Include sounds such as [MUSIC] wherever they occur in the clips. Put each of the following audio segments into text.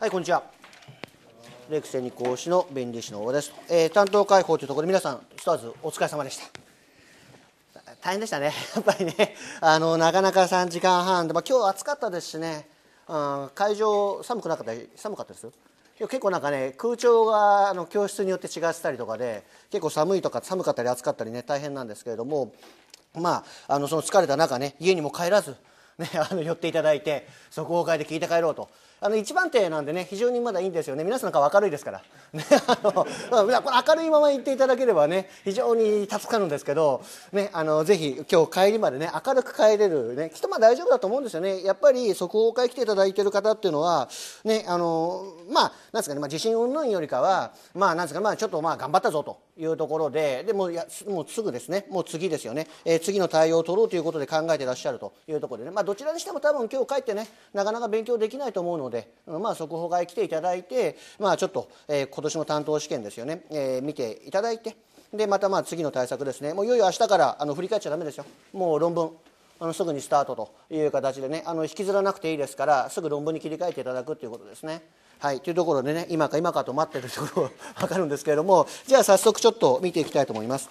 はい、こんにちは。レクセニ講師の弁理士の大和です。えー、担当会報というところで皆さん、ひとまずお疲れ様でした。大変でしたね、[LAUGHS] やっぱりね、あのなかなか3時間半で、まあ、今日暑かったですしね、会場、寒くなかった寒かったですよ。結構なんかね空調があの教室によって違ってたりとかで結構寒いとか寒かったり暑かったりね大変なんですけれどもまああのその疲れた中ね家にも帰らずね、あの寄っていただいて速報会で聞いて帰ろうとあの1番手なんでね非常にまだいいんですよね皆さんなんか明るいですから、[LAUGHS] ね、あの明るいまま言っていただければね非常に助かるんですけど、ね、あのぜひ今日帰りまでね明るく帰れる、ね、きっとまあ大丈夫だと思うんですよねやっぱり即応会来ていただいてる方っていうのは、ねあのまあ、なんですかね、まあ、地震云々よりかは、まあ、なんですか、まあ、ちょっとまあ頑張ったぞと。いうところででもやもうすぐですねもう次ですよね、えー、次の対応を取ろうということで考えてらっしゃるというところでね、まあ、どちらにしても多分今日帰ってねなかなか勉強できないと思うので、まあ、速報が来ていただいて、まあ、ちょっと、えー、今年の担当試験ですよね、えー、見ていただいて。でまたまあ次の対策ですねもういよいよ明日からあの振り返っちゃだめですよもう論文あのすぐにスタートという形でねあの引きずらなくていいですからすぐ論文に切り替えていただくということですね。はい、というところでね今か今かと待ってるところが分 [LAUGHS] かるんですけれどもじゃあ早速ちょっと見ていきたいと思います。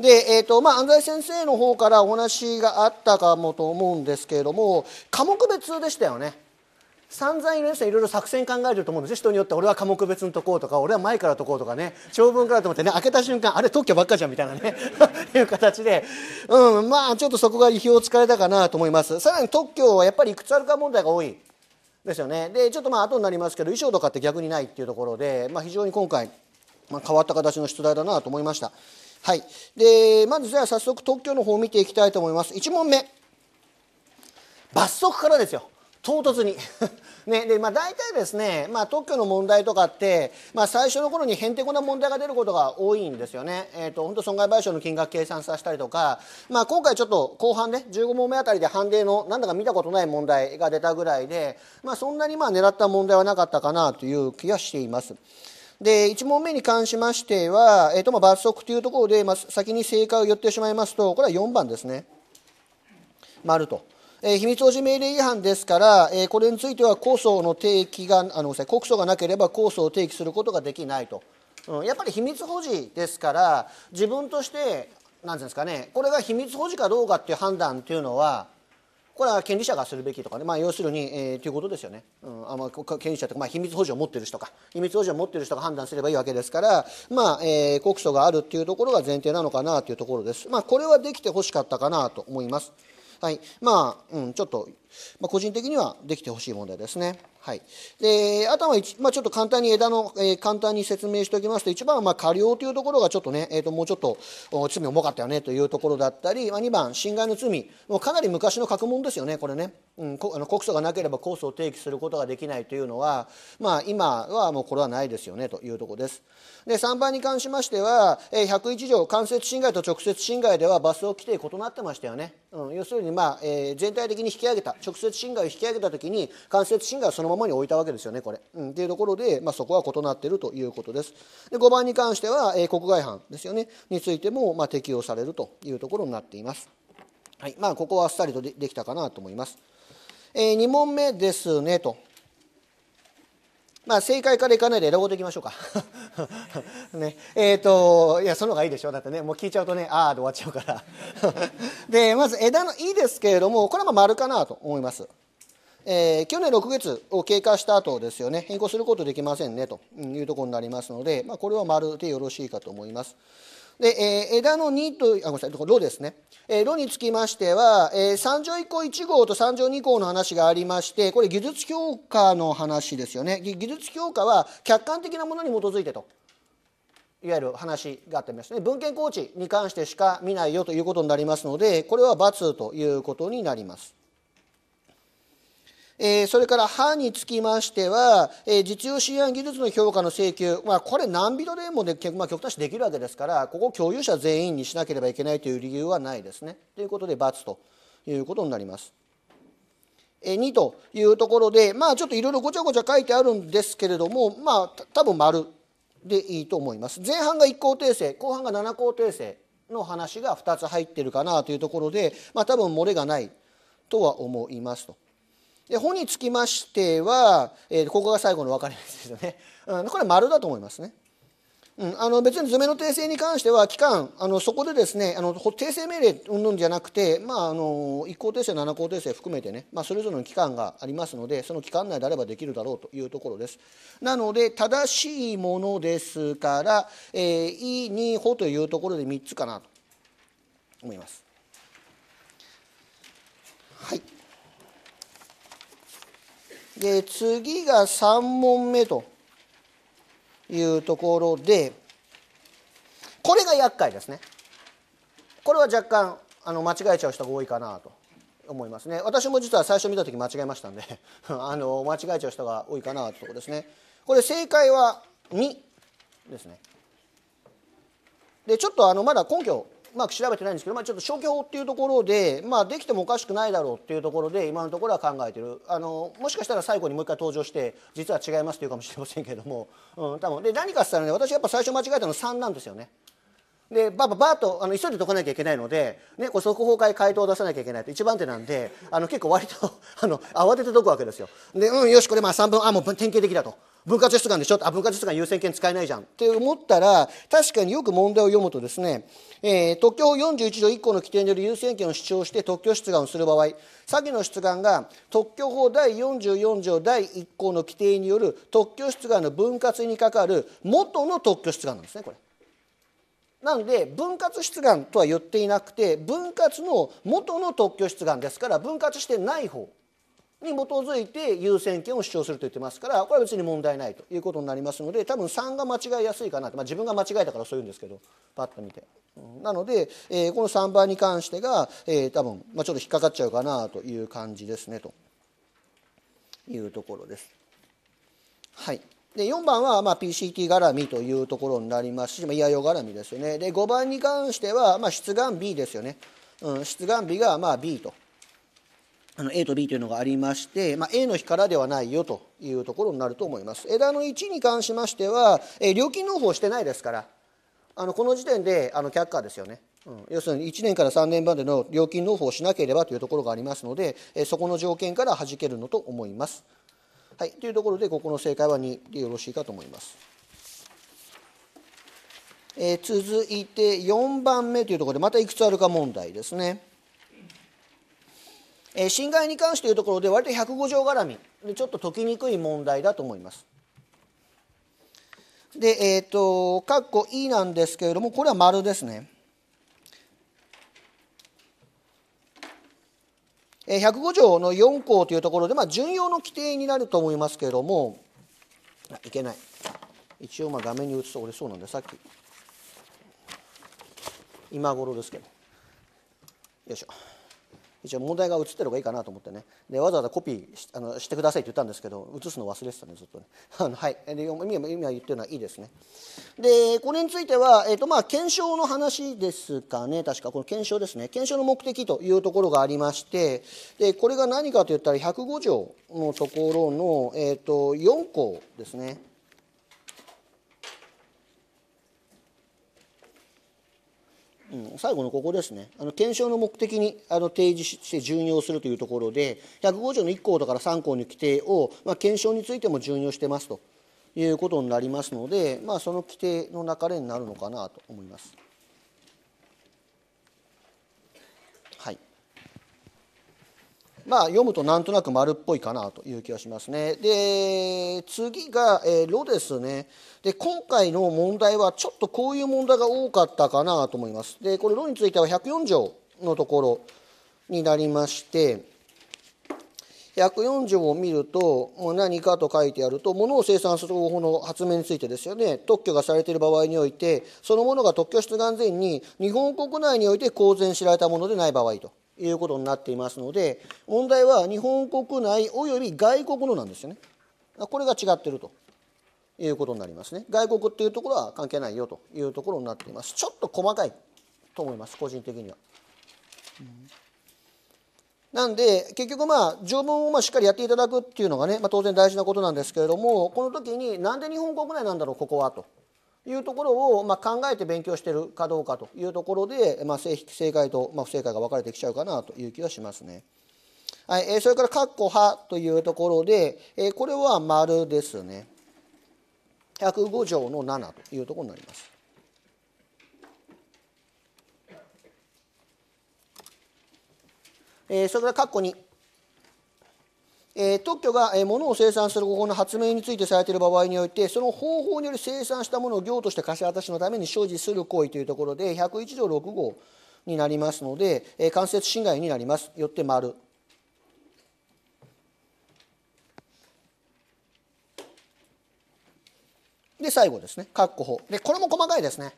で、えーとまあ、安西先生の方からお話があったかもと思うんですけれども科目別でしたよね。散々んいろいろ作戦考えてると思うんですよ人によって俺は科目別のとことか俺は前からとこうとかね長文からと思ってね開けた瞬間あれ特許ばっかじゃんみたいなね [LAUGHS] いう形でうんまあちょっとそこが意表をつかれたかなと思いますさらに特許はやっぱりいくつあるか問題が多いですよねでちょっとまあ後になりますけど衣装とかって逆にないっていうところで、まあ、非常に今回、まあ、変わった形の出題だなと思いました。はい、でまずじゃあ早速特許の方を見ていきたいと思います1問目罰則からですよ唐突に [LAUGHS] ねでまあ、大体ですね、まあ、特許の問題とかって、まあ、最初の頃にへんてこな問題が出ることが多いんですよね、えーと、本当損害賠償の金額計算させたりとか、まあ、今回ちょっと後半ね15問目あたりで判例のなんだか見たことない問題が出たぐらいで、まあ、そんなにまあ狙った問題はなかったかなという気がしています。で1問目に関しましては、えーとまあ、罰則というところで、まあ、先に正解を言ってしまいますとこれは4番ですね。丸と。え秘密保持命令違反ですから、えこれについては控訴の提起が、あの告訴がなければ控訴を提起することができないと。うん、やっぱり秘密保持ですから自分として何ですかねこれが秘密保持かどうかっていう判断っていうのはこれは権利者がするべきとかね、まあ、要するに、えー、ということですよね、うんあまあ、権利者とか、まあ、秘密保持を持ってる人か秘密保持を持ってる人が判断すればいいわけですから、まあえー、告訴があるっていうところが前提なのかなというところです、まあ、これはできてほしかったかなと思います。はい、まあ、うん、ちょっとまあ、個人的にはできてほしい問題ですね。はい、であとは、まあ、ちょっと簡単に枝の、えー、簡単に説明しておきますと一番はまあ過料というところがちょっとね、えー、ともうちょっと罪重かったよねというところだったり、まあ、2番侵害の罪もうかなり昔の格問ですよねこれね、うん、あの告訴がなければ控訴を提起することができないというのは、まあ、今はもうこれはないですよねというところです。で3番に関しましては、えー、101条間接侵害と直接侵害では罰則規定異なってましたよね、うん、要するに、まあえー、全体的に引き上げた直接侵害を引き上げたときに、間接侵害をそのままに置いたわけですよね、これ。うん、っていうところで、まあ、そこは異なっているということです。で5番に関しては、えー、国外犯ですよね、についても、まあ、適用されるというところになっています。はいまあ、ここはあっさりとできたかなと思います。えー、2問目ですねと。まあ、正解からいかないで選うといきましょうか [LAUGHS] ね、えっ、ー、と、いや、その方がいいでしょ。だってね、もう聞いちゃうとね、ああで終わっちゃうから [LAUGHS] で、まず枝の「い」ですけれども、これはま丸かなと思います。えー、去年6月を経過した後ですよね、変更することできませんねというところになりますので、まあ、これは丸でよろしいかと思います。で、えー、枝の2とあごめんなさいロですね、えー、ロにつきましては、えー、三条1項1号と三条2項の話がありましてこれ技術評価の話ですよね技術評価は客観的なものに基づいてといわゆる話があってますね文献工チに関してしか見ないよということになりますのでこれは×ということになります。えそれから歯につきましては、え実用支援技術の評価の請求、まあ、これ何人でもで、まあ、極端にできるわけですからここ共有者全員にしなければいけないという理由はないですね。ということで×ということになります。え2というところでまあちょっといろいろごちゃごちゃ書いてあるんですけれどもまあ多分丸でいいと思います。前半が1項訂正後半が7項訂正の話が2つ入ってるかなというところでまあ多分漏れがないとは思いますと。で「ほ」につきましては、えー、ここが最後の分かり目ですよね、[LAUGHS] うん、これ丸だと思いますね。うん、あの別に図面の訂正に関しては期間あのそこでですねあの訂正命令云々んじゃなくて、まあ、あの1項訂正7項訂正含めてね、まあ、それぞれの期間がありますのでその期間内であればできるだろうというところですなので正しいものですから「えー、い」に「ほ」というところで3つかなと思いますはいで次が3問目というところでこれが厄介ですねこれは若干あの間違えちゃう人が多いかなと思いますね私も実は最初見た時間違えましたんで [LAUGHS] あの間違えちゃう人が多いかなところですねこれ正解は2ですねでちょっとあのまだ根拠うまく調べてないんですけど、まあ、ちょっと消去法っていうところで、まあ、できてもおかしくないだろうっていうところで今のところは考えてるあのもしかしたら最後にもう一回登場して実は違いますというかもしれませんけども、うん、多分で何かしたらね私やっぱ最初間違えたの3なんですよね。でばばっとあの急いで解かなきゃいけないので、ね、こ速報会回答を出さなきゃいけないと一番手なんであの結構割とあの慌てて解くわけですよ。でうんよしこれまあ3分あもう典型的だと文化図書館でしょあ文化図書館優先権使えないじゃんって思ったら確かによく問題を読むとですね、えー、特許法41条1項の規定による優先権を主張して特許出願をする場合詐欺の出願が特許法第44条第1項の規定による特許出願の分割にかかる元の特許出願なんですねこれ。なので分割出願とは言っていなくて分割の元の特許出願ですから分割してない方に基づいて優先権を主張すると言ってますからこれは別に問題ないということになりますので多分3が間違いやすいかなと、まあ、自分が間違えたからそう言うんですけどパッと見て。なので、えー、この3番に関してが、えー、多分、まあ、ちょっと引っかかっちゃうかなという感じですねというところです。はい、で4番はま PCT 絡みというところになりますし、まあ、いやよ絡みですよねで5番に関してはまあ出願 B ですよね、うん、出願 B がまあ B とあの A と B というのがありまして、まあ、A の日からではないよというところになると思います。枝の1に関しましては、え料金納付をしてないですから、あのこの時点であの却下ですよね。うん、要するに1年から3年までの料金納付をしなければというところがありますので、えそこの条件からはじけるのと思います。はい、というところで、ここの正解は2でよろしいかと思います。えー、続いて4番目というところで、またいくつあるか問題ですね。え侵害に関していうところで割と105条絡みでちょっと解きにくい問題だと思います。で、えっ、ー、と、こい E なんですけれども、これは丸ですね。105条の4項というところで、まあ、順用の規定になると思いますけれども、いけない。一応、まあ、画面に映すと俺れそうなんで、さっき、今頃ですけど。よいしょ。一応問題が写ってる方がいいかなと思ってねでわざわざコピーしあのしてくださいって言ったんですけど写すの忘れてたねずっとね [LAUGHS] はいで今は言ってるのはいいですねでこれについては、えーとまあ、検証の話ですかね確かこの検証ですね検証の目的というところがありましてでこれが何かといったら105条のところの、えーと、と4項ですねうん、最後のここですねあの検証の目的にあの提示して順用するというところで105条の1項だから3項の規定を、まあ、検証についても順用してますということになりますので、まあ、その規定の流れになるのかなと思います。まあ、読むとなんとなく丸っぽいかなという気がしますね。で次が「えー、ロ」ですねで今回の問題はちょっとこういう問題が多かったかなと思います。でこれ「ロ」については104条のところになりまして。104条を見ると、もう何かと書いてあると、物を生産する方法の発明についてですよね、特許がされている場合において、そのものが特許出願前に、日本国内において公然知られたものでない場合と。いうことになっていますので問題は日本国内および外国のなんですよねこれが違っているということになりますね外国っていうところは関係ないよというところになっていますちょっと細かいと思います個人的には、なんで結局まあ条文をまあしっかりやっていただくっていうのがね、まあ、当然大事なことなんですけれどもこの時になんで日本国内なんだろうここはというところを、まあ、考えて勉強しているかどうかというところで、まあ、正正解と、まあ、不正解が分かれてきちゃうかなという気はしますね。はい、それから括弧派というところで、これは丸ですね。105条の7というところになります。えー、それから括弧2、え特許が、えー、物を生産する方法の発明についてされている場合においてその方法により生産したものを業として貸し渡しのために所持する行為というところで101条6号になりますので、え間接侵害になりますよって丸で最後ですね確保法でこれも細かいですね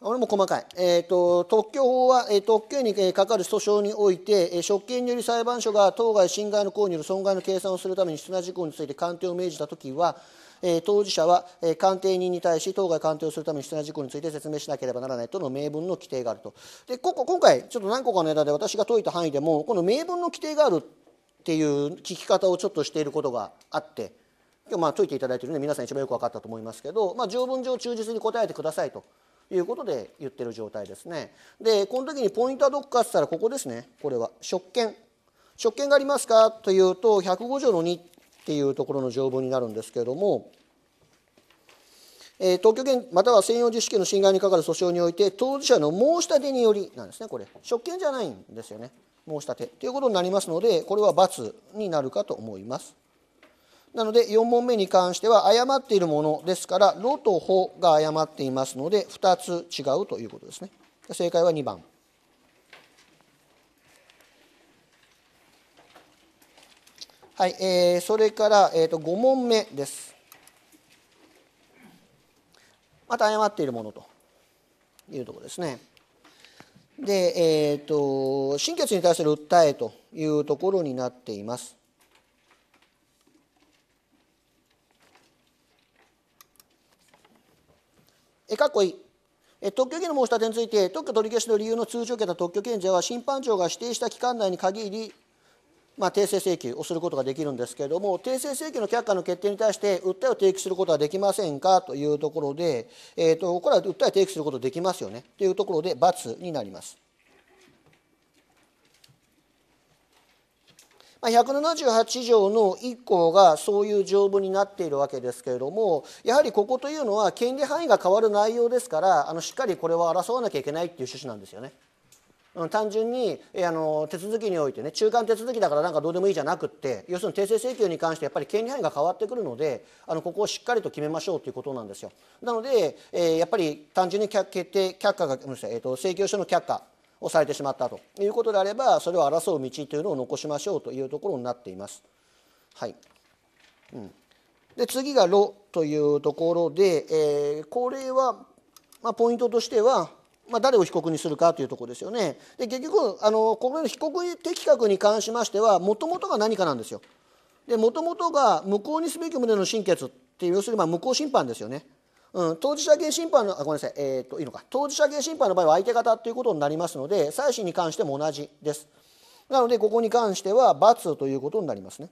俺も細かい、えーと、特許法は、えー、特許に、えかかる訴訟において、えー、職権により裁判所が当該侵害の行為による損害の計算をするために必要な事項について鑑定を命じたときは、えー、当事者は、えー、鑑定人に対し当該鑑定をするために必要な事項について説明しなければならないとの明文の規定があるとでここ今回ちょっと何個かの枝で私が解いた範囲でもこの明文の規定があるっていう聞き方をちょっとしていることがあって今日まあ解いていただいているので皆さん一番よく分かったと思いますけど、まあ、条文上忠実に答えてくださいと。いうことで言ってる状態ですねでこの時にポイントはどこかって言ったらここですねこれは職権職権がありますかというと105条の2っていうところの条文になるんですけれどもえ特許権または専用実施権の侵害にかかる訴訟において当事者の申し立てによりなんですねこれ職権じゃないんですよね申し立てということになりますのでこれは罰になるかと思います。なので4問目に関しては誤っているものですから「ろ」と「ほ」が誤っていますので2つ違うということですね正解は2番はい、えー、それから、えーと、5問目ですまた誤っているものというところですねで、えーと心血に対する訴えというところになっていますえかっこいい特許権の申し立てについて特許取り消しの理由の通知を受けた特許権者は審判長が指定した期間内に限り、まあ、訂正請求をすることができるんですけれども訂正請求の却下の決定に対して訴えを提起することはできませんかというところで、えーと、これは訴え提起することできますよねというところで×になります。まあ、178条の1項がそういう条文になっているわけですけれどもやはりここというのは権利範囲が変わる内容ですからあのしっかりこれは争わなきゃいけないっていう趣旨なんですよね。単純にあの手続きにおいてね中間手続きだからなんかどうでもいいじゃなくって要するに訂正請求に関してやっぱり権利範囲が変わってくるのであのここをしっかりと決めましょうということなんですよなので、えー、やっぱり単純に決定却下がえーと請求書の却下をされてしまったということであればそれを争う道というのを残しましょうというところになっています。はいうん、で次が「ろ」というところで、えー、これは、まあ、ポイントとしては、まあ、誰を被告にするかというところですよね。で結局あのこの被告的確に関しましてはもともとが何かなんですよ。でもともとが無効にすべき旨の審決っていう要するにまあ無効審判ですよね。うん、当事者系審判のあごめんなさい、えーと、いいのか当事者系審判の場合は相手方ということになりますので妻子に関しても同じですなのでここに関しては罰ということになりますね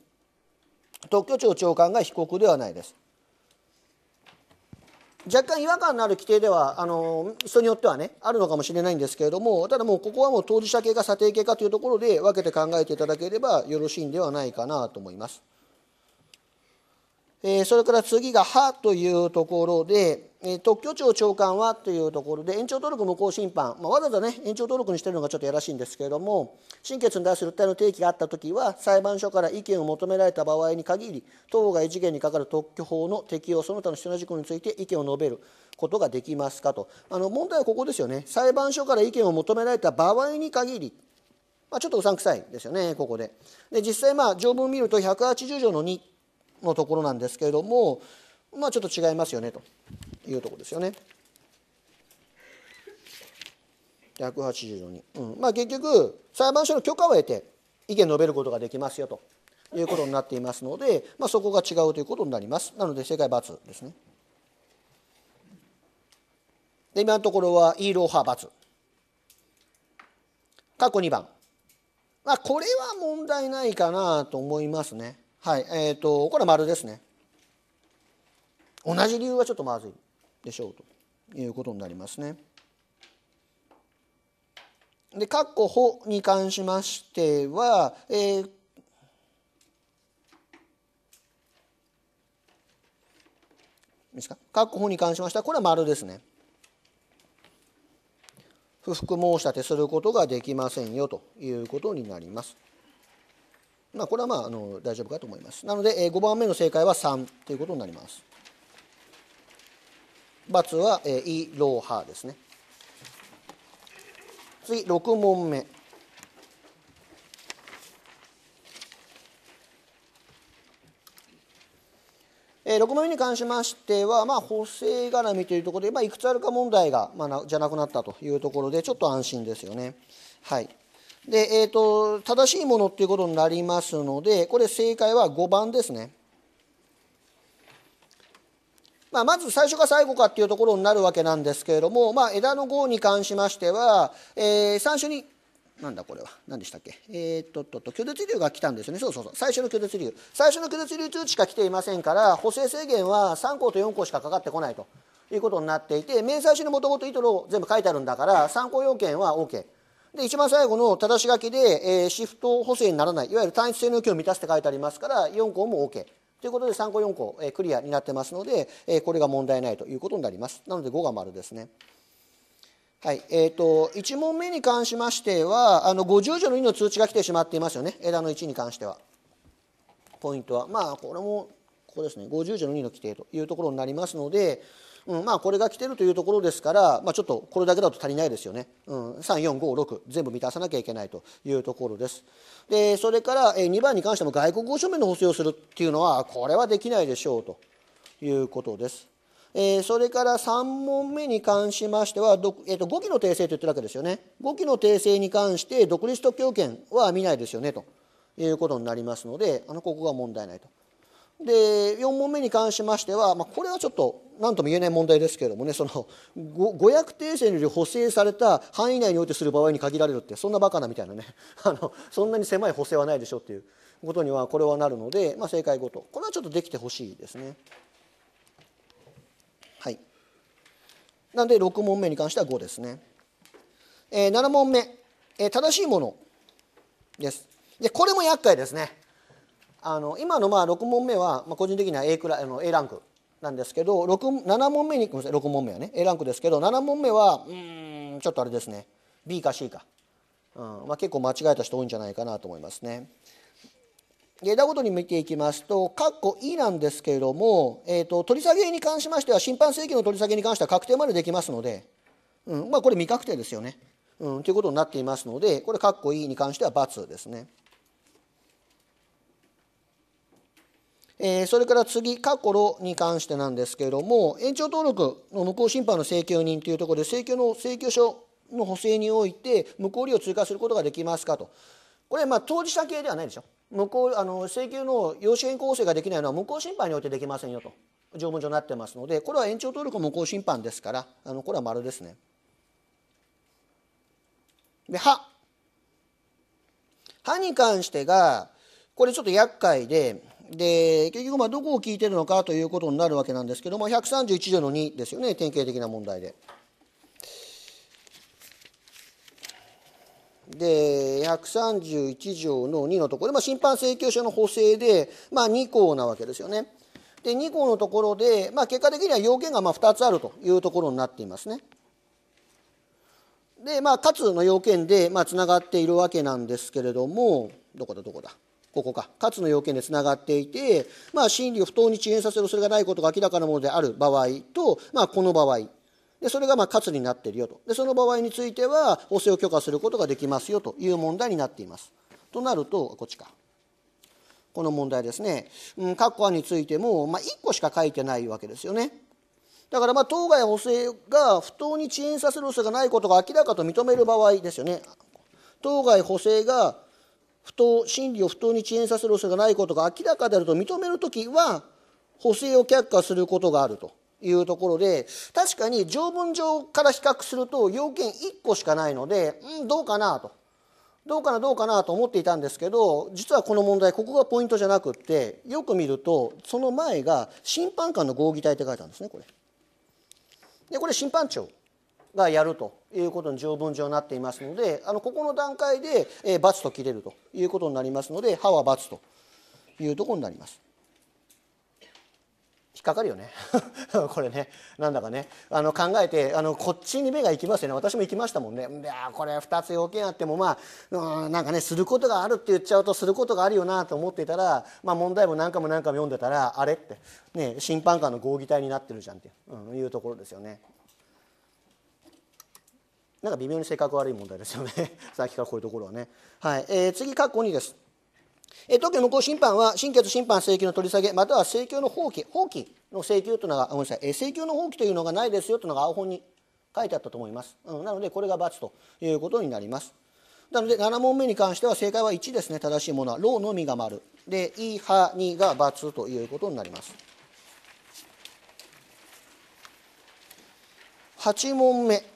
特許庁長官が被告ではないです若干違和感のある規定ではあの人によってはねあるのかもしれないんですけれどもただもうここはもう当事者系か査定系かというところで分けて考えていただければよろしいんではないかなと思います。えそれから次が「は」というところで「特許庁長官は」というところで延長登録無効審判、まあ、わざわざね延長登録にしてるのがちょっとやらしいんですけれども審決に対する訴えの提起があった時は裁判所から意見を求められた場合に限り当該事件に係る特許法の適用その他の必要な事項について意見を述べることができますかとあの問題はここですよね裁判所から意見を求められた場合に限りまあ、ちょっとうさんくさいですよね、ここで。で実際、まあ、条文見ると180条の2のところなんですけれどもまあちょっと違いますよねというとこですよね。180条に、うんまあ、結局裁判所の許可を得て意見述べることができますよということになっていますので、まあ、そこが違うということになりますなので正解×ですねで今のところはイーロー派×過去2番まあこれは問題ないかなと思いますねはい、えっ、ー、と、これは丸ですね。同じ理由はちょっとまずいでしょうということになりますね。で、括弧法に関しましては、えー、ですか括弧に関しましてはこれは丸ですね。不服申し立てすることができませんよということになります。まあ、これはまああの大丈夫かと思います。なので、えー、5番目の正解は3ということになります。×は、えー、イロー・ハですね。次、6問目。えー、6問目に関しましては、まあ、補正絡みというところで、まあ、いくつあるか問題が、まあ、なじゃなくなったというところで、ちょっと安心ですよね。はい。で、えっ、ー、と、正しいものっていうことになりますので、これ正解は5番ですね。まあ、まず最初か最後かっていうところになるわけなんですけれども、まあ、枝の号に関しましては、えー、最初になんだこれは何でしたっけえー、っとっとっと拒絶流が来たんですよねそうそうそう最初の拒絶流最初の拒絶流知しか来ていませんから補正制限は3項と4項しかかかってこないということになっていて明細書にもともと意図を全部書いてあるんだから参考要件は OK で、一番最後の正し書きで、えー、シフト補正にならない、いわゆる単一性の要を満たすって書いてありますから、4項も OK。ということで3項4項、えー、クリアになってますので、えー、これが問題ないということになります。なので5が丸ですね。はいえーと、と1問目に関しましてはあの50条の2の通知が来てしまっていますよね枝の1に関しては。ポイントはまあこれもここですね50条の2の規定というところになりますので、うん、まあこれが来てるというところですから、まあ、ちょっとこれだけだと足りないですよね、うん、3456全部満たさなきゃいけないというところですでそれから2番に関しても外国語書面の補正をするっていうのはこれはできないでしょうということですえそれから3問目に関しましては、えー、と5期の訂正と言ってるわけですよね。5期の訂正に関して、独立特許権は見ないですよねということになりますので、あのここが問題ないと。で4問目に関しましては、まあ、これはちょっと何とも言えない問題ですけれどもねその誤訳訂正により補正された範囲内においてする場合に限られるってそんなバカなみたいなね [LAUGHS] あのそんなに狭い補正はないでしょっていうことにはこれはなるので、まあ、正解ごとこれはちょっとできてほしいですね。はい、なので6問目に関しては5ですね。えー、7問目、えー、正しいものです。でこれも厄介ですね。あの今のまあ6問目は、まあ、個人的には A, クラあの A ランクなんですけど7問目にごめんなさい6問目はね A ランクですけど7問目はうんちょっとあれですね B か C か、うんまあ、結構間違えた人多いんじゃないかなと思いますね。枝ごとに見ていきますと、括弧 E なんですけれども、えーと、取り下げに関しましては、審判請求の取り下げに関しては確定までできますので、うんまあ、これ未確定ですよね、うん。ということになっていますので、これ括弧 E に関しては×ですね。えー、それから次、過去ロに関してなんですけれども、延長登録の無効審判の請求人というところで、請求の請求書の補正において、無効利を追加することができますかと。これ、まあ、当事者系ではないでしょ。無効あの請求の要旨変更成ができないのは無効審判においてできませんよと条文上なってますのでこれは延長登録無効審判ですからあのこれは丸ですね。で歯歯に関してがこれちょっと厄介でで結局まあどこを聞いてるのかということになるわけなんですけども131条の2ですよね典型的な問題で。で131条の2のところで、まあ、審判請求書の補正で、まあ、2項なわけですよね。で2項のところで、まあ、結果的には要件がまあ2つあるというところになっていますね。でまあかつの要件でつな、まあ、がっているわけなんですけれどもどこだどこだ。ここか、かつの要件でつながっていて、まあ、真理を不当に遅延させる恐れがないことが明らかなものである場合と、まあ、この場合。でそれがまあつになっているよとでその場合については補正を許可することができますよという問題になっています。となるとこっちかこの問題ですね、うん、括弧についても、まあ、1個しか書いてないわけですよね。だからまあ当該補正が不当に遅延させる恐れがないことが明らかと認める場合ですよね。当該補正が不当真理を不当に遅延させる恐れがないことが明らかであると認めるときは補正を却下することがあるというところで確かに条文上から比較すると要件1個しかないので、うん、どうかなとどうかなどうかなと思っていたんですけど実はこの問題ここがポイントじゃなくってよく見るとその前が審判官の合議体って書いてあるんですねこれ。でこれ審判長がやるということの条文上になっていますのであのここの段階で、えー、×と切れるということになりますので「は」は×というところになります。引っかかるよね [LAUGHS] これねなんだかねあの考えてあのこっちに目が行きますよね私も行きましたもんねでこれ2つ要件あってもまあうんなんかねすることがあるって言っちゃうとすることがあるよなと思っていたら、まあ、問題も何回も何回も読んでたらあれって、ね、審判官の合議体になってるじゃんっていう,、うん、いうところですよね。なんか微妙に性格悪い問題ですよね [LAUGHS] さっきからこういうところはね、はいえー、次括弧2ですえ特に無効審判は、審決審判請求の取り下げ、または請求の放棄、放棄の請求というのが、ごめんなさい、え請求の放棄というのがないですよというのが青本に書いてあったと思います。うん、なので、これが罰ということになります。なので、7問目に関しては正解は1ですね、正しいものは、ローのみが丸。で、イハニが罰ということになります。8問目。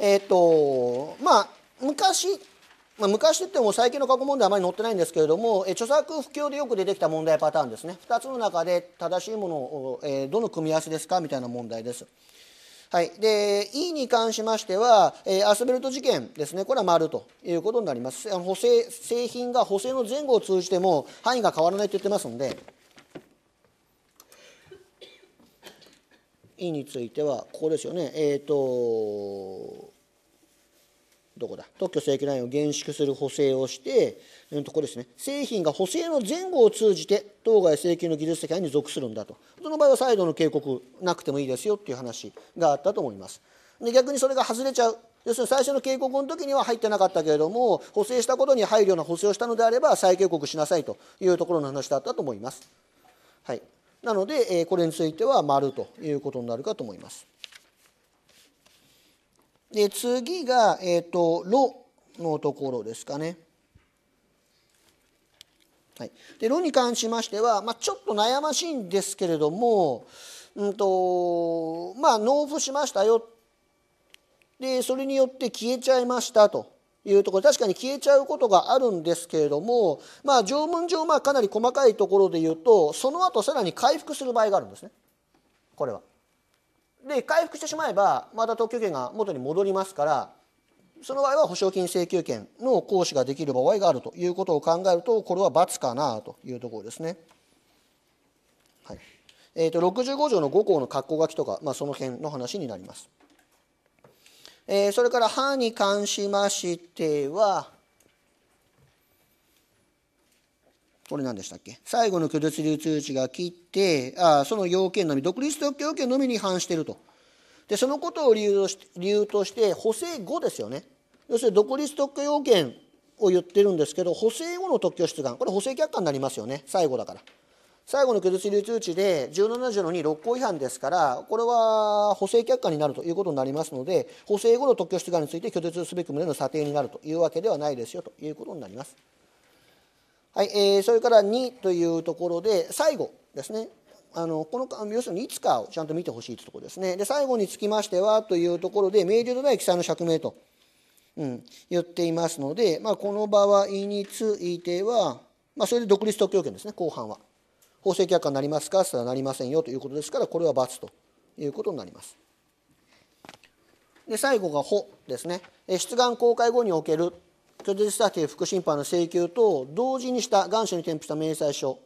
えっ、ー、とまあ昔まあ、昔って言っても最近の過去問題あまり載ってないんですけれども、え著作不況でよく出てきた問題パターンですね2つの中で正しいものを、えどの組み合わせですかみたいな問題です。はい、で E に関しましては、えアスベルト事件ですねこれは丸ということになります補正製品が補正の前後を通じても範囲が変わらないと言ってますので E についてはここですよねえっ、ー、とどこだ特許請求ラインを厳粛する補正をして、うとこですね、製品が補正の前後を通じて当該請求の技術責任に属するんだとその場合は再度の警告なくてもいいですよっていう話があったと思いますで逆にそれが外れちゃう要するに最初の警告の時には入ってなかったけれども補正したことに配慮な補正をしたのであれば再警告しなさいというところの話だったと思います、はい、なので、えこれについては丸ということになるかと思いますで次が、えっ、ー、と「ろ」のところですかね。はい、で「ろ」に関しましては、まあ、ちょっと悩ましいんですけれども、うんとまあ、納付しましたよでそれによって消えちゃいましたと。いうところ確かに消えちゃうことがあるんですけれども、まあ、条文上まあかなり細かいところで言うとその後さらに回復する場合があるんですねこれは。で回復してしまえばまた特許権が元に戻りますからその場合は保証金請求権の行使ができる場合があるということを考えるとこれは罰かなというところですね。はいえーと、65条の5項の括弧書きとか、まあ、その辺の話になります。えー、それから「は」に関しましてはこれ何でしたっけ最後の拒絶流通知が切ってあその要件のみ独立特許要件のみに反しているとでそのことを理由として理由として補正後ですよね要するに独立特許要件を言ってるんですけど補正後の特許出願これ補正却下になりますよね最後だから最後の拒絶流通知で17条の2、6項違反ですから、これは補正却下になるということになりますので、補正後の特許出願について拒絶すべく旨の査定になるというわけではないですよということになります。はい、えー、それから2というところで最後ですねあのこの要するにいつかをちゃんと見てほしいというところですねで最後につきましてはというところで明瞭のない記載の釈明と、うん、言っていますので、まあ、この場合については、まあ、それで独立特許権ですね後半は法制却下になりますかそれはなりませんよということですからこれは×ということになりますで最後が「保」ですね出願公開後における巨大スタ系副審判の請求と同時にした願書に添付した明細書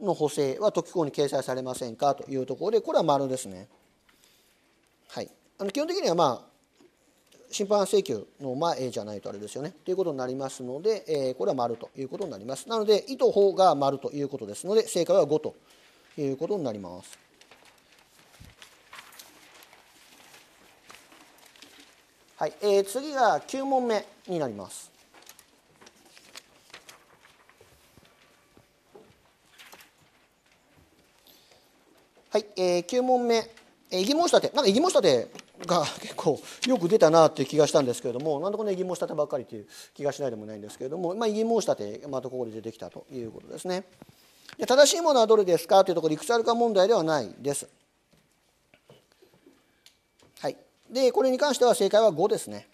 の補正は特機構に掲載されませんかというところでこれは丸ですね。はい、あの基本的には、まあ、審判請求の前じゃないとあれですよねということになりますので、えー、これは丸ということになります。なので意図法が丸ということですので正解は5ということになります。はい、えー、次が9問目になります。はい、えー、9問目、えー、異議申し立て、なんか異議申し立てが [LAUGHS] 結構よく出たなという気がしたんですけれども、なんでこの異議申し立てばっかりという気がしないでもないんですけれども、まあ、異議申し立て、またここで出てきたということですね。正しいものはどれですかというところ、いくつあるか問題ではないです。でこれに関しては正解は5ですね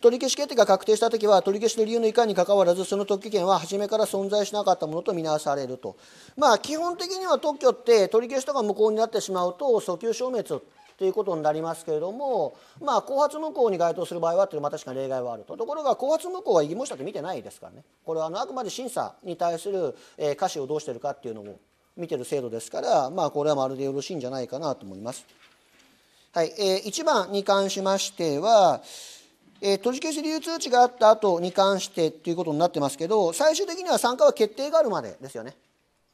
取消決定が確定したときは、取消の理由のいかにかかわらず、その特許権は初めから存在しなかったものと見なされると。まあ、基本的には特許って、取り消しとか無効になってしまうと、訴求消滅ということになりますけれども、まあ、後発無効に該当する場合はというのは確かに例外はあると。ところが、後発無効は異議申し立て見てないですからね。これはあのあくまで審査に対する、えー、可視をどうしているかっていうのを見てる制度ですから、まあ、これはまるでよろしいんじゃないかなと思います。はい、えー、1番に関しましては、えー、閉じ消し流通値があった後に関してということになってますけど、最終的には参加は決定があるまでですよね。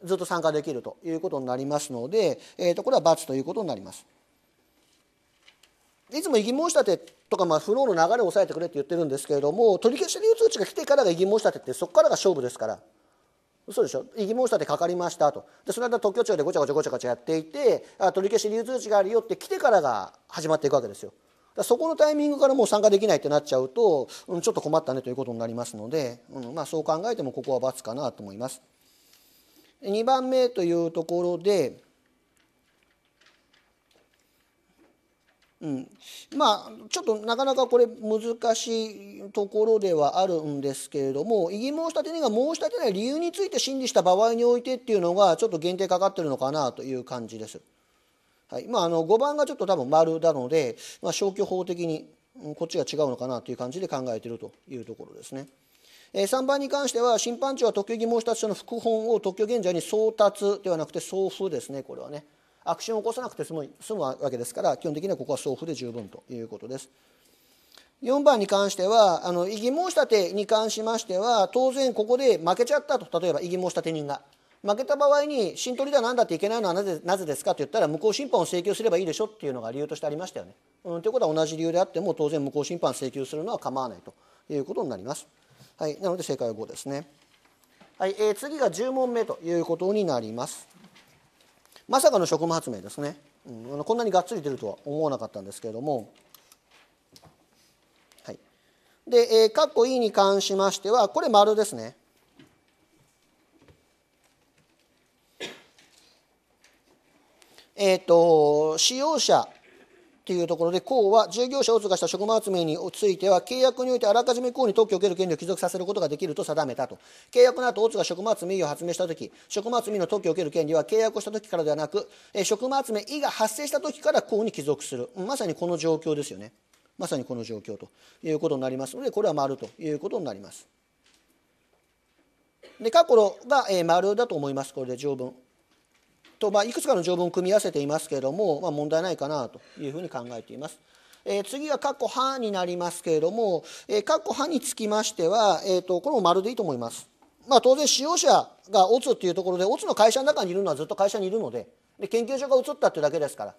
ずっと参加できるということになりますので、えー、とこれは×ということになります。いつも異議申し立てとか、まあ、フローの流れを抑えてくれって言ってるんですけれども取り消し流通値が来てからが異議申し立てってそこからが勝負ですから嘘でしょ異議申し立てかかりましたとでその間特許庁でごちゃごちゃごちゃごちゃやっていてあ取り消し流通値があるよって来てからが始まっていくわけですよそこのタイミングからもう参加できないってなっちゃうと、うん、ちょっと困ったねということになりますので、うんまあ、そう考えてもここは×かなと思います2番目というところでうん、まあちょっとなかなかこれ難しいところではあるんですけれども異議申し立て人が申し立てない理由について審理した場合においてっていうのがちょっと限定かかってるのかなという感じです。はいまあ、あの5番がちょっと多分丸なので、まあ、消去法的にこっちが違うのかなという感じで考えているというところですね。え3番に関しては審判長は特許疑申した書の副本を特許現在に送達ではなくて送付ですねこれはね。アクションを起こさなくて済む済むわけですから基本的にはここは送付で十分ということです。4番に関してはあの異議申し立てに関しましては当然ここで負けちゃったと例えば異議申し立て人が負けた場合に新取りだなんだっていけないのはなぜなぜですかと言ったら無効審判を請求すればいいでしょっていうのが理由としてありましたよね。うん、ということは同じ理由であっても当然無効審判請求するのは構わないということになります。はい、なので正解は5ですね。はいえー、次が10問目ということになります。まさかの食務発明ですね、うん、こんなにがっつり出るとは思わなかったんですけれども、はい、で、えー、括弧 E に関しましてはこれ丸ですねえっ、ー、と使用者というところで、公は従業者を通過した職務集めについては、契約においてあらかじめ公に特許を受ける権利を帰属させることができると定めたと。契約の後、大津が職務集めを発明したとき、職務集めの特許を受ける権利は契約をしたときからではなく、職務集め以が発生したときから公に帰属する。まさにこの状況ですよね。まさにこの状況ということになりますので、これは丸ということになります。で、過去が丸だと思います。これで条文。と、まあ、いくつかの条文を組み合わせていますけれども、まあ、問題ないかなというふうに考えています。えー、次は括弧派になりますけれども、えー、括弧派につきましては、えーと、これも丸でいいと思います。まあ、当然使用者がオツっていうところでオツの会社の中にいるのはずっと会社にいるのでで研究所が移ったっていうだけですから、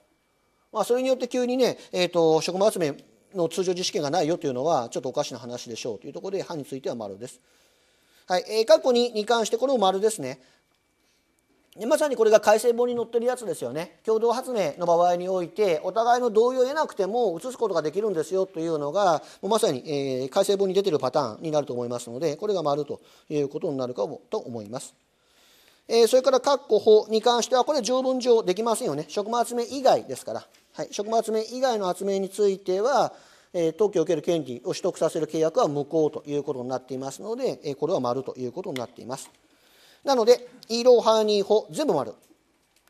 まあ、それによって急にね、えーと、職務集めの通常実施権がないよというのはちょっとおかしな話でしょうというところでは」については丸です。はい、えー、括弧にに関してこれも丸ですね。でまさにこれが改正本に載ってるやつですよね共同発明の場合においてお互いの同意を得なくても移すことができるんですよというのがもうまさに、えー、改正本に出てるパターンになると思いますのでこれが丸ということになるかもと思います。えー、それから括弧法に関してはこれ条文上できませんよね職務集め以外ですから、はい、職務集め以外の集めについては、えー、特を受ける権利を取得させる契約は無効ということになっていますので、えー、これは丸ということになっています。なのでイロハニホ全部丸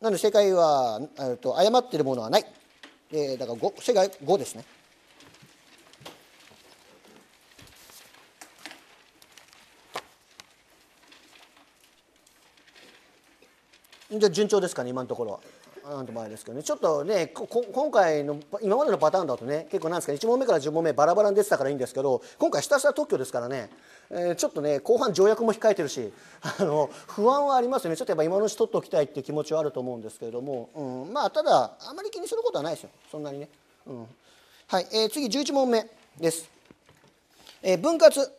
なので正解はと誤っているものはない、えー、だから5正解5ですねじゃあ順調ですかね今のところは。あの場合ですけどねちょっとね今回の今までのパターンだとね結構なんですか1問目から10問目バラバラに出てたからいいんですけど今回ひたすら特許ですからね、えー、ちょっとね後半条約も控えてるしあの不安はありますよねちょっとやっぱ今のうち取っておきたいって気持ちはあると思うんですけれども、うん、まあただあまり気にすることはないですよそんなにね、うん、はい、えー、次11問目です、えー、分割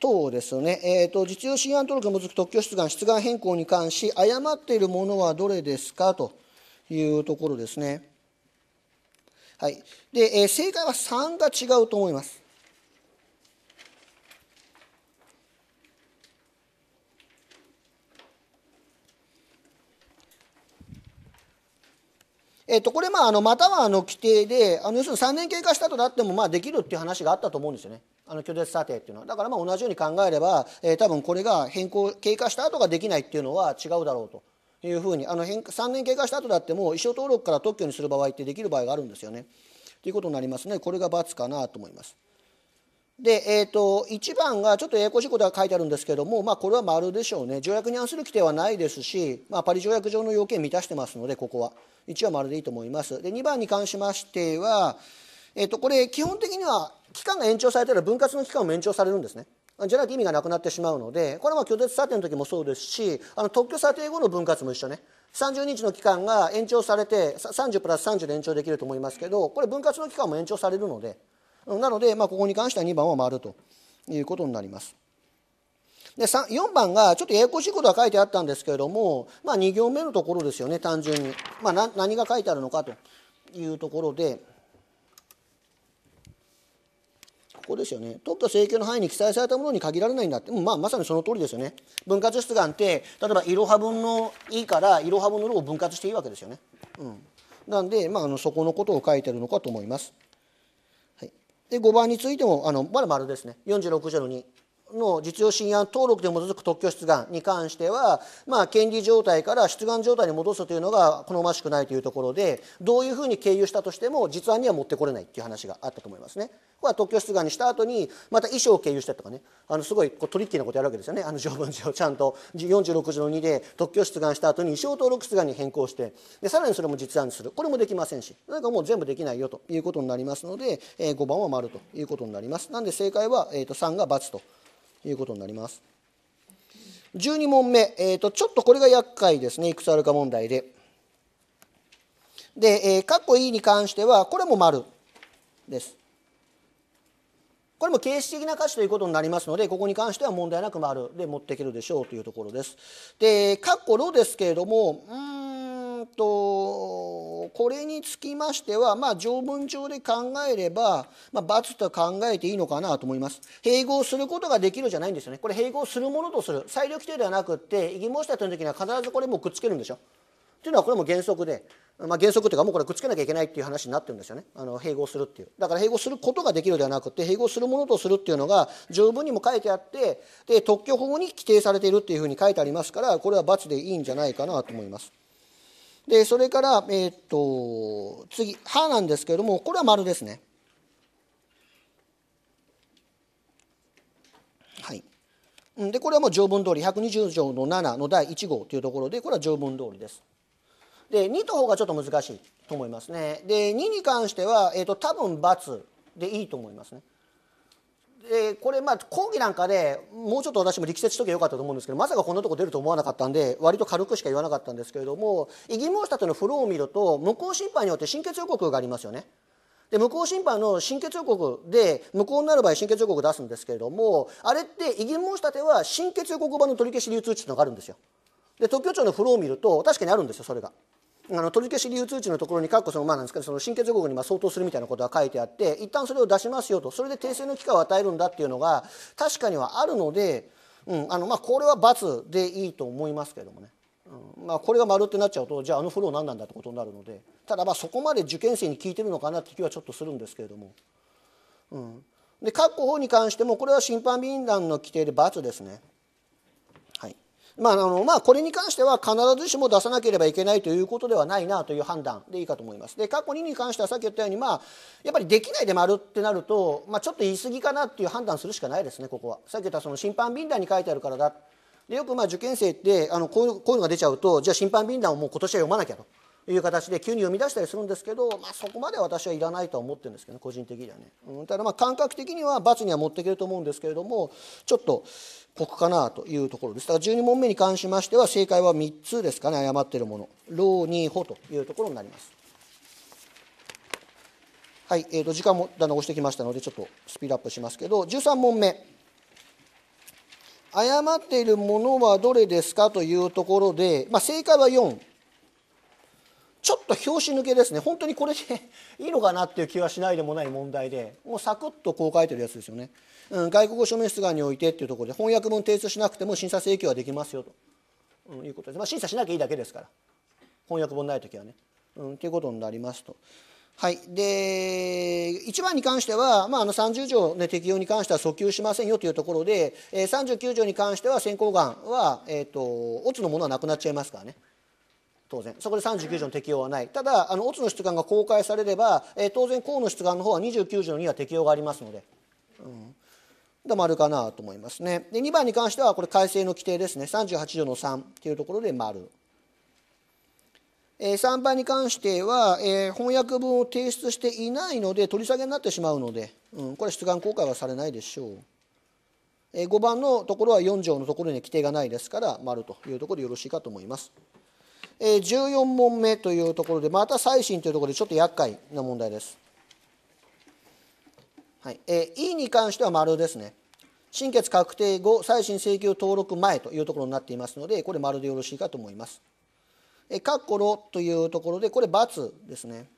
等ですね、えーと、実用新案登録に基づく特許出願、出願変更に関し、誤っているものはどれですかというところですね。はい、で、えー、正解は3が違うと思います。えっと、これ、まあ、あのまたはあの規定であの要するに3年経過したとなってもまあできるっていう話があったと思うんですよね。あの拒絶査定っていうのはだからまあ同じように考えれば、えー、多分これが変更経過した後ができないっていうのは違うだろうというふうにあの変3年経過した後だってもう一生登録から特許にする場合ってできる場合があるんですよね。ということになりますねこれが×かなと思います。で、えーと、1番がちょっとややこしいことが書いてあるんですけども、まあ、これは丸でしょうね条約に反する規定はないですし、まあ、パリ条約上の要件を満たしてますのでここは1は丸でいいと思いますで2番に関しましては、えーと、とこれ基本的には期間が延長されたら分割の期間も延長されるんですねじゃないと意味がなくなってしまうのでこれは拒絶査定の時もそうですしあの特許査定後の分割も一緒ね30日の期間が延長されて30プラス30で延長できると思いますけどこれ分割の期間も延長されるのでなので、まあ、ここに関しては2番は回るということになります。で4番がちょっとややこしいことが書いてあったんですけれども、まあ、2行目のところですよね単純に、まあ、何が書いてあるのかというところで。こですよね特許請求の範囲に記載されたものに限られないんだって、まあ、まさにその通りですよね分割出願って例えばいろは分の「い」からいろは分の「ろ」を分割していいわけですよね、うん、なんで、まあ、あのそこのことを書いてるのかと思います、はい、で5番についてもあのまだ丸ですね46条の2の実用信案登録で基づく特許出願に関しては、まあ、権利状態から出願状態に戻すというのが好ましくないというところでどういうふうに経由したとしても実案には持ってこれないっていう話があったと思いますね。これは特許出願にした後にまた遺書を経由したりとかねあのすごいこうトリッキーなことやるわけですよねあの条文上ちゃんと46条の2で特許出願した後に遺書登録出願に変更してでさらにそれも実案にするこれもできませんしなんかもう全部できないよということになりますので、えー、5番は丸ということになります。なんで正解は、えー、と3が×と。いうことになります。12問目、えーと、ちょっとこれが厄介ですねいくつあるか問題で。で、えー、か E に関してはこれも丸です。これも形式的な価値ということになりますのでここに関しては問題なく丸で持っていけるでしょうというところです。で、括弧ロですけれどもうんとこれにつきましては、まあ、条文上で考えれば、まあ、罰と考えていいのかなと思います併合することができるじゃないんですよねこれ併合するものとする裁量規定ではなくって異議申し立ての時には必ずこれもくっつけるんでしょというのはこれも原則で、まあ、原則というかもうこれくっつけなきゃいけないっていう話になってるんですよねあの併合するっていうだから併合することができるではなくて併合するものとするっていうのが条文にも書いてあってで特許法に規定されているっていうふうに書いてありますからこれは罰でいいんじゃないかなと思います。でそれから、えーと、次「は」なんですけれどもこれは丸ですね。はい、でこれはもう条文通り120条の7の第1号というところでこれは条文通りです。で2の方がちょっと難しいと思いますね。で2に関しては、えーと、と多分×でいいと思いますね。でこれまあ講義なんかでもうちょっと私も力説しとけばよかったと思うんですけどまさかこんなとこ出ると思わなかったんで割と軽くしか言わなかったんですけれども異議申し立てのフローを見ると無効審判によって心血予告がありますよね。で無効審判の審決予告で無効になる場合審決予告出すんですけれどもあれって異議申し立ては心決予告版の取り消し流通値っていうのがあるんですよ。で特許庁のフローを見ると確かにあるんですよそれが。あの取り消し理由通知のところに、かっこそのまあなんですけど、その神経属国にまあ相当するみたいなことが書いてあって、一旦それを出しますよと、それで訂正の機会を与えるんだっていうのが、確かにはあるので、うん、あのまあこれは罰でいいと思いますけどもね。うんまあ、これが丸ってなっちゃうとじゃああのフロー何なんだってことになるのでただまあそこまで受験生に聞いてるのかなって気はちょっとするんですけれども、うん、で各法に関してもこれは審判便団の規定で罰ですね。まあ、あのまあ、これに関しては必ずしも出さなければいけないということではないなという判断でいいかと思います。で過去2に関してはさっき言ったように、まあ、やっぱりできないで丸ってなると、まあ、ちょっと言い過ぎかなっていう判断するしかないですね、ここは。さっき言ったその審判便談に書いてあるからだでよくまあ受験生ってあのこういうこういうのが出ちゃうとじゃあ審判便談をもう今年は読まなきゃという形で急に読み出したりするんですけど、まあ、そこまで私はいらないとは思ってるんですけど、ね、個人的にはね、うん、ただまあ感覚的には罰には持っていけると思うんですけれどもちょっと酷かなというところですだから12問目に関しましては正解は3つですかね誤っているもの「老にほ」というところになりますはい、えー、と時間もだんだん押してきましたのでちょっとスピードアップしますけど13問目誤っているものはどれですかというところで、まあ、正解は4ちょっと拍子抜けですね本当にこれで [LAUGHS] いいのかなっていう気はしないでもない問題でもうサクッとこう書いてるやつですよね、うん、外国語署名出願においてっていうところで翻訳文提出しなくても審査請求はできますよと、うん、いうことです、まあ、審査しなきゃいいだけですから翻訳本ない時はね、うん、いうことになりますと。はい、で1番に関しては、まあ、あの30条、ね、適用に関しては訴求しませんよというところで、えー、39条に関しては先行んは、えーと、のものはなくなっちゃいますからね。当然そこで39条の適用はないただあのオツの出願が公開されれば、えー、当然公の出願の方は29条には適用がありますので、うん、で丸かなと思いますねで2番に関してはこれ改正の規定ですね38条の3っていうところで丸えー、3番に関しては、えー、翻訳文を提出していないので取り下げになってしまうので、うん、これ出願公開はされないでしょう、えー、5番のところは4条のところに規定がないですから丸というところでよろしいかと思います。え14問目というところでまた再審というところでちょっと厄介な問題です。はいえ E に関しては丸ですね。審決確定後、再審請求登録前というところになっていますので、これ丸でよろしいかと思います。えー、かっというところで、これ×ですね。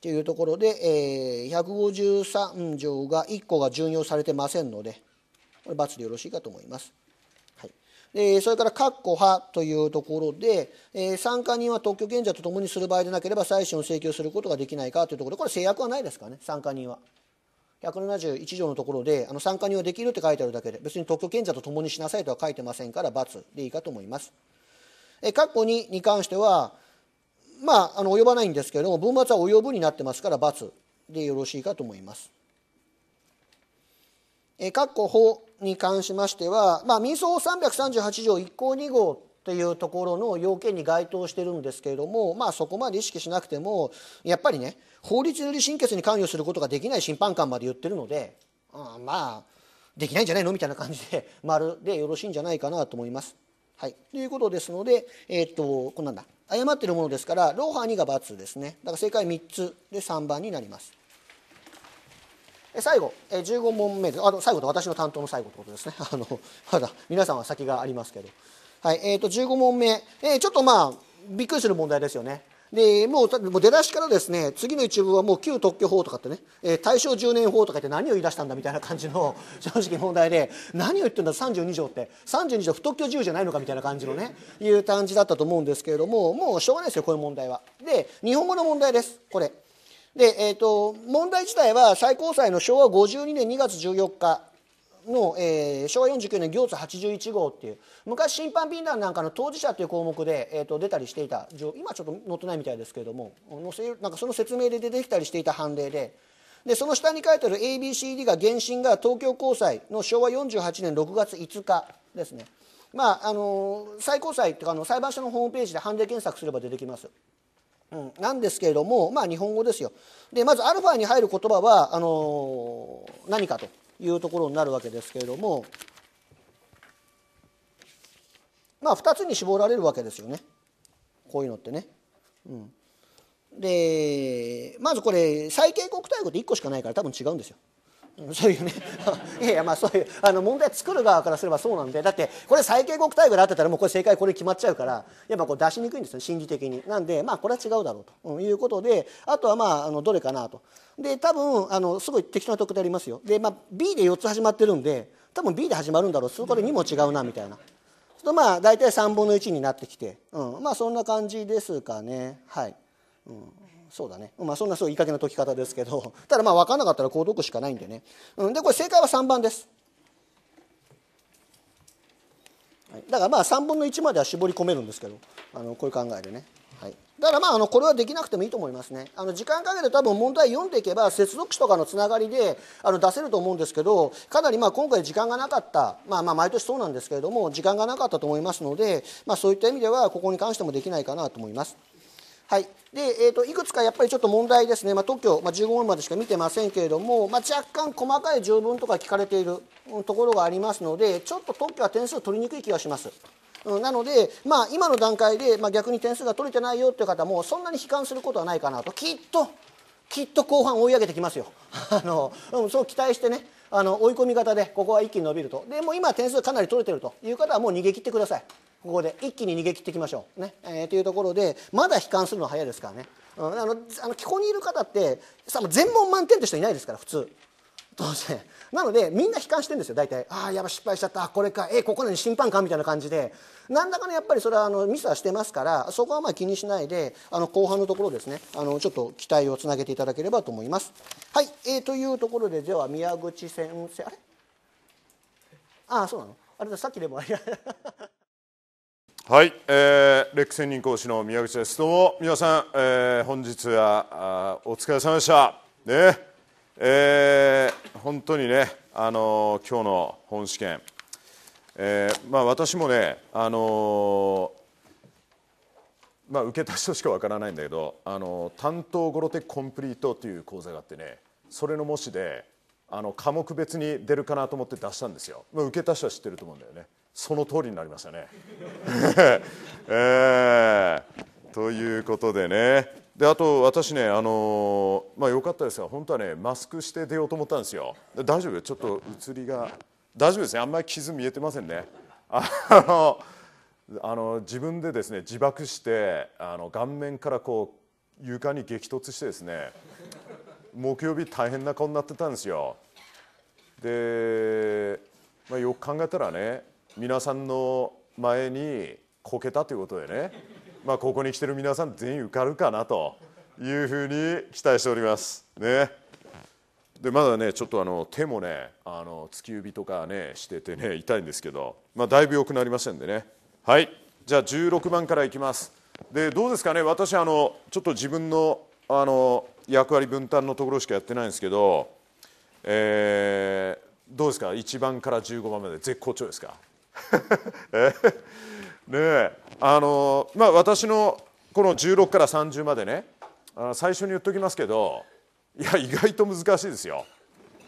というところで、え153条が1個が順用されてませんので、これ×でよろしいかと思います。えそれから括弧派というところで、え参加人は特許権者と共にする場合でなければ再審を請求することができないかというところこれ制約はないですからね参加人は。171条のところであの参加人はできるって書いてあるだけで別に特許権者と共にしなさいとは書いてませんから×でいいかと思います。え括弧2に関してはまああの及ばないんですけれども文末は及ぶになってますから×でよろしいかと思います。え括弧に関しましては、まあ、民法338条1項2号というところの要件に該当してるんですけれども、まあ、そこまで意識しなくてもやっぱりね法律より審決に関与することができない審判官まで言ってるので、うん、まあできないんじゃないのみたいな感じで丸 [LAUGHS] でよろしいんじゃないかなと思います。はい、ということですので、えー、っとこんなんだ誤ってるものですからローハ2が×ですねだから正解3つで3番になります。最後、15問目であの最後と私の担当の最後ということですね [LAUGHS] あのまだ皆さんは先がありますけど、はいえー、と15問目、えー、ちょっとまあびっくりする問題ですよねでもうもう出だしからですね次の一部はもう旧特許法とかってね、えー、大正10年法とか言って何を言い出したんだみたいな感じの [LAUGHS] 正直問題で何を言ってるんだ32条って32条不特許自由じゃないのかみたいな感じのねいう感じだったと思うんですけれどももうしょうがないですよこういう問題は。で日本語の問題ですこれで、えーと、問題自体は最高裁の昭和52年2月14日の、えー、昭和49年行津81号っていう昔審判便団なんかの当事者という項目で、えーと、出たりしていた今ちょっと載ってないみたいですけれどもなんかその説明で出てきたりしていた判例で。でその下に書いてある ABCD が原審が東京高裁の昭和48年6月5日ですね、まあ、あの最高裁というかあの裁判所のホームページで判例検索すれば出てきます。うん、なんですけれども、まあ、日本語ですよ。でまずアルファに入る言葉はあのー、何かというところになるわけですけれども、まあ、2つに絞られるわけですよねこういうのってね。うん、でまずこれ最恵国体語って1個しかないから多分違うんですよ。そういうね [LAUGHS] いやいやまあそういうあの問題作る側からすればそうなんでだってこれ最恵国待遇であってたらもうこれ正解これ決まっちゃうからやっぱこう出しにくいんですよ心理的になんでまあこれは違うだろうということであとはまああのどれかなとで多分あのすごい適当な得点ありますよで、まあ、B で4つ始まってるんで多分 B で始まるんだろうそこで2も違うなみたいな。とまあ大体3分の1になってきて、うん、まあそんな感じですかねはい、うん、そうだね。まあそんなすごいいい加減な解き方ですけど、[LAUGHS] ただまあ分かんなかったらこう解くしかないんでね。うん、で、これ正解は3番です。はい、だからまあ3分の1までは絞り込めるんですけど、あのこういう考えでね。はい、だからまああのこれはできなくてもいいと思いますね。あの時間かけて多分問題読んでいけば接続詞とかのつながりであの出せると思うんですけどかなりまあ今回時間がなかった、まあ、まあ毎年そうなんですけれども時間がなかったと思いますので、まあ、そういった意味ではここに関してもできないかなと思います。はいでえーと、いくつかやっぱりちょっと問題ですね、まあ、特許、まあ、15問までしか見てませんけれども、まあ、若干細かい条文とか聞かれているところがありますのでちょっと特許は点数取りにくい気がします。うん、なので、まあ、今の段階で、まあ、逆に点数が取れてないよという方もそんなに悲観することはないかなときっときっと後半追い上げてきますよ。[LAUGHS] あのうん、そう期待してねあの追い込み方でここは一気に伸びるとでも今点数かなり取れてるという方はもう逃げ切ってください。ここで一気に逃げ切っていきましょうね、えー、というところでまだ悲観するのは早いですからね、うん、あのあの気候にいる方ってさ全問満点って人いないですから普通当然なのでみんな悲観してるんですよ大体ああやばい失敗しちゃったこれかえー、ここなのに審判かみたいな感じでなんだかのやっぱりそれはあのミスはしてますからそこはまあ気にしないであの後半のところですねあのちょっと期待をつなげていただければと思いますはい、えー、というところででは宮口先生あれああそうなのあれださっきでもあれはい、えー、レック専任講師の宮口ですどうも皆さん、えー、本日はお疲れ様でしたねえー、本当にねあのー、今日の本試験、えー、まあ私もねあのまあ、受けた人しかわからないんだけどあの担当語呂的コンプリートという講座があってねそれの模試であの科目別に出るかなと思って出したんですよ、まあ、受けた人は知ってると思うんだよねその通りになりましたね。[LAUGHS] えー、ということでねであと私ね、あのまあ、よかったですが本当はねマスクして出ようと思ったんですよ大丈夫ちょっと写りが大丈夫ですねあんまり傷見えてませんねあのあの自分でですね自爆してあの顔面からこう床に激突してですね木曜日大変な顔になってたんですよで、まあ、よく考えたらね皆さんの前にこけたということでね、まあ、ここに来てる皆さん全員受かるかなというふうに期待しております。ね、でまだねちょっとあの手もねあの突き指とかねしててね痛いんですけど、まあ、だいぶ良くなりましたんでねはいじゃあ16番からいきますでどうですかね私あのちょっと自分のあの役割分担のところしかやってないんですけど、えー、どうですか1番から15番まで絶好調ですか [LAUGHS] ねあのまあ私のこの16から30までね最初に言っときますけどいや意外と難しいですよ。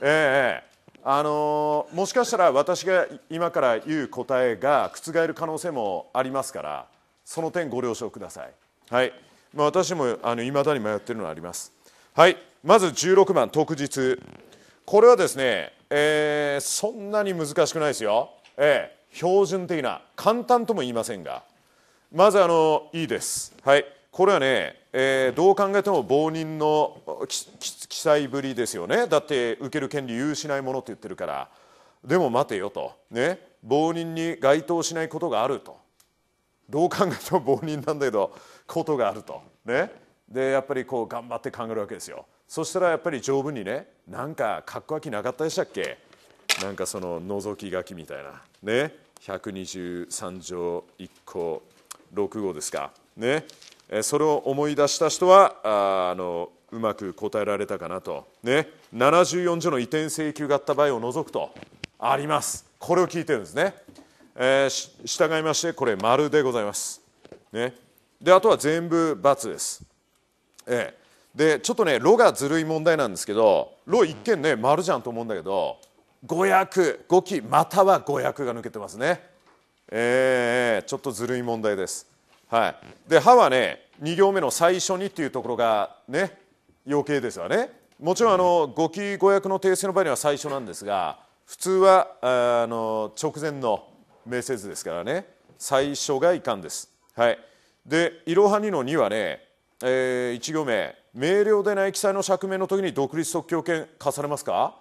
ええあのもしかしたら私が今から言う答えが覆る可能性もありますからその点ご了承ください。はいまあ、私もいまだに迷ってるのはあります。はい、まず16番特日これはですね、えー、そんなに難しくないですよ。え標準的な簡単とも言いませんがまずあのいいですはいこれはね、えー、どう考えても棒人の記載ぶりですよねだって受ける権利有しないものって言ってるからでも待てよとね棒人に該当しないことがあるとどう考えても棒人なんだけどことがあるとねでやっぱりこう頑張って考えるわけですよそしたらやっぱり条文にねなんかかっこわきなかったでしたっけなんかその覗き書きみたいなね123条1項6号ですか、ね、それを思い出した人はああのうまく答えられたかなと、ね、74条の移転請求があった場合を除くとありますこれを聞いてるんですね、えー、従いましてこれ丸でございます、ね、であとは全部×です、えー、でちょっとね「ろ」がずるい問題なんですけど「ろ」一見ね丸じゃんと思うんだけど誤訳5期または誤訳が抜けてますねえー、ちょっとずるい問題ですはいで「歯はね2行目の最初にっていうところがね余計ですわねもちろんあの5期誤訳の訂正の場合には最初なんですが普通はあの直前の名説ですからね最初がいかんですはいで「いろは2の2」はね、えー、1行目「明瞭でない記載の釈明の時に独立特許権課されますか?」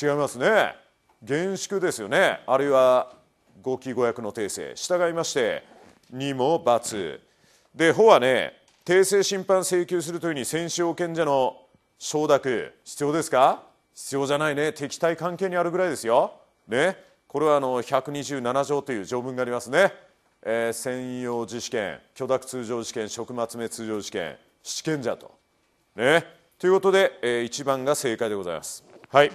違いますね厳粛ですよねあるいは語期五役の訂正従いましてにも罰で法はね訂正審判請求するというに専使保険者の承諾必要ですか必要じゃないね敵対関係にあるぐらいですよねこれはあの127条という条文がありますね、えー、専用自試験許諾通常試験職末目通常試験試験者とねということで、えー、1番が正解でございますはい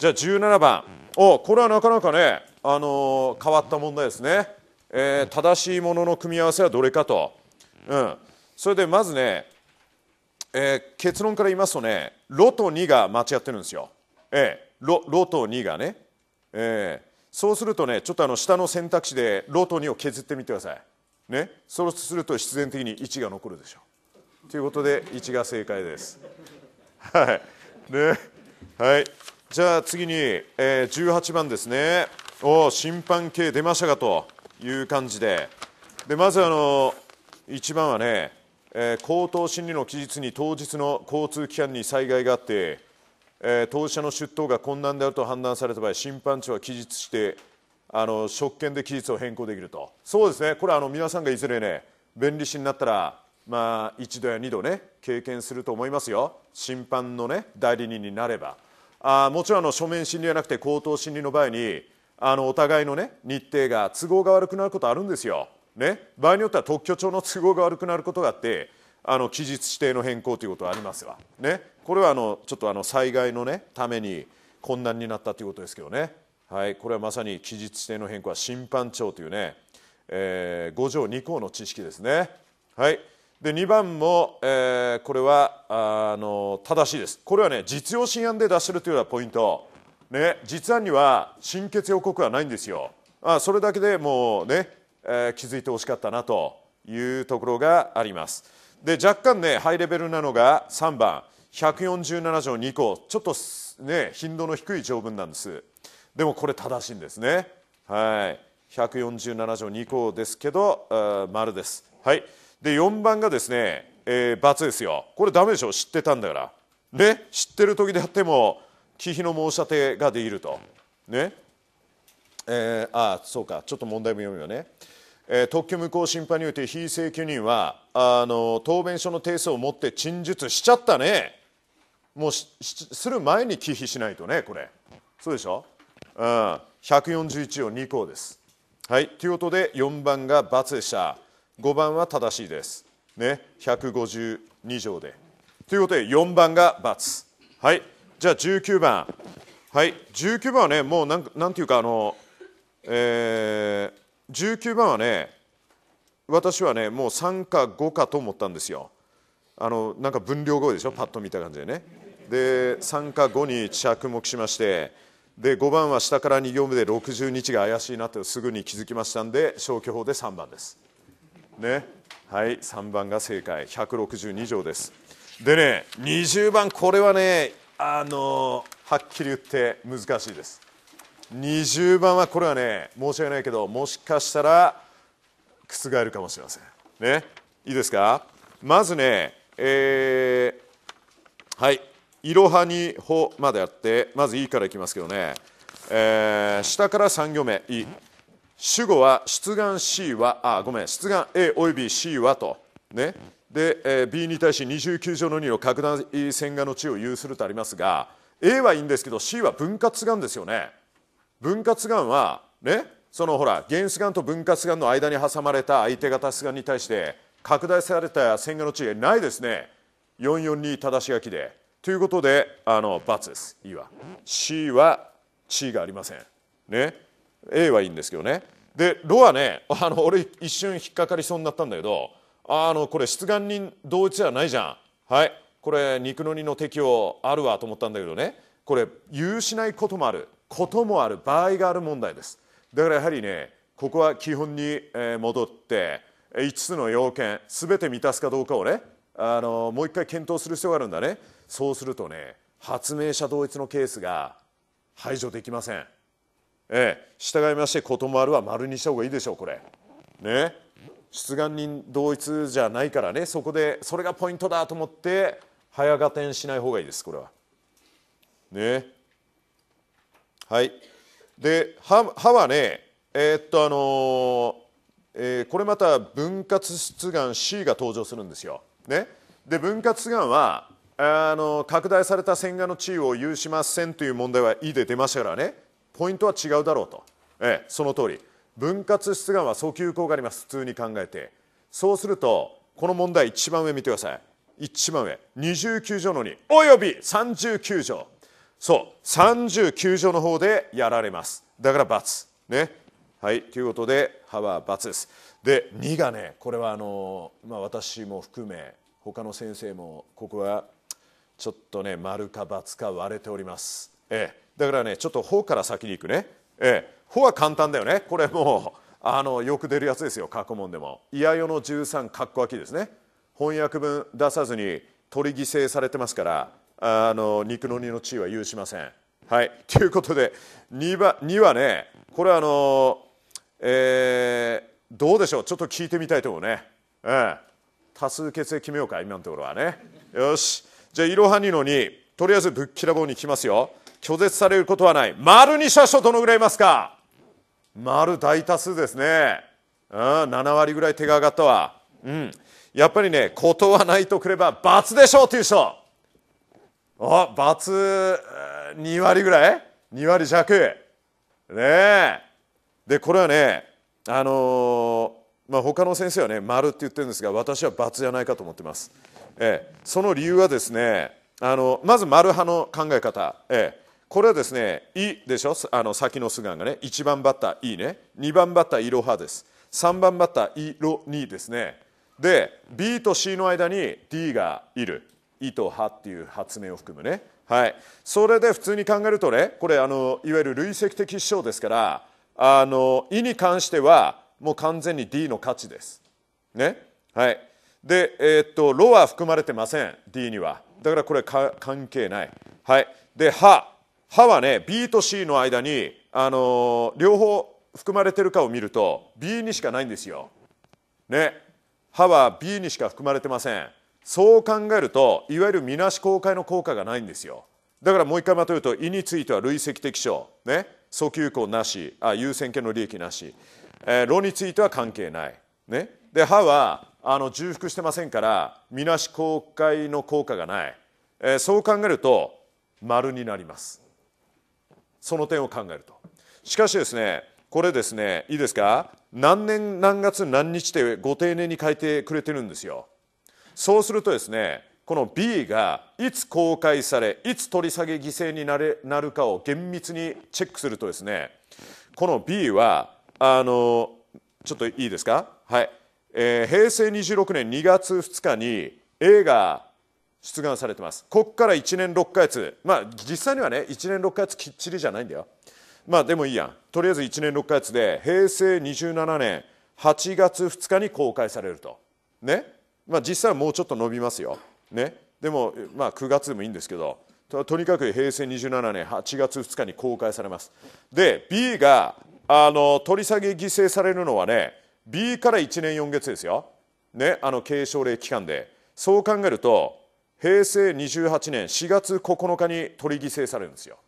じゃあ17番おこれはなかなかね、あのー、変わった問題ですね、えー、正しいものの組み合わせはどれかと、うん、それでまずね、えー、結論から言いますとねロと2が間違ってるんですよ、えー、ロロと2がね、えー、そうするとねちょっとあの下の選択肢でロと2を削ってみてくださいねそうすると必然的に1が残るでしょうということで1が正解ですはいねはいじゃあ次に、えー、18番ですねお審判系出ましたかという感じででまずあの1番はね、えー、口頭審理の期日に当日の交通機関に災害があって、えー、当事者の出頭が困難であると判断された場合審判長は期日してあの職権で期日を変更できるとそうですねこれあの皆さんがいずれね弁理士になったらまあ1度や2度ね経験すると思いますよ審判のね代理人になれば。あもちろんあの書面審理はなくて口頭審理の場合にあのお互いの、ね、日程が都合が悪くなることあるんですよ、ね、場合によっては特許庁の都合が悪くなることがあってあの期日指定の変更ということがありますわ、ね、これはあのちょっとあの災害の、ね、ために困難になったということですけどね、はい、これはまさに期日指定の変更は審判長というね、えー、5条2項の知識ですね。はいで2番も、えー、これはあの正しいですこれはね実用新案で出してるというのはポイント、ね、実案には心血予告はないんですよあそれだけでもうね、えー、気づいてほしかったなというところがありますで若干ねハイレベルなのが3番147条2項ちょっとね頻度の低い条文なんですでもこれ正しいんですねはい147条2項ですけど丸ですはいで4番がですね、えー、罰ですよこれダメでしょ知ってたんだからね知ってる時であっても忌避の申し立てができるとねえー、あそうかちょっと問題も読むよね、えー、特許無効審判において非請求人はあの答弁書の定数を持って陳述しちゃったねもうする前に忌避しないとねこれそうでしょ、うん、141を2項ですはいということで4番が×でした5番は正しいです。ね、152条で。ということで4番が×。はい、じゃあ19番。はい、19番はね、もうなんなんていうかあの、えー、19番はね、私はね、もう3か5かと思ったんですよ。あのなんか分量が多いでしょ、パッと見た感じでね。で、3か5に着目しまして、で5番は下から2行目で60日が怪しいなとすぐに気づきましたんで消去法で3番です。ねはい3番が正解162条ですでね20番これはねあのはっきり言って難しいです20番はこれはね申し訳ないけどもしかしたら覆るかもしれませんねいいですかまずねえー、はいいろはにほまであってまずいいからいきますけどね、えー、下から3行目いい主語は出願 C はあごめん出願 A および C はとねで、えー、B に対し29条の2の拡大線画の地を有するとありますが A はいいんですけど C は分割がんですよね分割がんはねそのほら原子がんと分割がんの間に挟まれた相手方出願に対して拡大された線画の地がないですね442正し書きでということであの×ですいいわ C は地位がありませんね A はいいんですけどねでロはねあの俺一瞬引っかかりそうになったんだけどあのこれ出願人同一じゃないじゃんはいこれ肉の荷の適用あるわと思ったんだけどねこれ有しないこともあることもある場合がある問題ですだからやはりねここは基本に戻って5つの要件全て満たすかどうかをねあのもう一回検討する必要があるんだねそうするとね発明者同一のケースが排除できませんええ、従いましてこともあるは丸にした方がいいでしょうこれね出願人同一じゃないからねそこでそれがポイントだと思って早合点しない方がいいですこれはねはいで「は」ははねえー、っとあのー、えー、これまた分割出願 C が登場するんですよ、ね、で分割出願はあの拡大された線画の地位を有しませんという問題は E で出ましたからねポイントは違うだろうと、ええ、その通り分割出願は訴求効があります普通に考えてそうするとこの問題一番上見てください一番上29条の2および39条そう39条の方でやられますだから×ねはいということで歯は×ですで2がねこれはあの、まあ、私も含め他の先生もここはちょっとね丸か×か割れておりますええだからねちょっと「ほ」から先に行くね「ええ、ほ」は簡単だよねこれもう [LAUGHS] あのよく出るやつですよ過去問でも「いやよの13かっこわき」ですね翻訳文出さずに取り犠牲されてますからあの肉の荷の地位は有しませんはいということで 2, 番2はねこれはあのえー、どうでしょうちょっと聞いてみたいと思うねうん多数決で決めようか今のところはねよしじゃあいろはにの2とりあえずぶっきらぼうにいきますよ拒絶されることはない。丸にした人どのぐらいいますか丸大多数ですね。うん、7割ぐらい手が上がったわ。うん。やっぱりね、断とないとくれば罰でしょうという人。あ、罰2割ぐらい ?2 割弱。ねえ。で、これはね、あのー、まあ、他の先生はね、丸って言ってるんですが、私は罰じゃないかと思ってます。ええ、その理由はですね、あのまず丸派の考え方、ええ、これはですね「い」でしょあの先の素眼がね1番バッター「い」ね2番バッター「いろは」です3番バッター「いろに」ですねで B と C の間に D がいる「い」と「は」っていう発明を含むねはいそれで普通に考えるとねこれあのいわゆる累積的主張ですからあの「い」に関してはもう完全に D の価値ですねはいでえー、っと「ろ」は含まれてません D にはだからこれ関係ないはいで「は」歯はね B と C の間に、あのー、両方含まれてるかを見ると B にしかないんですよ。ね歯は B にしか含まれてません。そう考えるといわゆるみなし公開の効果がないんですよ。だからもう一回まとめると胃については累積的症、ね、訴求項なしあ優先権の利益なし、えー、炉については関係ない。ね、で歯はあの重複してませんからみなし公開の効果がない、えー、そう考えると丸になります。その点を考えるとしかしですねこれですねいいですか何年何月何日ってご丁寧に書いてくれてるんですよそうするとですねこの B がいつ公開されいつ取り下げ犠牲になれなるかを厳密にチェックするとですねこの B はあのちょっといいですかはい、えー、平成26年2月2日に映画出願されてますここから1年6か月まあ実際にはね1年6か月きっちりじゃないんだよまあでもいいやとりあえず1年6か月で平成27年8月2日に公開されるとねまあ実際はもうちょっと伸びますよねでもまあ9月でもいいんですけどとにかく平成27年8月2日に公開されますで B があの取り下げ犠牲されるのはね B から1年4月ですよねあの継承令期間でそう考えると平成28年4月9日に取り犠牲されるんですよ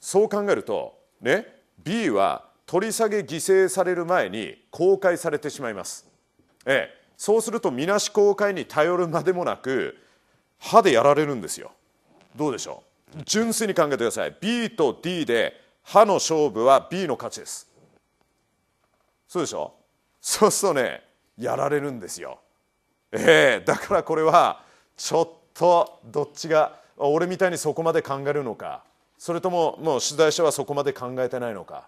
そう考えるとね B は取り下げ犠牲される前に公開されてしまいます、ええ、そうするとみなし公開に頼るまでもなく歯でやられるんですよどうでしょう純粋に考えてください B と D で歯の勝負は B の勝ちですそうでしょそうするとねやられるんですよええだからこれはちょっとどっちが俺みたいにそこまで考えるのかそれとももう取材者はそこまで考えてないのか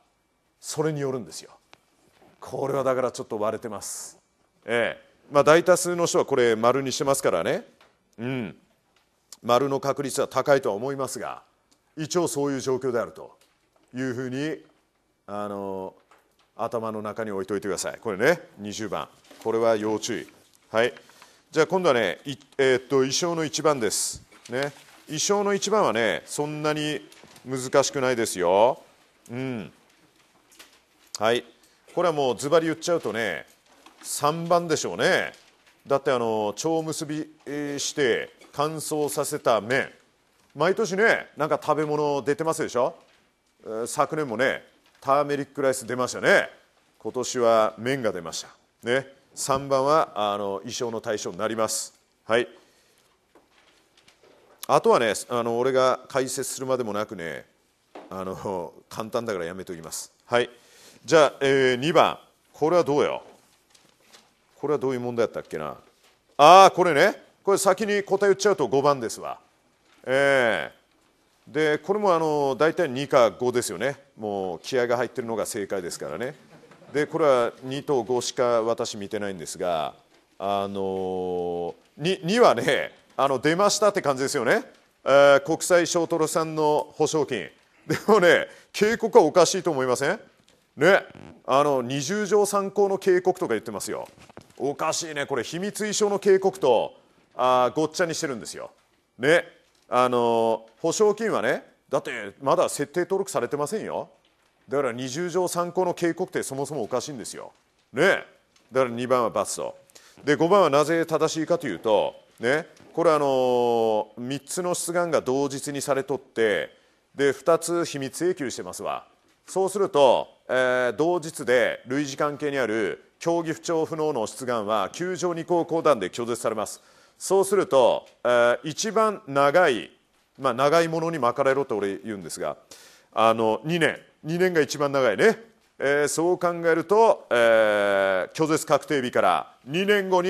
それによるんですよこれはだからちょっと割れてますええまあ大多数の人はこれ丸にしてますからねうん丸の確率は高いとは思いますが一応そういう状況であるというふうにあの頭の中に置いといてくださいこれね20番これは要注意はいじゃあ今度はね、えー、っと衣装の1番です、ね、衣装の一番はねそんなに難しくないですようんはいこれはもうズバリ言っちゃうとね3番でしょうねだってあの腸結びして乾燥させた麺毎年ねなんか食べ物出てますでしょ昨年もねターメリックライス出ましたね今年は麺が出ましたね3番はあの衣装の対象になります。はいあとはねあの俺が解説するまでもなくねあの簡単だからやめておきますはいじゃあ、えー、2番これはどうよこれはどういう問題だったっけなああこれねこれ先に答え言っちゃうと5番ですわええー、でこれもあの大体2か5ですよねもう気合が入っているのが正解ですからねでこれは2と5しか私見てないんですがあの 2, 2はねあの出ましたって感じですよね、えー、国際ショートロさんの保証金でもね警告はおかしいと思いませんねあの二重条参考の警告とか言ってますよおかしいねこれ秘密遺書の警告とあごっちゃにしてるんですよねあの保証金はねだってまだ設定登録されてませんよだから二0条参考の警告ってそもそもおかしいんですよ。ねだから2番は罰と。で5番はなぜ正しいかというと、ね、これあの3つの出願が同日にされとってで2つ秘密請求してますわ。そうすると、えー、同日で類似関係にある競技不調不能の出願は球場2項公団で拒絶されます。そうすると、えー、一番長い、まあ、長いものに巻かれろと俺言うんですがあの2年2年が一番長いね、えー、そう考えると、えー、拒絶確定日から2年後に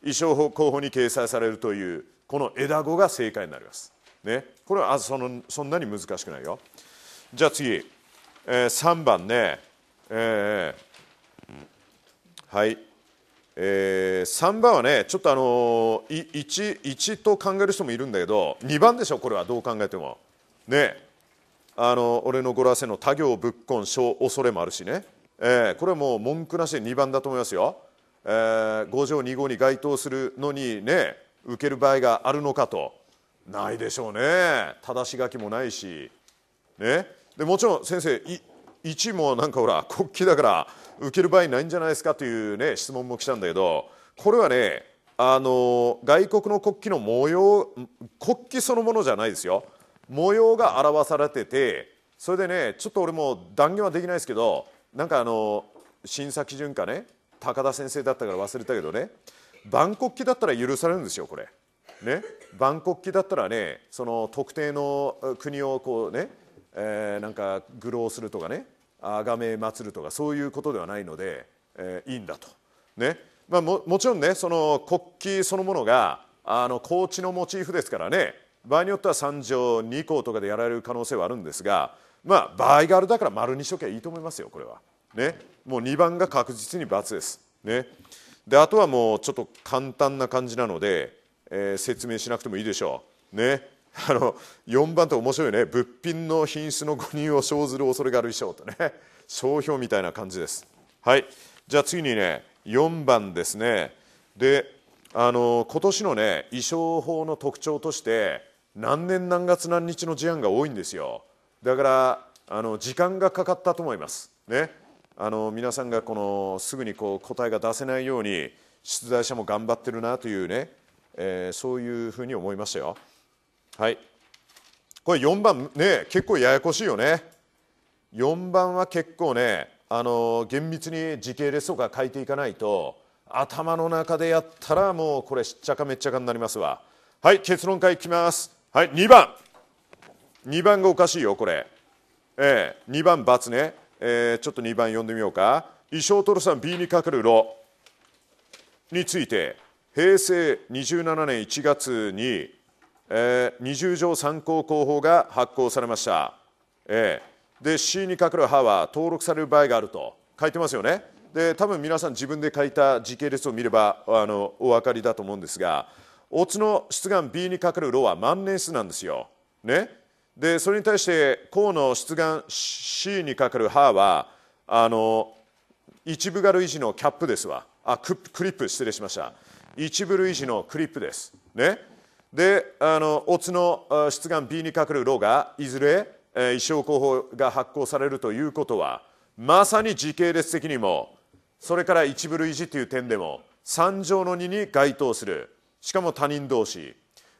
衣装候補に掲載されるというこの枝子が正解になります、ね、これはそのそんなに難しくないよじゃあ次、えー、3番ね、えー、はいえー、3番はねちょっとあのー、1, 1と考える人もいるんだけど2番でしょこれはどう考えてもねあの俺のごらせの他行仏婚小恐れもあるしね、えー、これはもう文句なしで2番だと思いますよ、えー、5条2号に該当するのにね受ける場合があるのかとないでしょうね正し書きもないしねでもちろん先生1もなんかほら国旗だから受ける場合ないんじゃないですかというね質問も来たんだけどこれはねあの外国の国旗の模様国旗そのものじゃないですよ模様が表されててそれでねちょっと俺も断言はできないですけどなんかあの審査基準かね高田先生だったから忘れたけどね万国旗だったら許されるんですよこれ。ね、万国旗だったらねその特定の国をこうね、えー、なんか愚弄するとかねあがめ祭るとかそういうことではないので、えー、いいんだと。ねまあ、ももちろんねその国旗そのものがあの高知のモチーフですからね場合によっては3条2項とかでやられる可能性はあるんですがまあ合があるだから丸にしときゃいいと思いますよこれは。ね、もう2番が確実に×です。ね、であとはもうちょっと簡単な感じなので、えー、説明しなくてもいいでしょう。ね、あの4番って面白いね物品の品質の誤認を生ずる恐れがある衣装とね商標みたいな感じです。はいじゃあ次にね4番ですねであの今年のね衣装法の特徴として何年何月何日の事案が多いんですよだからあの時間がかかったと思いますねあの皆さんがこのすぐにこう答えが出せないように出題者も頑張ってるなというね、えー、そういうふうに思いましたよはいこれ4番ね結構ややこしいよね4番は結構ねあの厳密に時系列とか書いていかないと頭の中でやったらもうこれしっちゃかめっちゃかになりますわはい結論からいきますはい2番2番がおかしいよこれ、ええ、2番×ね、えー、ちょっと2番読んでみようか石尾徹さん B にかかる炉について平成27年1月に、えー、20条参考広報が発行されました、えー、で C にかかる歯は登録される場合があると書いてますよねで多分皆さん自分で書いた時系列を見ればあのお分かりだと思うんですがオツの出願 B にかかるロは万年数なんですよ。ね、でそれに対して項の出願 C にかかる歯はあの一部る維持のキャップですわあクリップ失礼しました一部類似のクリップです。ね、であのオツの出願 B にかかるロがいずれ、えー、候補が発行されるということはまさに時系列的にもそれから一部類似という点でも3乗の2に該当する。しかも他人同士、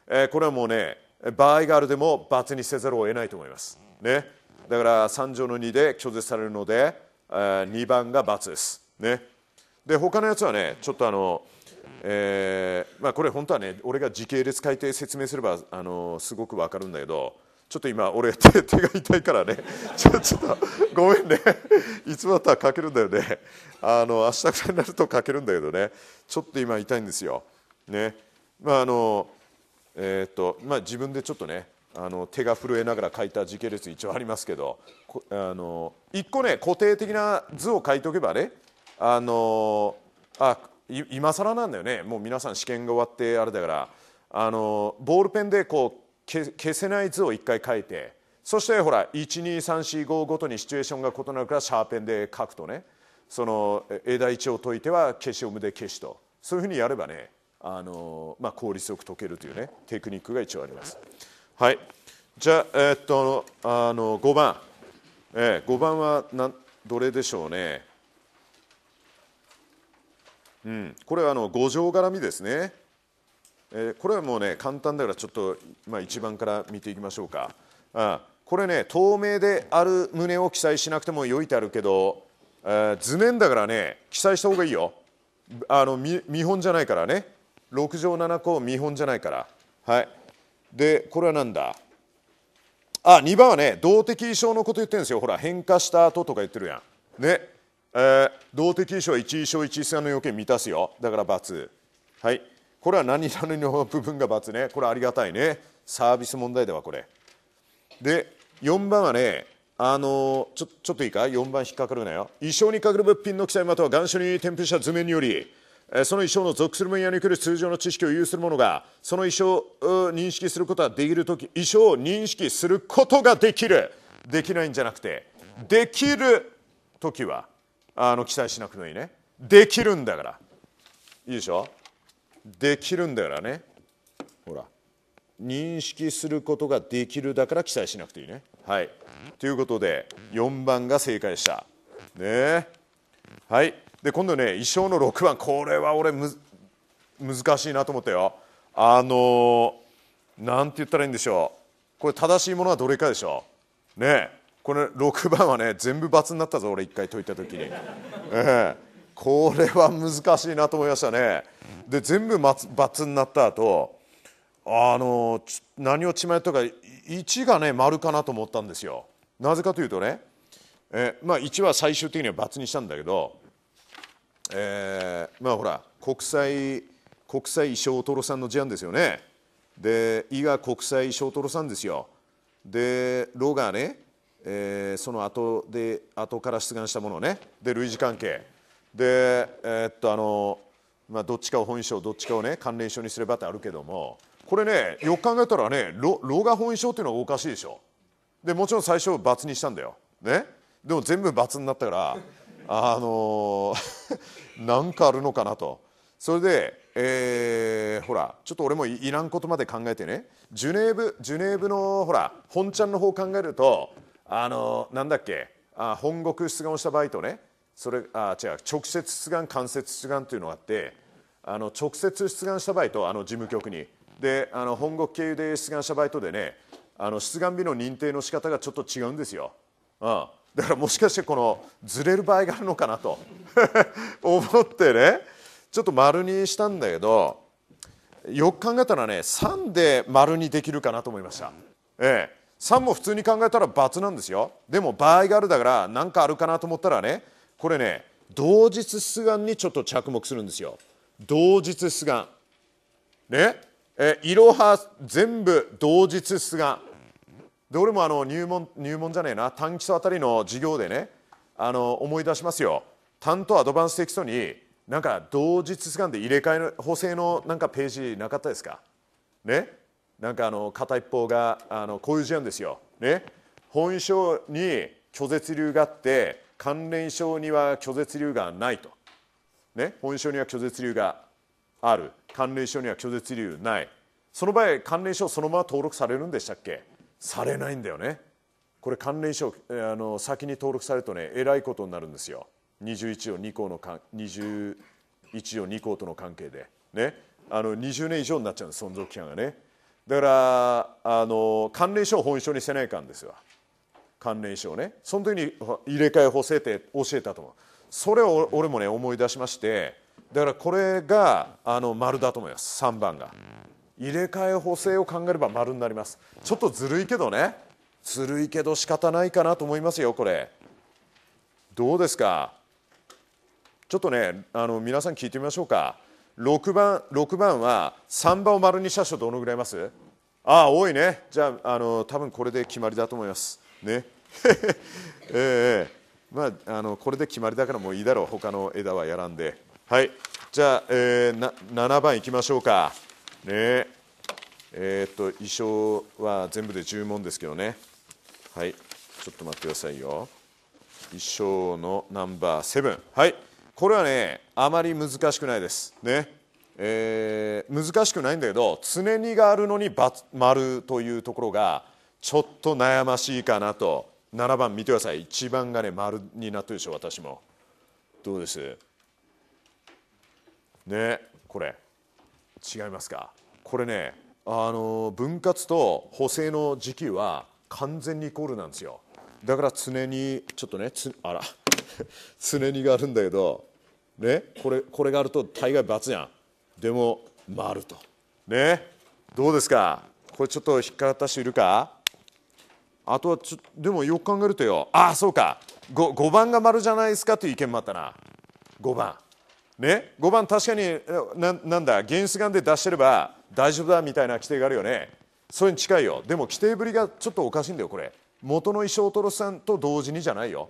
えー、これはもうね場合があるでも罰にせざるを得ないと思います、ね、だから3条の2で拒絶されるので、えー、2番が罰です、ね、で他のやつはねちょっとあの、えー、まあ、これ本当はね俺が時系列書いて説明すればあのすごく分かるんだけどちょっと今俺手が痛いからね [LAUGHS] ちょちょっとごめんねいつもだったら書けるんだよねあの明日くらいになると書けるんだけどねちょっと今痛いんですよねまああのえー、っとまあ、自分でちょっとねあの手が震えながら書いた時系列一応ありますけどあの一個ね固定的な図を書いておけばねあのあ今更なんだよねもう皆さん試験が終わってあれだからあのボールペンでこう消せない図を一回書いてそしてほら12345ごとにシチュエーションが異なるからシャーペンで書くとねその枝一を解いては消しゴムで消しとそういうふうにやればねあの、まあ、効率よく解けるというねテクニックが一応あります。はい、じゃあ,、えー、っとあの5番、えー、5番はなどれでしょうね、うん、これはあの五条絡みですね、えー、これはもうね簡単だからちょっと、まあ、一番から見ていきましょうか。あこれね透明である旨を記載しなくてもよいてあるけど、えー、図面だからね記載した方がいいよあの見本じゃないからね6条7項見本じゃないからはいでこれは何だあ2番はね動的意象のこと言ってるんですよほら変化した後とか言ってるやんねえー、動的意象は1意象1線の要件満たすよだから×はいこれは何々の部分が×ねこれありがたいねサービス問題ではこれで4番はねあのちょちょっといいか4番引っかかるなよ一生にかかる物品の記載または願書に添付した図面によりその衣装の属する分野における通常の知識を有する者がその衣装を認識することができる時衣装を認識することができるできないんじゃなくてできる時はあの記載しなくてもいいねできるんだからいいでしょできるんだからねほら認識することができるだから記載しなくていいねはいということで4番が正解でしたねはいで今度ね衣装の6番これは俺む難しいなと思ったよあのなんて言ったらいいんでしょうこれ正しいものはどれかでしょうねこれ6番はね全部×になったぞ俺1回解いた時に、ええ、これは難しいなと思いましたねで全部×になった後あの何をちまえとか1がね丸かなと思ったんですよなぜかというとねえまあ1は最終的には×にしたんだけどえー、まあほら国際国際小トロさんの事案ですよねで伊賀国際小トロさんですよでロがね、えー、その後で後から出願したものねで類似関係でえー、っとあのまあ、どっちかを本書どっちかをね関連書にすればってあるけどもこれねよく考えたらねロロが本書っていうのはおかしいでしょでもちろん最初は罰にしたんだよねでも全部罰になったからあの [LAUGHS] なんかあるのかなとそれで、えー、ほらちょっと俺もいらんことまで考えてねジュネーブジュネーブのほら本ちゃんの方考えるとあのなんだっけあ本国出願をした場合とねそれあ違う直接出願間接出願というのがあってあの直接出願した場合とあの事務局にであの本国経由で出願した場合とでねあの出願日の認定の仕方がちょっと違うんですよ。うんだからもしかしてこのずれる場合があるのかなと [LAUGHS] 思ってねちょっと丸にしたんだけどよく考えたらね3で丸にできるかなと思いました、ええ、3も普通に考えたら×なんですよでも場合があるだから何かあるかなと思ったらねこれね同日出願にちょっと着目するんですよ同日出願ねえいろは全部同日出願で俺もあの入門入門じゃねえな短期礎あたりの授業でねあの思い出しますよ担当アドバンステキストになんか同日鑑で入れ替えの補正のなんかページなかったですかねなんかあの片一方があのこういう事案ですよ、ね、本意書に拒絶理由があって関連書には拒絶理由がないと、ね、本意書には拒絶理由がある関連書には拒絶理由ないその場合関連書そのまま登録されるんでしたっけされないんだよねこれ関連書あの先に登録されるとねえらいことになるんですよ21条2項の21を2項との関係でねあの20年以上になっちゃうんです存続期間がねだからあの関連書を本書にせないかんですよ関連書をねその時に入れ替え補正って教えたと思うそれを俺もね思い出しましてだからこれがあの丸だと思います3番が。入れ替え補正を考えれば丸になりますちょっとずるいけどねずるいけど仕方ないかなと思いますよこれどうですかちょっとねあの皆さん聞いてみましょうか6番 ,6 番は3番を丸にした人どのぐらいいますああ多いねじゃああの多分これで決まりだと思いますね [LAUGHS] ええまあ、あのこれで決まりだからもういいだろう他の枝はやらんではいじゃあ、えー、7番いきましょうかねえー、っと衣装は全部で10問ですけどねはいちょっと待ってくださいよ衣装のナンバー7はいこれはねあまり難しくないですねえー、難しくないんだけど常にがあるのに丸というところがちょっと悩ましいかなと7番見てください1番がね丸になってるでしょ私もどうですねこれ違いますかこれねあの分割と補正の時期は完全にイコールなんですよだから常にちょっとねつあら [LAUGHS] 常にがあるんだけどねこれこれがあると大概×じゃんでも丸とねどうですかこれちょっと引っかかった人いるかあとはちょでもよく考えるとよああそうか 5, 5番が丸じゃないですかという意見もあったな5番ね、5番確かにななんだ原子眼で出してれば大丈夫だみたいな規定があるよねそれに近いよでも規定ぶりがちょっとおかしいんだよこれ元の石トロさんと同時にじゃないよ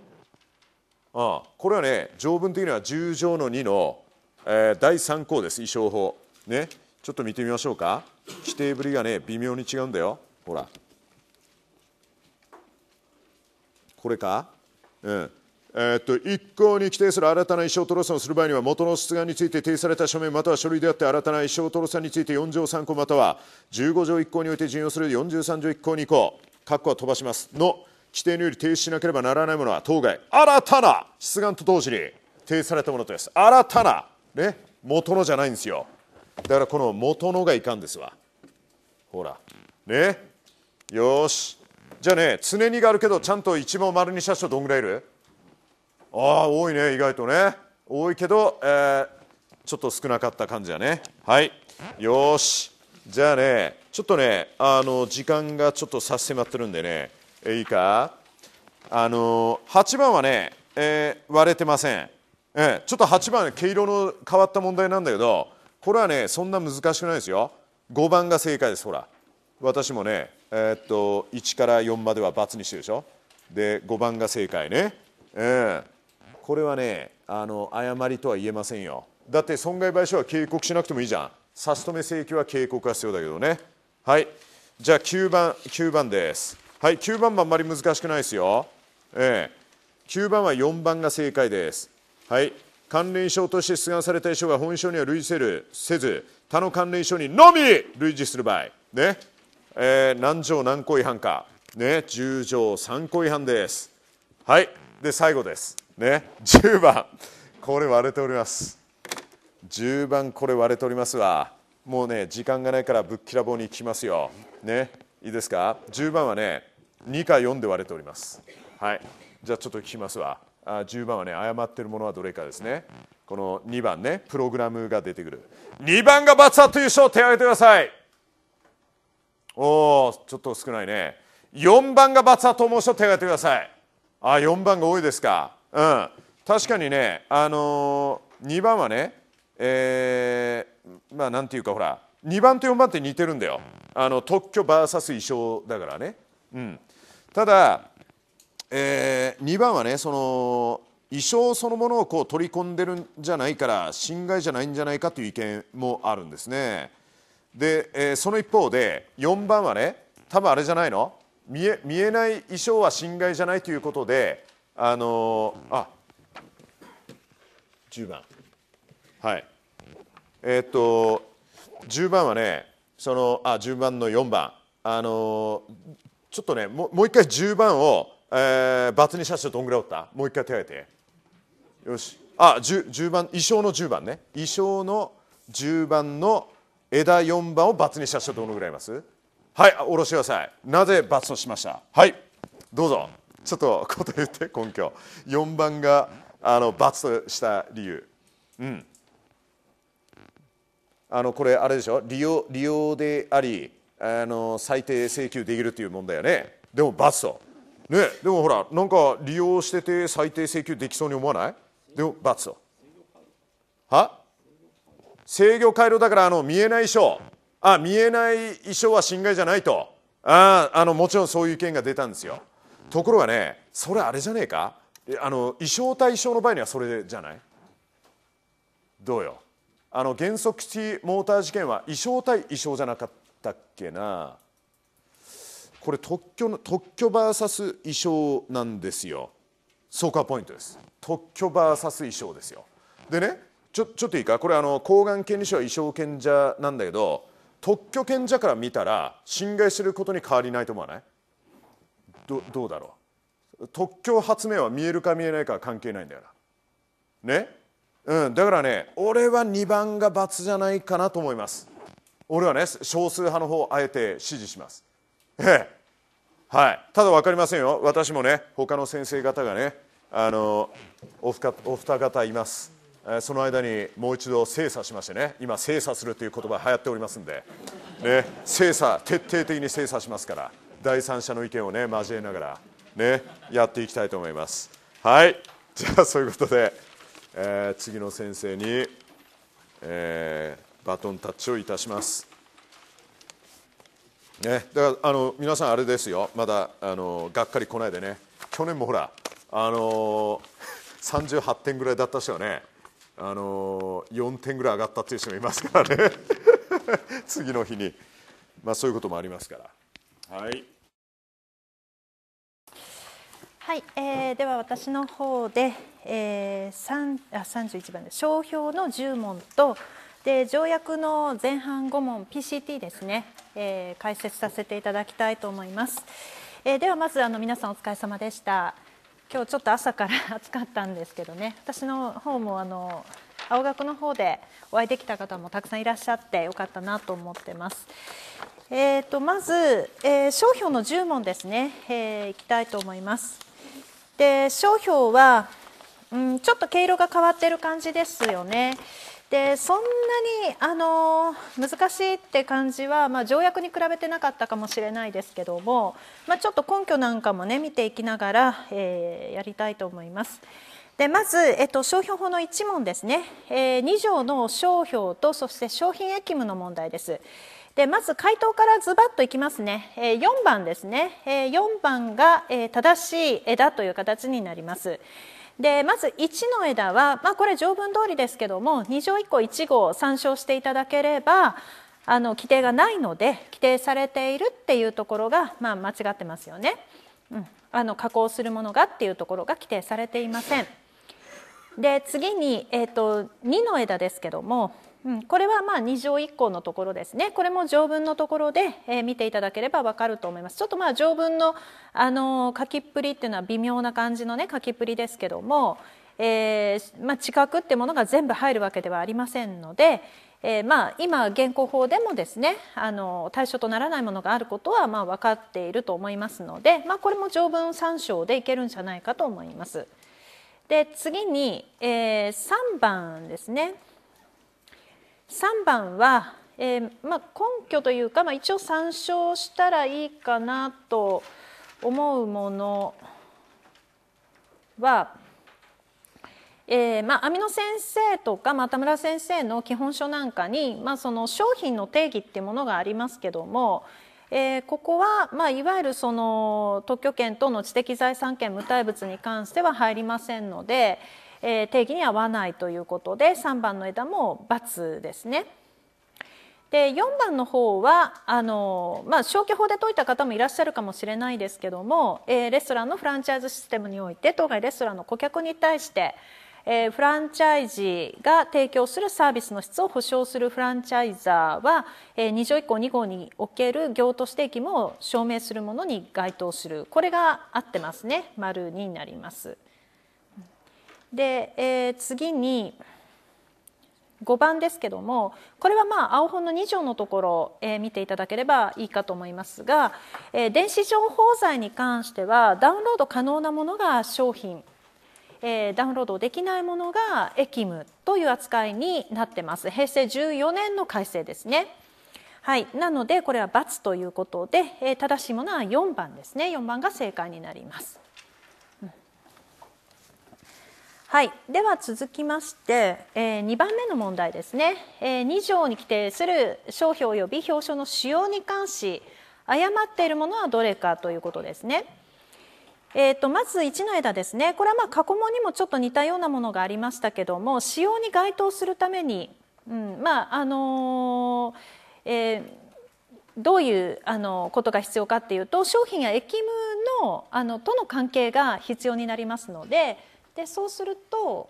ああこれはね条文的には10条の2の、えー、第3項です衣装法ねちょっと見てみましょうか規定ぶりがね微妙に違うんだよほらこれかうんえー、っと一項に規定する新たな意思を吐さんをする場合には元の出願について提出された書面または書類であって新たな意思を吐さんについて4条3項または15条1項において順用する43条1項2項括弧は飛ばしますの規定により提出しなければならないものは当該新たな出願と同時に提出されたものです新たな、ね、元のじゃないんですよだからこの元のがいかんですわほらねよしじゃあね常にがあるけどちゃんと一問丸にした人どんぐらいいるああ多いね意外とね多いけど、えー、ちょっと少なかった感じだねはいよしじゃあねちょっとねあの時間がちょっと差し迫ってるんでねえいいかあの8番はね、えー、割れてません、えー、ちょっと8番毛色の変わった問題なんだけどこれはねそんな難しくないですよ5番が正解ですほら私もねえー、っと1から4までは×にしてるでしょで5番が正解ねええーこれはねあの誤りとは言えませんよだって損害賠償は警告しなくてもいいじゃん差し止め請求は警告が必要だけどねはいじゃあ9番9番ですはい9番もあんまり難しくないですよええ9番は4番が正解ですはい関連証として出願された遺書が本書には類似せるせず他の関連証にのみ類似する場合ねえー、何条何項違反かね10条3項違反ですはいで最後ですね、10番これ割れております10番これ割れておりますわもうね時間がないからぶっきらぼうにいきますよねいいですか10番はね2か4で割れておりますはいじゃあちょっと聞きますわあ10番はね誤ってるものはどれかですねこの2番ねプログラムが出てくる2番がバツだという人手を挙げてくださいおおちょっと少ないね4番がバツだと思う人手を挙げてくださいあ4番が多いですかうん、確かにね、あのー、2番はね、えー、まあなんていうかほら2番と4番って似てるんだよあの特許 VS 衣装だからね、うん、ただ、えー、2番はねその衣装そのものをこう取り込んでるんじゃないから侵害じゃないんじゃないかという意見もあるんですねで、えー、その一方で4番はね多分あれじゃないの見え見えない衣装は侵害じゃないということであのあ10番はいえー、っと10番はねそのあ10番の4番あのちょっとねもう一回10番を、えー、バツにした人どんぐらいおったもう一回手を挙げてよしあ 10, 10番衣装の10番ね衣装の10番の枝4番をバツにした人どのぐらいいますはいおろしてくださいなぜバツをしましたはいどうぞちょっとこと言って根拠4番があの罰とした理由うんあのこれあれでしょ利用利用でありあの最低請求できるっていう問題よねでも罰とねでもほらなんか利用してて最低請求できそうに思わないでも罰とは制御回路だからあの見えない書あ見えない衣装は侵害じゃないとああのもちろんそういう意見が出たんですよところがねそれあれじゃねえかあの衣装対象の場合にはそれじゃないどうよあの原則基地モーター事件は衣装対衣装じゃなかったっけなこれ特許の特許 VS 衣装なんですよそこはポイントです特許 VS 衣装ですよでねちょちょっといいかこれあの抗がん権利書は衣装権者なんだけど特許権者から見たら侵害してることに変わりないと思わないどどうだろう特許発明は見えるか見えないかは関係ないんだよなねうんだからね俺は2番が×じゃないかなと思います俺はね少数派の方をあえて支持しますええはい、ただ分かりませんよ、私もね、他の先生方がね、あのおふかお二方います、えその間にもう一度精査しましてね、今、精査するという言葉流行っておりますんで、ね、精査、徹底的に精査しますから。第三者の意見をね交えながらねやっていきたいと思いますはい [LAUGHS] じゃあそういうことで、えー、次の先生に、えー、バトンタッチをいたしますね、だからあの皆さん、あれですよ、まだあのがっかりこないでね、去年もほら、あのー、38点ぐらいだった人はね、あのー、4点ぐらい上がったっていう人もいますからね [LAUGHS] 次の日に、まあ、そういうこともありますから。はい。はい、えー、では私の方で、えー、3あ31番で商標の10問とで条約の前半5問 PCT ですね、えー、解説させていただきたいと思います。えー、ではまずあの皆さんお疲れ様でした。今日ちょっと朝から [LAUGHS] 暑かったんですけどね私の方もあの青学の方でお会いできた方もたくさんいらっしゃってよかったなと思ってます。えーと、まず、えー、商標の10問ですね、えー、いきたいと思います。で商標は、うん、ちょっと毛色が変わってる感じですよね。でそんなにあの難しいって感じは、まあ、条約に比べてなかったかもしれないですけども、まあ、ちょっと根拠なんかもね見ていきながら、えー、やりたいと思います。でまず、えっと、商標法の1問ですね、えー、2条の商標とそして商品役務の問題です。でまず回答からズバッといきますね、えー、4番ですね、えー、4番が、えー、正しい枝という形になります。でまず1の枝は、まあ、これ条文通りですけども2条1降1号を参照していただければあの規定がないので規定されているっていうところが、まあ、間違ってますよね、うん、あの加工するものがっていうところが規定されていません。で次に、えーと、2の枝ですけども、うん、これはまあ2乗1項のところですねこれも条文のところで、えー、見ていただければ分かると思いますちょっとまあ条文の、あのー、書きっぷりっていうのは微妙な感じのね書きっぷりですけども、えーまあ、知覚ってものが全部入るわけではありませんので、えー、まあ今現行法でもですねあの対象とならないものがあることはまあ分かっていると思いますので、まあ、これも条文参照でいけるんじゃないかと思います。で次に、えー、3番ですね3番は、えーまあ、根拠というか、まあ、一応参照したらいいかなと思うものは、えーまあ、網野先生とか、まあ、田村先生の基本書なんかに、まあ、その商品の定義っていうものがありますけども、えー、ここは、まあ、いわゆるその特許権等の知的財産権無体物に関しては入りませんので、えー、定義に合わないということで3番の枝も×ですね。で4番の方はあの、まあ、消去法で解いた方もいらっしゃるかもしれないですけども、えー、レストランのフランチャイズシステムにおいて当該レストランの顧客に対してえフランチャイジが提供するサービスの質を保証するフランチャイザーは、え2条1項2号における業として義務を証明するものに該当するこれが合ってますね丸になります。で、え次に5番ですけどもこれはまあ青本の2条のところ、え見ていただければいいかと思いますが、え電子情報材に関してはダウンロード可能なものが商品えー、ダウンロードできないものが駅務という扱いになってます平成14年の改正ですね。はい、なのでこれは×ということで、えー、正しいものは4番ですね4番が正解になります。うん、はい、では続きまして、えー、2番目の問題ですね、えー、2条に規定する商標及び表彰の使用に関し誤っているものはどれかということですね。えーと、まず1の枝ですねこれはまあ過去問にもちょっと似たようなものがありましたけども使用に該当するために、うん、まああのー、えー、どういうあのことが必要かっていうと商品や駅務のあのとの関係が必要になりますのででそうすると。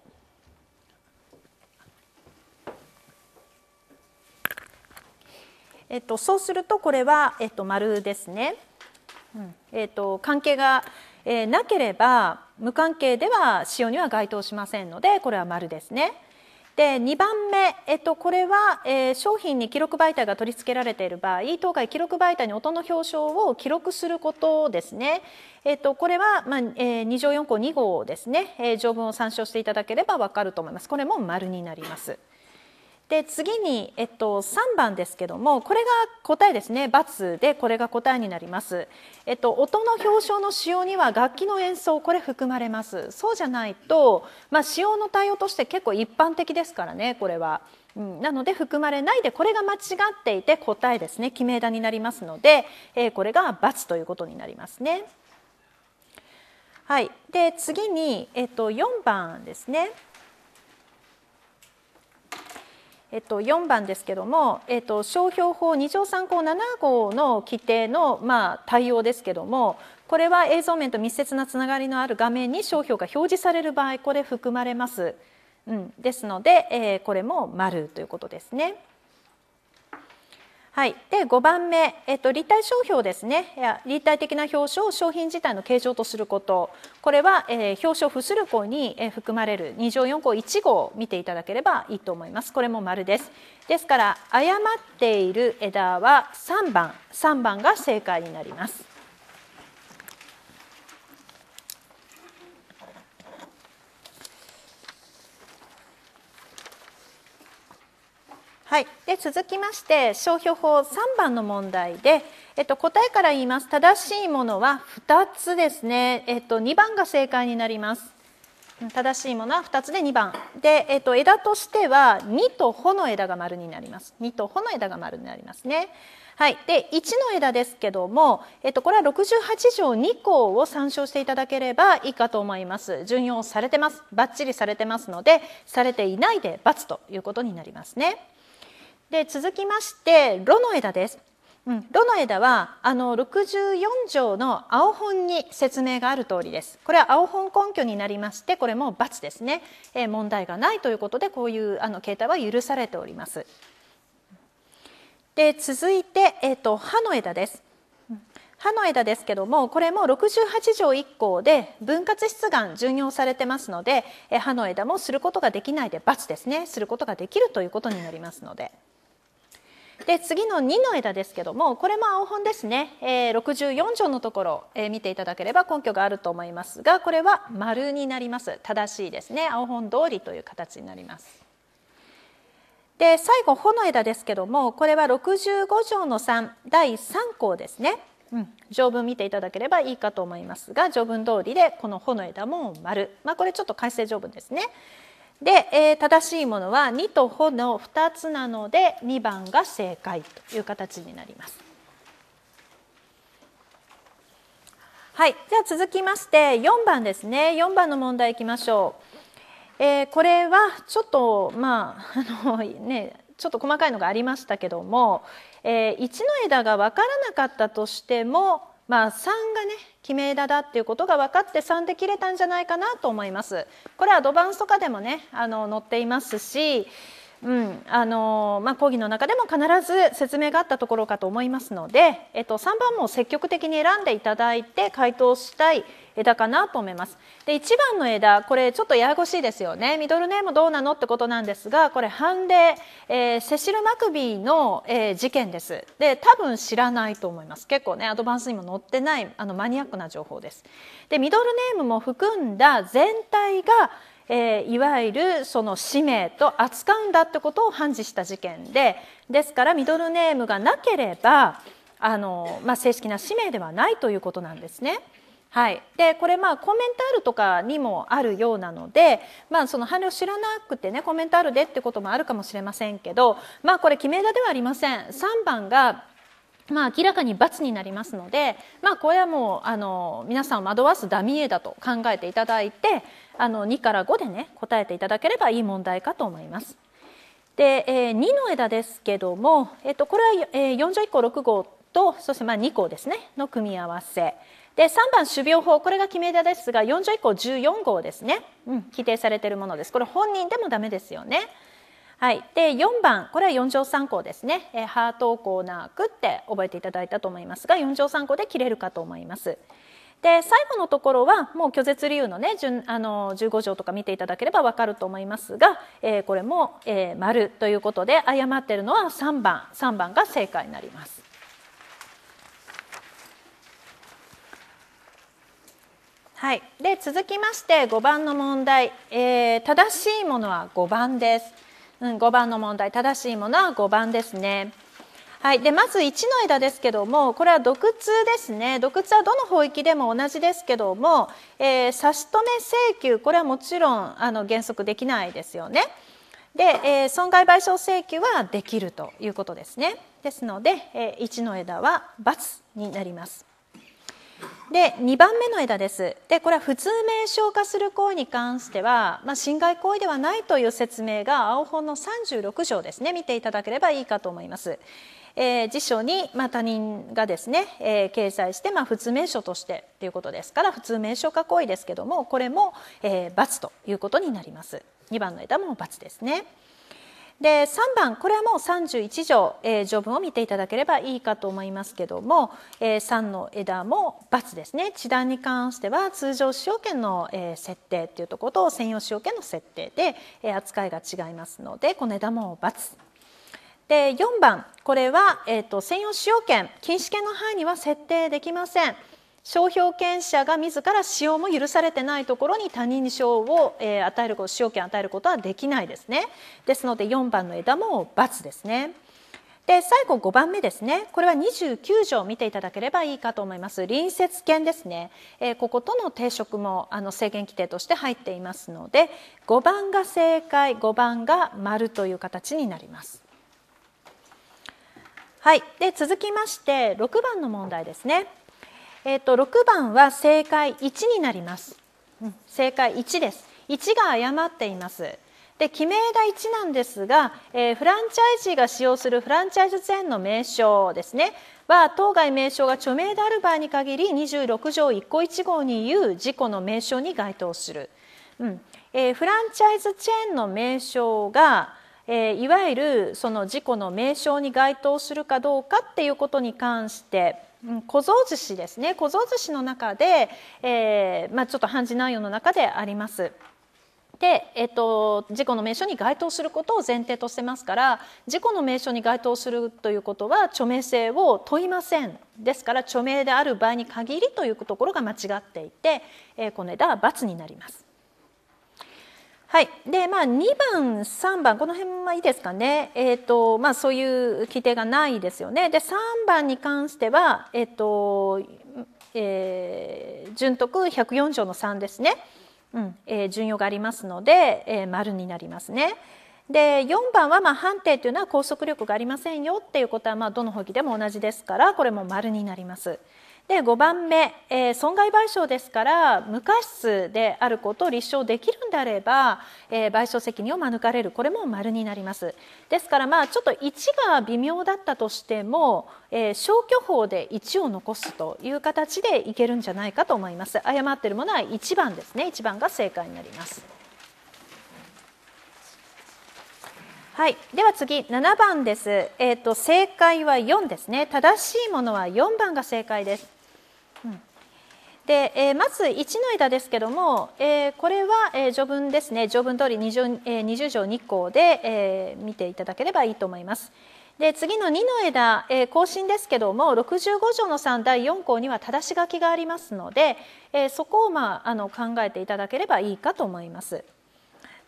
えっと、そうするとこれは、えっと、丸ですね、うんえっと、関係がえー、なければ無関係では使用には該当しませんのでこれは丸ですね。で2番目、えっと、これは、えー、商品に記録媒体が取り付けられている場合当該記録媒体に音の表彰を記録することですね、えっと、これは、まあえー、2条4項2号ですね、えー、条文を参照していただければ分かると思いますこれも丸になります。で次に、えっと、3番ですけどもこれが答えですね×でこれが答えになります、えっと、音の表彰の使用には楽器の演奏これ含まれますそうじゃないと、まあ、使用の対応として結構一般的ですからねこれは、うん、なので含まれないでこれが間違っていて答えですね決め枝になりますので、えー、これが×ということになりますねはいで次に、えっと、4番ですねえっと、4番ですけども、えっと、商標法2条3項7号の規定の、まあ、対応ですけどもこれは映像面と密接なつながりのある画面に商標が表示される場合これ含まれます、うん、ですので、えー、これも丸ということですね。はい、で5番目、えっと、立体商標ですねや立体的な表彰を商品自体の形状とすることこれは、えー、表彰不する項に、えー、含まれる2条4項1号を見ていただければいいと思いますこれも丸ですですから誤っている枝は3番3番が正解になりますはい、で続きまして商標法3番の問題で、えっと、答えから言います正しいものは2つですね、えっと、2番が正解になります正しいものは2つで2番で、えっと、枝としては2と穂の枝が丸になります2と穂の枝が丸になりますねはい、で1の枝ですけども、えっと、これは68条2項を参照していただければいいかと思います順用されてますばっちりされてますのでされていないで×ということになりますね。で続きましてロの枝です。うん、ロの枝はあの64条の青本に説明がある通りです。これは青本根拠になりまして、これも×ですね。えー、問題がないということで、こういうあの形態は許されております。で続いて、えーと、と歯の枝です。歯の枝ですけどもこれも68条1項で分割出願準用されてますので歯の枝もすることができないで×ですねすることができるということになりますので。で次の2の枝ですけどもこれも青本ですね、えー、64条のところ、えー、見ていただければ根拠があると思いますがこれは丸になります正しいですね青本通りという形になります。で最後「穂の枝」ですけどもこれは65条の3第3項ですね、うん、条文見ていただければいいかと思いますが条文通りでこの「穂の枝」も丸、まあ、これちょっと改正条文ですね。で、えー、正しいものは2とほの2つなので2番が正解という形になります。はい、じゃあ続きまして4番ですね4番の問題いきましょう、えー、これはちょっとまああのねちょっと細かいのがありましたけども、えー、1の枝が分からなかったとしても、まあ、3がね悲鳴だだっていうことが分かって3で切れたんじゃないかなと思います。これアドバンスとかでもねあの載っていますしうんあのまあ、講義の中でも必ず説明があったところかと思いますので、えっと、3番も積極的に選んでいただいて回答したい枝かなと思います。で1番の枝これちょっとややこしいですよねミドルネームどうなのってことなんですがこれ判例、えー、セシル・マクビーの、えー、事件です。で多分知らないと思います結構ねアドバンスにも載ってないあのマニアックな情報です。でミドルネームも含んだ全体がえー、いわゆるその使命と扱うんだってことを判事した事件でですからミドルネームがなければあの、まあ、正式な使命ではないということなんですね。はい、でこれまあコメンタールとかにもあるようなので、まあ、その判例を知らなくてねコメンタールでってこともあるかもしれませんけど、まあ、これ決め打ではありません。3番がまあ、明らかに罰になりますので、まあ、これはもうあの皆さんを惑わすダミーだと考えていただいてあの2から5でね答えていただければいい問題かと思います。で、えー、2の枝ですけども、えー、とこれは、えー、4条1項6号とそしてまあ2項ですねの組み合わせで3番種苗法これが決め枝ですが4条1項14号ですね、うん、規定されているものですこれ本人でもダメですよね。はい、で4番これは4乗3項ですね、えー、ハートコーナーくって覚えていただいたと思いますが4乗3項で切れるかと思います。で最後のところはもう拒絶理由のねあの15条とか見ていただければ分かると思いますが、えー、これも、えー、丸ということで誤ってるのは3番3番が正解になります。はい、で続きまして5番の問題、えー、正しいものは5番です。うん、5番の問題正しいものは5番ですね。はい、でまず1の枝ですけどもこれは毒痛ですね毒痛はどの法域でも同じですけども、えー、差し止め請求これはもちろんあの原則できないですよね。で、えー、損害賠償請求はできるということですね。ですので、えー、1の枝は×になります。で2番目の枝ですでこれは普通名称化する行為に関しては、まあ、侵害行為ではないという説明が青本の36条ですね見ていただければいいかと思います。えー、辞書に、まあ、他人がですね、えー、掲載して、まあ、普通名称としてということですから普通名称化行為ですけどもこれも、えー、罰ということになります。2番の枝も罰ですね。で3番これはもう31条、えー、条文を見ていただければいいかと思いますけども、えー、3の枝も×ですね地段に関しては通常使用権の、えー、設定っていうところと専用使用権の設定で、えー、扱いが違いますのでこの枝も×。で4番これは、えーと、と専用使用権禁止権の範囲には設定できません。商標権者が自ら使用も許されてないところに他人に賞を、え与えること使用権を与えることはできないですねですので4番の枝も×ですねで最後5番目ですねこれは29条を見ていただければいいかと思います隣接権ですね、えー、こことの抵触もあの制限規定として入っていますので5番が正解5番が丸という形になりますはい、で続きまして6番の問題ですねえーと、6番は正解1になります、正解1です1が誤っていますで記名が1なんですが、えー、フランチャイジーが使用するフランチャイズチェーンの名称ですねは当該名称が著名である場合に限り26条1個1号にいう事故の名称に該当する、うんえー、フランチャイズチェーンの名称が、えー、いわゆるその事故の名称に該当するかどうかっていうことに関して小僧寿司ですね小僧寿司の中で、えーまあ、ちょっと判事内容の中であります。で、えっと、事故の名称に該当することを前提としてますから事故の名称に該当するということは著名性を問いませんですから著名である場合に限りというところが間違っていて、えー、この枝は×になります。はい、でまあ2番3番この辺はいいですかね、えーとまあ、そういう規定がないですよね。で3番に関しては、えーとえー、順徳104条の3ですね、うんえー、順用がありますので、えー、丸になりますね。で4番はまあ判定というのは拘束力がありませんよっていうことはまあどの法規でも同じですからこれも丸になります。で5番目、えー、損害賠償ですから無過失であることを立証できるんであれば、えー、賠償責任を免れるこれも丸になりますですからまあちょっと1が微妙だったとしても、えー、消去法で1を残すという形でいけるんじゃないかと思います誤っているものは1番ですね1番が正解になりますはい、では次7番です。えっ、ー、と正解は4ですね。正しいものは4番が正解です。うんで、えー、まず1の枝ですけども、えー、これは、えー、序文ですね序文通り 20,、えー、20条2項で、えー、見ていただければいいと思います。で次の2の枝、えー、更新ですけども65条の3第4項には正し書きがありますので、えー、そこを、まあ、あの考えていただければいいかと思います。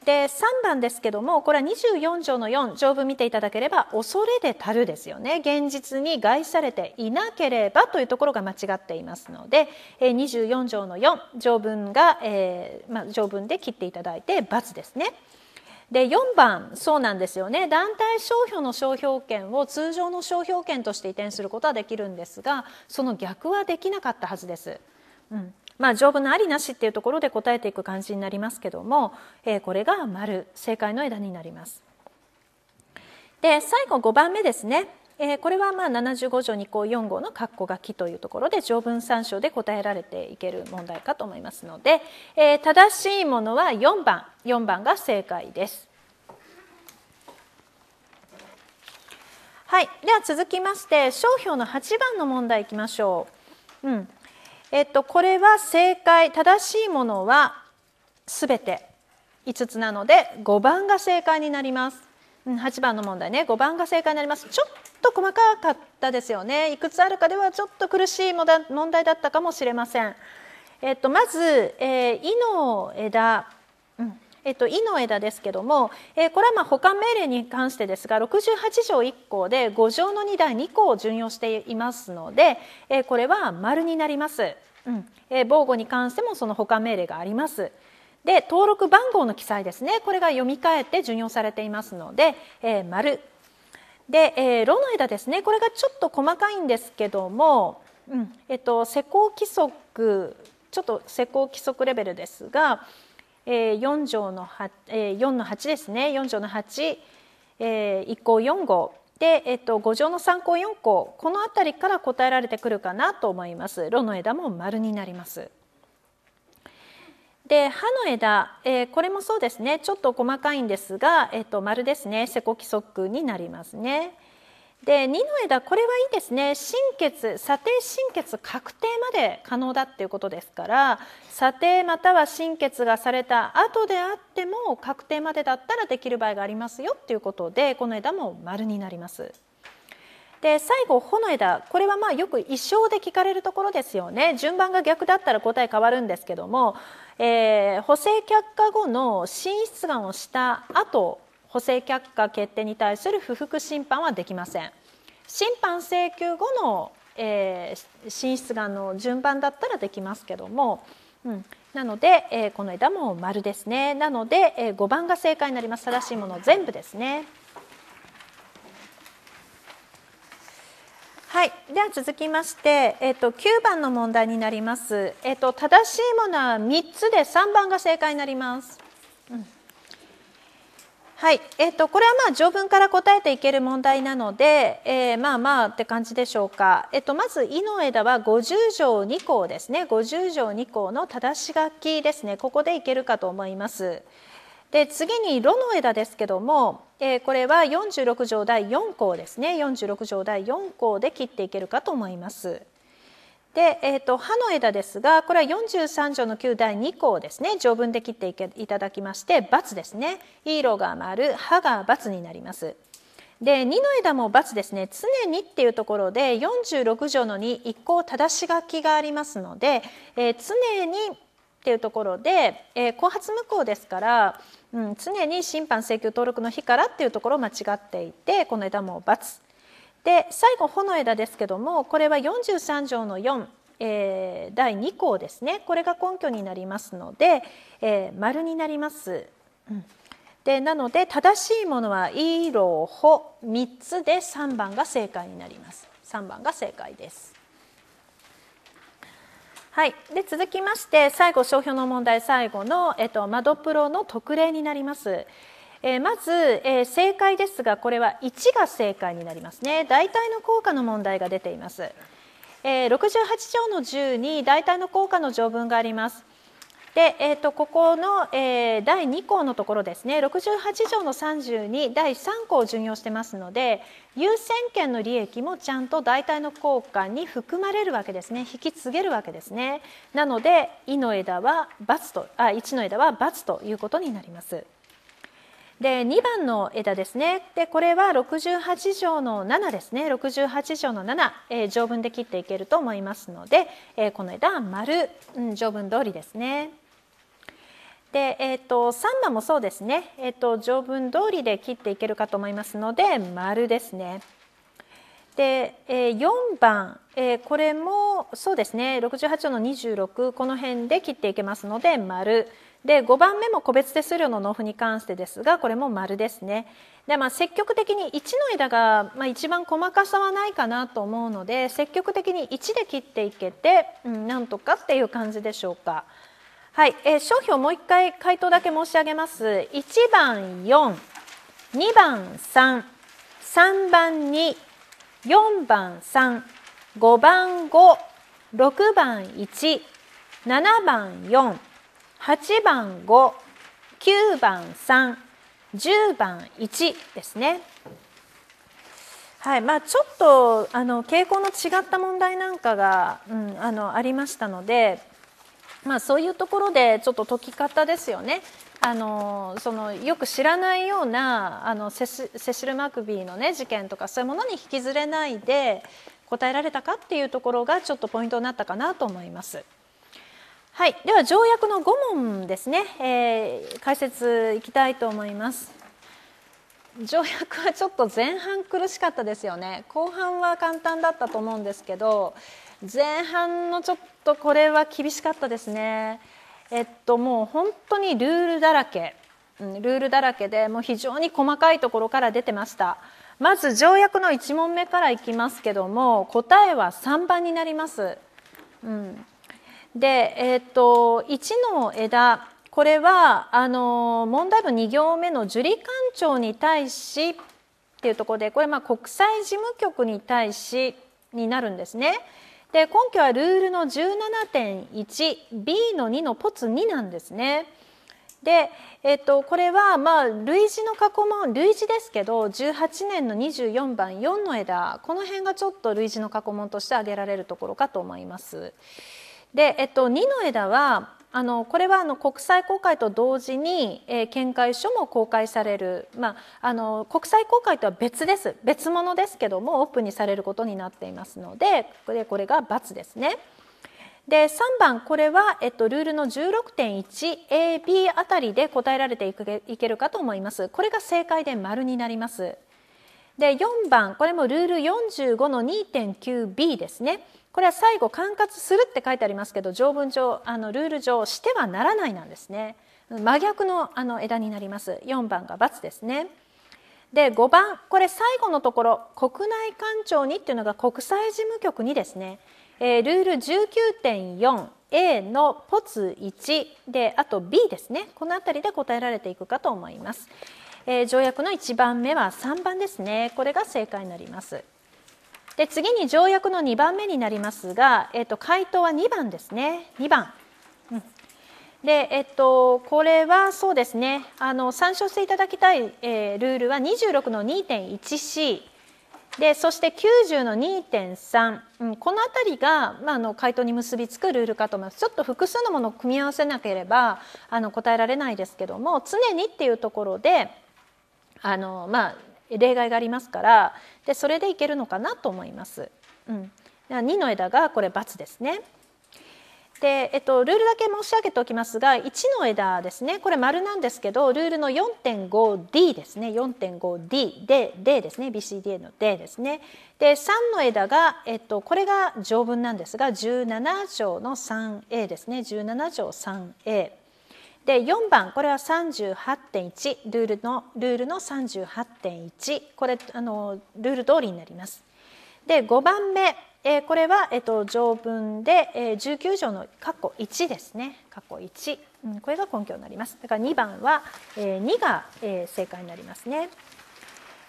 で3番ですけどもこれは24条の4条文見ていただければ「恐れでたる」ですよね現実に害されていなければというところが間違っていますので24条の4条文が、えー、まあ、条文で切っていただいて×ですね。で4番そうなんですよね団体商標の商標権を通常の商標権として移転することはできるんですがその逆はできなかったはずです。うん、まあ、条文のありなしっていうところで答えていく感じになりますけども、えー、これが丸正解の枝になります。で最後5番目ですね、えー、これはまあ75条2項4号の括弧書きというところで条文参照で答えられていける問題かと思いますので、えー、正しいものは4番4番が正解です。はい、では続きまして商標の8番の問題いきましょう。うんえっと、これは正解正しいものは全て5つなので5番が正解になります。8番の問題ね5番が正解になりますちょっと細かかったですよねいくつあるかではちょっと苦しい問題だったかもしれません。えっと、まず、えー、イの枝えっと、井の枝ですけども、えー、これはまあ保管命令に関してですが68条1項で5条の2第2項を順用していますので、えー、これは丸になります、うんえー、防護に関してもその保管命令があります。で登録番号の記載ですねこれが読み替えて順用されていますので、えー、丸で、えー、の枝ですねこれがちょっと細かいんですけども、うんえっと、施工規則ちょっと施工規則レベルですが、え4条の 8,、え4の8ですね4条の8、え1項4号で、えっと、5条の3項4項この辺りから答えられてくるかなと思います。ロの枝も丸になりますで歯の枝、えー、これもそうですねちょっと細かいんですが、えっと、丸ですねセコ規則になりますね。で2の枝これはいいですね神血査定神血確定まで可能だっていうことですから査定または神経がされた後であっても確定までだったらできる場合がありますよっていうことでこの枝も丸になります。で最後「ほ」の枝これはまあよく一生で聞かれるところですよね順番が逆だったら答え変わるんですけども、えー、補正却下後の心室がんをした後補正却下決定に対する不服審判はできません審判請求後の、えー、進出がの順番だったらできますけども、うん、なので、えー、この枝も丸ですねなので、えー、5番が正解になります正しいもの全部ですねはい、では続きまして、えっ、ー、と9番の問題になります。えっ、ー、と正しいものは3つで3番が正解になります。はい、えっ、ー、とこれはまあ条文から答えていける問題なので、えー、まあまあって感じでしょうか。えっ、ー、とまず「い」の枝は50条2項ですね。50条2項の正し書きですね。ここでいけるかと思います。で次に「ろ」の枝ですけども、えこれは46条第4項ですね。46条第4項で切っていけるかと思います。で、えーと、葉の枝ですがこれは43条の9第2項ですね条文で切っていただきまして×ですね色が丸葉が×になります。で2の枝も×ですね常にっていうところで46条の2一項正し書きがありますので、えー、常にっていうところで、えー、後発無効ですから、うん、常に審判請求登録の日からっていうところ間違っていてこの枝も×。で最後「穂の枝」ですけどもこれは43条の4、えー、第2項ですねこれが根拠になりますので、えー、丸になります。うん、でなので正しいものは「いろほ」3つで3番が正解になります。3番が正解です。はい、で続きまして最後商標の問題最後の、えっと、マドプロの特例になります。えー、まず、えー、正解ですがこれは1が正解になりますね大体の効果の問題が出ています、えー、68条の10に大体の効果の条文がありますで、えーと、ここの、えー、第2項のところですね68条の32第3項を順用してますので優先権の利益もちゃんと代替の効果に含まれるわけですね引き継げるわけですねなので「い」の枝は×とあ「1」の枝は×ということになります。で2番の枝ですねでこれは68条の7ですね68条の7、えー、条文で切っていけると思いますので、えー、この枝は丸、うん、条文通りですね。で、えーと、3番もそうですね、えーと、と条文通りで切っていけるかと思いますので丸ですね。で、えー、4番、えー、これもそうですね68条の26この辺で切っていけますので丸。で5番目も個別手数料の納付に関してですがこれも丸ですねで、まあ、積極的に1の枝が、まあ、一番細かさはないかなと思うので積極的に1で切っていけて、うん、なんとかっていう感じでしょうか。はい、えー、商標もう一回回答だけ申し上げます。1番4、2番3、3番2、4番3、5番5、6番1、7番4、8番59番310番1ですね。はいまあ、ちょっとあの傾向の違った問題なんかが、うん、あのありましたので、まあ、そういうところでちょっと解き方ですよね。あのそのよく知らないようなあのセシル・マクビーの、ね、事件とかそういうものに引きずれないで答えられたかっていうところがちょっとポイントになったかなと思います。はい、では条約の5問ですね、えー、解説いきたいと思います条約はちょっと前半苦しかったですよね後半は簡単だったと思うんですけど前半のちょっとこれは厳しかったですねえっともう本当にルールだらけルールだらけでもう非常に細かいところから出てましたまず条約の1問目からいきますけども答えは3番になります、うん、で、えーと、1の枝これはあの問題文2行目の受理官庁に対しっていうところでこれまあ国際事務局に対しになるんですね。で根拠はルールの 17.1B の2のポツ2なんですね。で、えっ、と、これはまあ類似の過去問類似ですけど18年の24番4の枝この辺がちょっと類似の過去問として挙げられるところかと思います。で、えっと、2の枝はあのこれはあの国際公開と同時に、えー、見解書も公開される、まあ、あの国際公開とは別です別物ですけどもオープンにされることになっていますのでこれこれが×ですね。で3番これは、えっと、ルールの 16.1AB あたりで答えられていくいけるかと思います。これが正解で丸になります。で4番これもルール45の 2.9B ですね。これは最後管轄するって書いてありますけど条文上あのルール上してはならないなんですね真逆のあの枝になります4番が×ですねで5番これ最後のところ国内官庁にっていうのが国際事務局にですね、えー、ルール 19.4A のポツ1であと B ですねこの辺りで答えられていくかと思います、えー、条約の1番目は3番ですねこれが正解になりますで次に条約の2番目になりますが、えっと回答は2番ですね2番。でえっ、と、これはそうですねあの参照していただきたい、えー、ルールは26の 2.1c でそして90の2.3、うん、この辺りが、まあ、あの回答に結びつくルールかと思いますちょっと複数のものを組み合わせなければあの答えられないですけども常にっていうところであの、まあ、例外がありますからでそれでいけるのかなと思います。うん、2の枝がこれ×ですね。でえっと、ルールだけ申し上げておきますが1の枝ですねこれ丸なんですけどルールの 4.5D ですね 4.5D で D ですね BCDA の D ですねで3の枝が、えっと、これが条文なんですが17条の 3A ですね17条 3A で4番これは38.1ルールのルールの38.1これあのルール通りになります。で5番目、えー、これは、えーと、条文で、えー、19条の括弧1ですね括弧1、うん、これが根拠になりますだから2番は、えー、2が、えー、正解になりますね。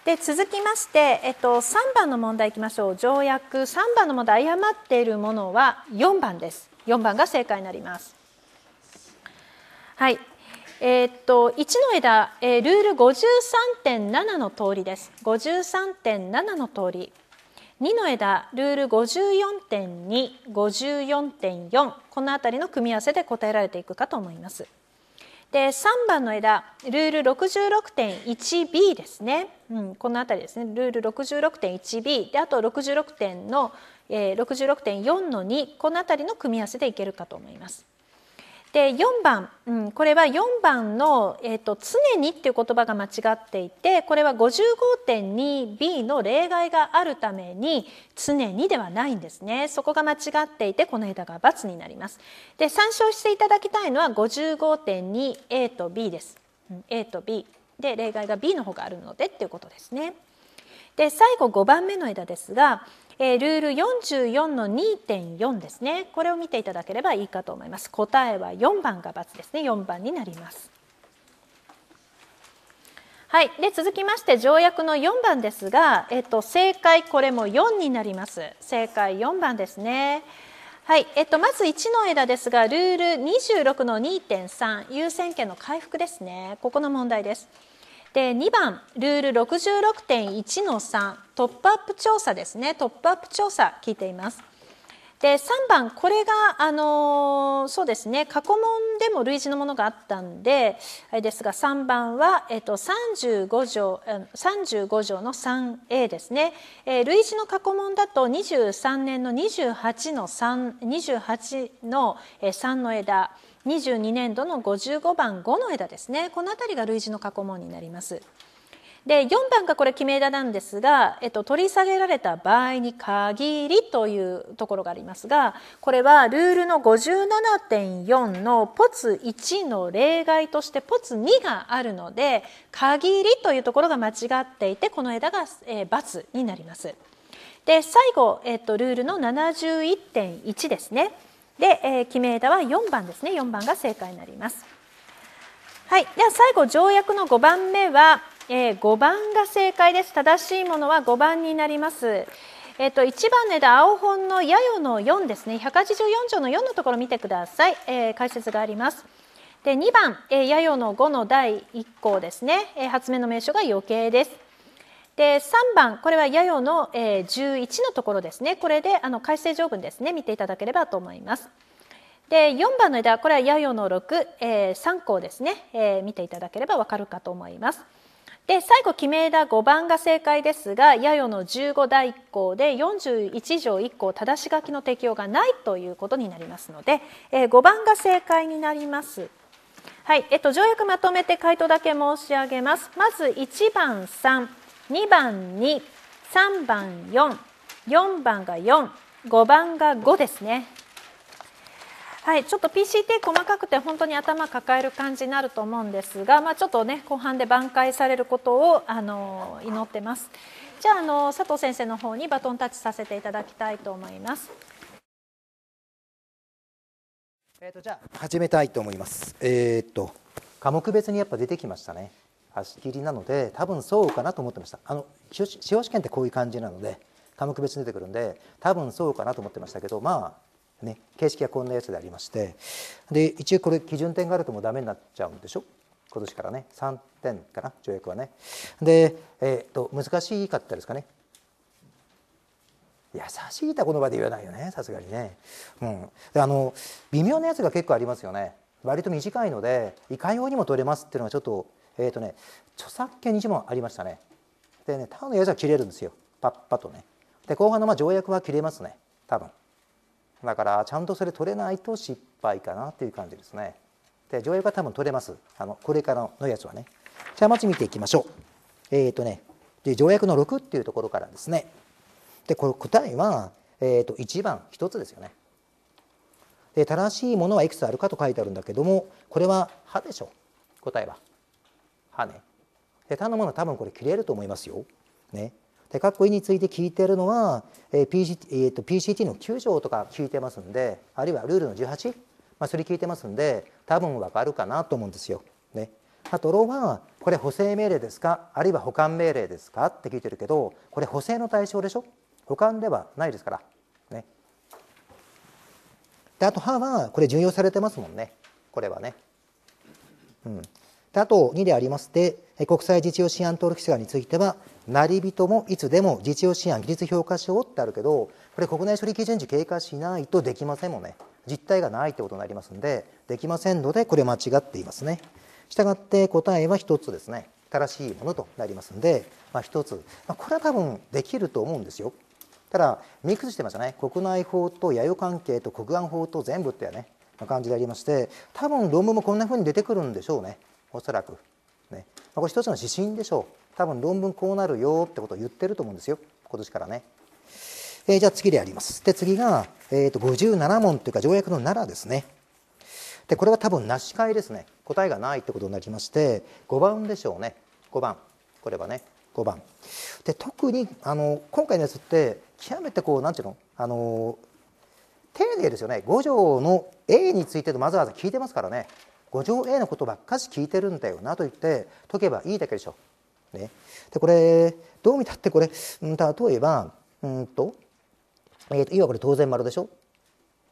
で続きまして、えっと、3番の問題いきましょう条約3番の問題誤っているものは4番です4番が正解になりますはい。えー、っと1の枝、えー、ルール53.7の通りです。三点七の通り。2の枝ルール54.254.4この辺りの組み合わせで答えられていくかと思います。で3番の枝ルール 66.1b ですね、うん、この辺りですねルール 66.1b であと十六点の,、え十66.4の2この辺りの組み合わせでいけるかと思います。で4番、うん、これは4番の、えーと「常に」っていう言葉が間違っていてこれは 55.2b の例外があるために「常に」ではないんですねそこが間違っていてこの枝が×になりますで参照していただきたいのは 55.2a と b です、うん、a と b で例外が b の方があるのでっていうことですねで最後5番目の枝ですが「えー、ルール44の2.4ですねこれを見ていただければいいかと思います答えは4番が×ですね4番になりますはいで続きまして条約の4番ですが、えっと、正解これも4になります正解4番ですねはい、えっと、まず1の枝ですがルール26の2.3優先権の回復ですねここの問題です。で2番ルール66.1の3トップアップ調査ですねトップアップ調査聞いています。で3番これがあのそうですね過去問でも類似のものがあったんでですが3番は、えっと、35, 条35条の 3A ですね、え類似の過去問だと23年の28の2 8の3の枝22年度の55番5の枝ですねこの辺りが類似の過去問になります。で4番がこれ決め枝なんですが、えっと、取り下げられた場合に限りというところがありますがこれはルールの57.4のポツ1の例外としてポツ2があるので限りというところが間違っていてこの枝が、えー、×になります。で最後、えっと、ルールの71.1ですね。で、えー、決め枝は4番ですね4番が正解になります。はい、では最後条約の5番目は、えー、5番が正解です正しいものは5番になります。えっと、1番の枝青本のやよの4ですね184条の4のところ見てください、えー、解説があります。で2番、えー、やよの5の第1項ですね、えー、発明の名称が余計です。で3番これはやよの、えー、11のところですねこれであの改正条文ですね見ていただければと思います。で4番の枝これはやよの63、えー、項ですね、えー、見ていただければ分かるかと思います。で最後決め枝5番が正解ですがやよの15第1項で41条1項正し書きの適用がないということになりますので、えー、5番が正解になります。はいえっと、条約まとめて回答だけ申し上げます。まず1番3 2番23番44番が45番が5ですね。はい、ちょっと PCT 細かくて本当に頭抱える感じになると思うんですが、まあ、ちょっとね後半で挽回されることをあの祈ってます。じゃああの佐藤先生の方にバトンタッチさせていただきたいと思います。えっ、とじゃあ始めたいと思います。えっ、と科目別にやっぱ出てきましたね。足切りなので多分そうかなと思ってましたあの司法試験ってこういう感じなので科目別に出てくるんで多分そうかなと思ってましたけどまあね形式はこんなやつでありましてで一応これ基準点があるともうダメになっちゃうんでしょ今年からね3点かな条約はねで、えーと、難しかったですかね優しいとはこの場で言わないよねさすがにね、うん、であの微妙なやつが結構ありますよね割と短いのでいかようにも取れますっていうのがちょっとえー、とね著作権1問ありましたねでね他のやつは切れるんですよパッパとねで後半のまあ条約は切れますね多分だからちゃんとそれ取れないと失敗かなっていう感じですねで条約は多分取れますあのこれからのやつはねじゃあまず見ていきましょうえっ、ー、とねで条約の6っていうところからですねでこれ答えは、えー、と1番1つですよねで正しいものはいくつあるかと書いてあるんだけどもこれは「は」でしょ答えは。羽で他のもの多分これ切れると思いますよ。ね、でかっこいいについて聞いてるのは、えー PCT えーと、PCT の9条とか聞いてますんであるいはルールの18、まあ、それ聞いてますんで多分わかるかなと思うんですよ。ね、あとローはこれ補正命令ですかあるいは保管命令ですかって聞いてるけどこれ補正の対象でしょ保管ではないですから。ね、であと歯はこれ順用されてますもんねこれはね。うん、あと2でありまして、国際自治要支案登録者については、なりびともいつでも自治要支案技術評価書ってあるけど、これ国内処理基準値経過しないとできませんもんね。実態がないってことになりますんで、できませんので、これ間違っていますね。したがって答えは1つですね。正しいものとなりますんで、まあ、1つ、まあ、これは多分できると思うんですよ。ただ、ミックスしてましたね。国内法と揶揄関係と国安法と全部ってね、まあ、感じでありまして、多分論文もこんな風に出てくるんでしょうね。おそらく、ね、これ一つの指針でしょう多分論文こうなるよってことを言ってると思うんですよ今年からね、えー、じゃあ次でありますで次が、えーと、57問というか条約の7ですねでこれは多分なし会ですね答えがないってことになりまして5番でしょうね5番これはね5番で特にあの今回のやつって極めてこうなんていうのあの丁寧ですよね5条の A についてとわざわざ聞いてますからね五条 A のことばっかし聞いてるんだよなと言って解けばいいだけでしょ。う。ね、でこれどう見たってこれ、例えばうんと、えーと、といわこれ当然丸でしょ。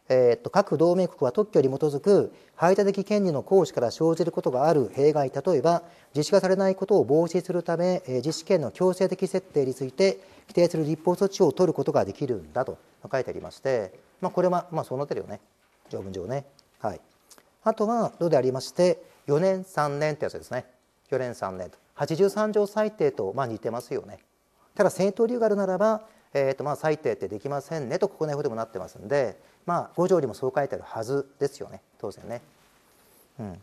えーと、と各同盟国は特許に基づく排他的権利の行使から生じることがある弊害例えば実施がされないことを防止するため、えー、実施権の強制的設定について規定する立法措置を取ることができるんだと書いてありまして、まあ、これは、まあ、そうなってるよね条文上ね。はいあとはのでありまして4年3年ってやつですね4年3年と83条裁定とまあ似てますよねただ正当理由があるならば、えー、とまあ裁定ってできませんねと国内法でもなってますんで、まあ、5条にもそう書いてあるはずですよね当然ね。うん、で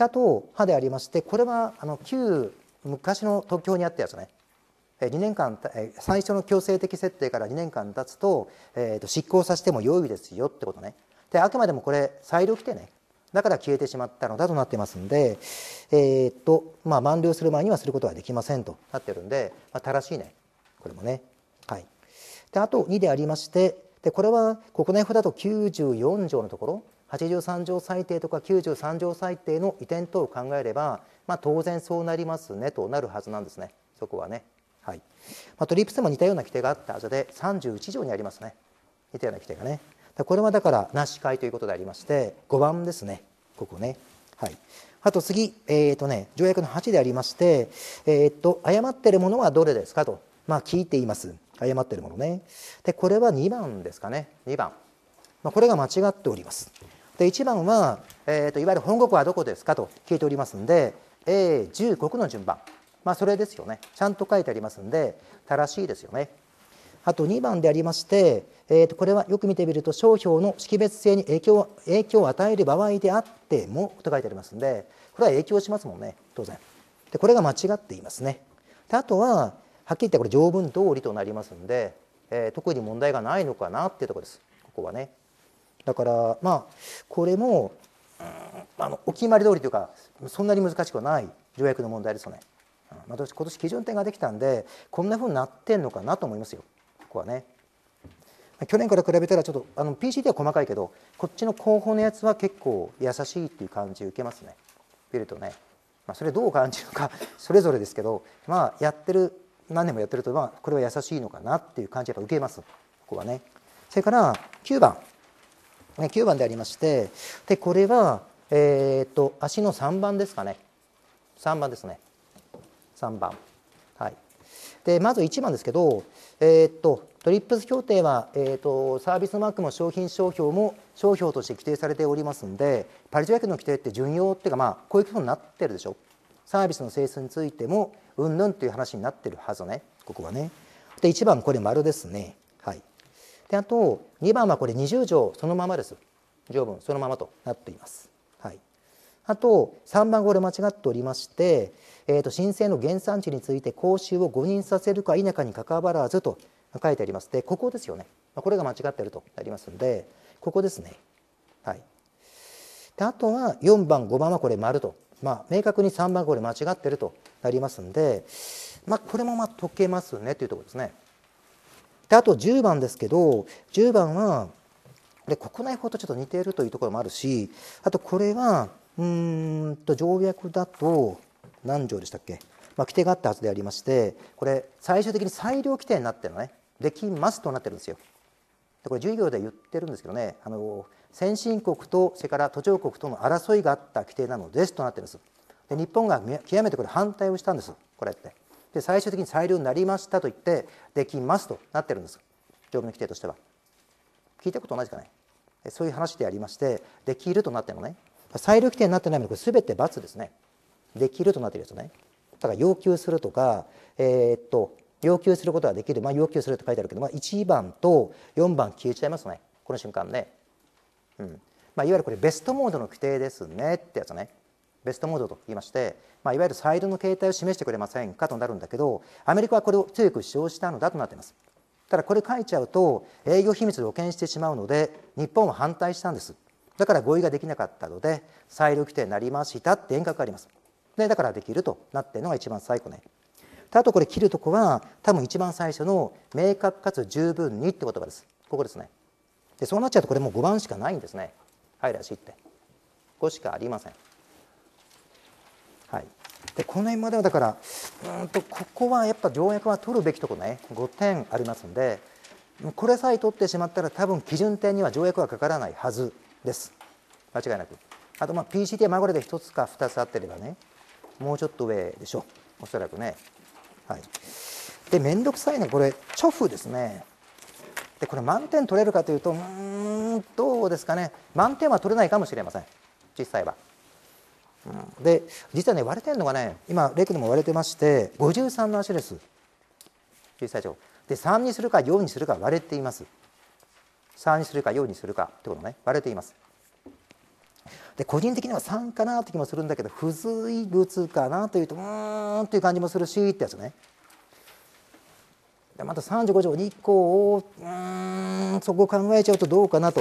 あとは」でありましてこれはあの旧昔の特許にあったやつね2年間最初の強制的設定から2年間経つと,、えー、と執行させても良いですよってことねであくまでもこれ裁量規定ねだから消えてしまったのだとなってますんで、えー、っとまあ、満了する前にはすることはできませんとなってるんで、まあ、正しいねこれもね。はい、であと2でありましてでこれは国内法だと94条のところ83条裁定とか93条裁定の移転等を考えれば、まあ、当然そうなりますねとなるはずなんですねそこはね。はいまあ、トリップスも似たような規定があったはずで31条にありますね似たような規定がね。これはだからなし会ということでありまして5番ですねここねはいあと次、えーとね、条約の8でありまして、えーと、誤っているものはどれですかと、まあ、聞いています誤っているものねでこれは2番ですかね2番、まあ、これが間違っておりますで1番は、えーと、いわゆる本国はどこですかと聞いておりますんで A10 国の順番、まあ、それですよねちゃんと書いてありますんで正しいですよねあと2番でありまして、えー、とこれはよく見てみると商標の識別性に影響影響を与える場合であってもと書いてありますのでこれは影響しますもんね当然でこれが間違っていますねであとははっきり言ってこれ条文通りとなりますんで、えー、特に問題がないのかなっていうとこですここはねだからまあこれも、うん、あのお決まり通りというかそんなに難しくはない条約の問題ですよね、うんまあ、今年基準点ができたんでこんなふうになってんのかなと思いますよはね去年から比べたらちょっとあの PCD は細かいけどこっちの後方のやつは結構優しいっていう感じ受けますね見るとね、まあ、それどう感じるか [LAUGHS] それぞれですけどまあやってる何年もやってるとまあこれは優しいのかなっていう感じやっぱ受けますここはねそれから9番、ね、9番でありましてでこれはえっと足の3番ですかね3番ですね3番はいでまず1番ですけどえー、っとトリップス協定は、えーとサービスマークも商品商標も商標として規定されておりますのでパリ条約の規定って順用っていうかまあこういうことになってるでしょサービスの性質についてもうんぬんという話になってるはずねここはね。で1番これ丸ですね。はい、であと2番はこれ20条そのままです条文そのままとなっています。はい、あと3番これ間違っておりましてえー、と申請の原産地について講習を誤認させるか否かにかかわらずと書いてありますでここですよねこれが間違っているとなりますのでここですねはいであとは4番5番はこれ丸と、まあ、明確に3番これ間違っているとなりますんで、まあ、これもまあ解けますねというところですねであと10番ですけど10番はで国内法とちょっと似ているというところもあるしあとこれはうんと条約だと何条でしたっけ、まあ、規定があったはずでありましてこれ最終的に裁量規定になってるのねできますとなってるんですよ。でこれ授業で言ってるんですけどねあの先進国とそれから途上国との争いがあった規定なのですとなってるんです。で日本が極めてこれ反対をしたんですこれって。で最終的に裁量になりましたと言ってできますとなってるんです条文規定としては。聞いたこと同じですかねそういう話でありましてできるとなってるのね裁量規定になってないのでこれ全て罰ですね。できるとなってるんですよね。だから要求するとか、えー、っと要求することができる、まあ、要求するって書いてあるけど、まあ、1番と4番消えちゃいますねこの瞬間ね、うんまあ、いわゆるこれベストモードの規定ですねってやつねベストモードと言いまして、まあ、いわゆるサイドの形態を示してくれませんかとなるんだけどアメリカはこれを強く主張したのだとなっていますただこれ書いちゃうと営業秘密を露見してしまうので日本は反対したんですだから合意ができなかったので裁量規定になりましたって遠隔がありますね、だからできるとなってるのが一番最後ね。あとこれ切るとこは多分一番最初の明確かつ十分にって言葉です。ここですね。でそうなっちゃうとこれもう5番しかないんですね。はいらしいって。5しかありません。はい、でこの辺まではだからうんとここはやっぱ条約は取るべきとこね5点ありますんでこれさえ取ってしまったら多分基準点には条約はかからないはずです間違いなくあとまあ PCT はまぐれで1つか2つあってればねもうちょっと上でしょおそらくねはいで面倒くさいね、これチョフですねでこれ満点取れるかというとうんどうですかね満点は取れないかもしれません実際は、うん、で実はね割れてるのがね今レクでも割れてまして53の足です小実際上で3にするか4にするか割れています3にするか4にするかってことね割れていますで個人的には3かなって気もするんだけど不随物かなというとうーんっていう感じもするしってやつね。でまた35条2光をうーんそこを考えちゃうとどうかなと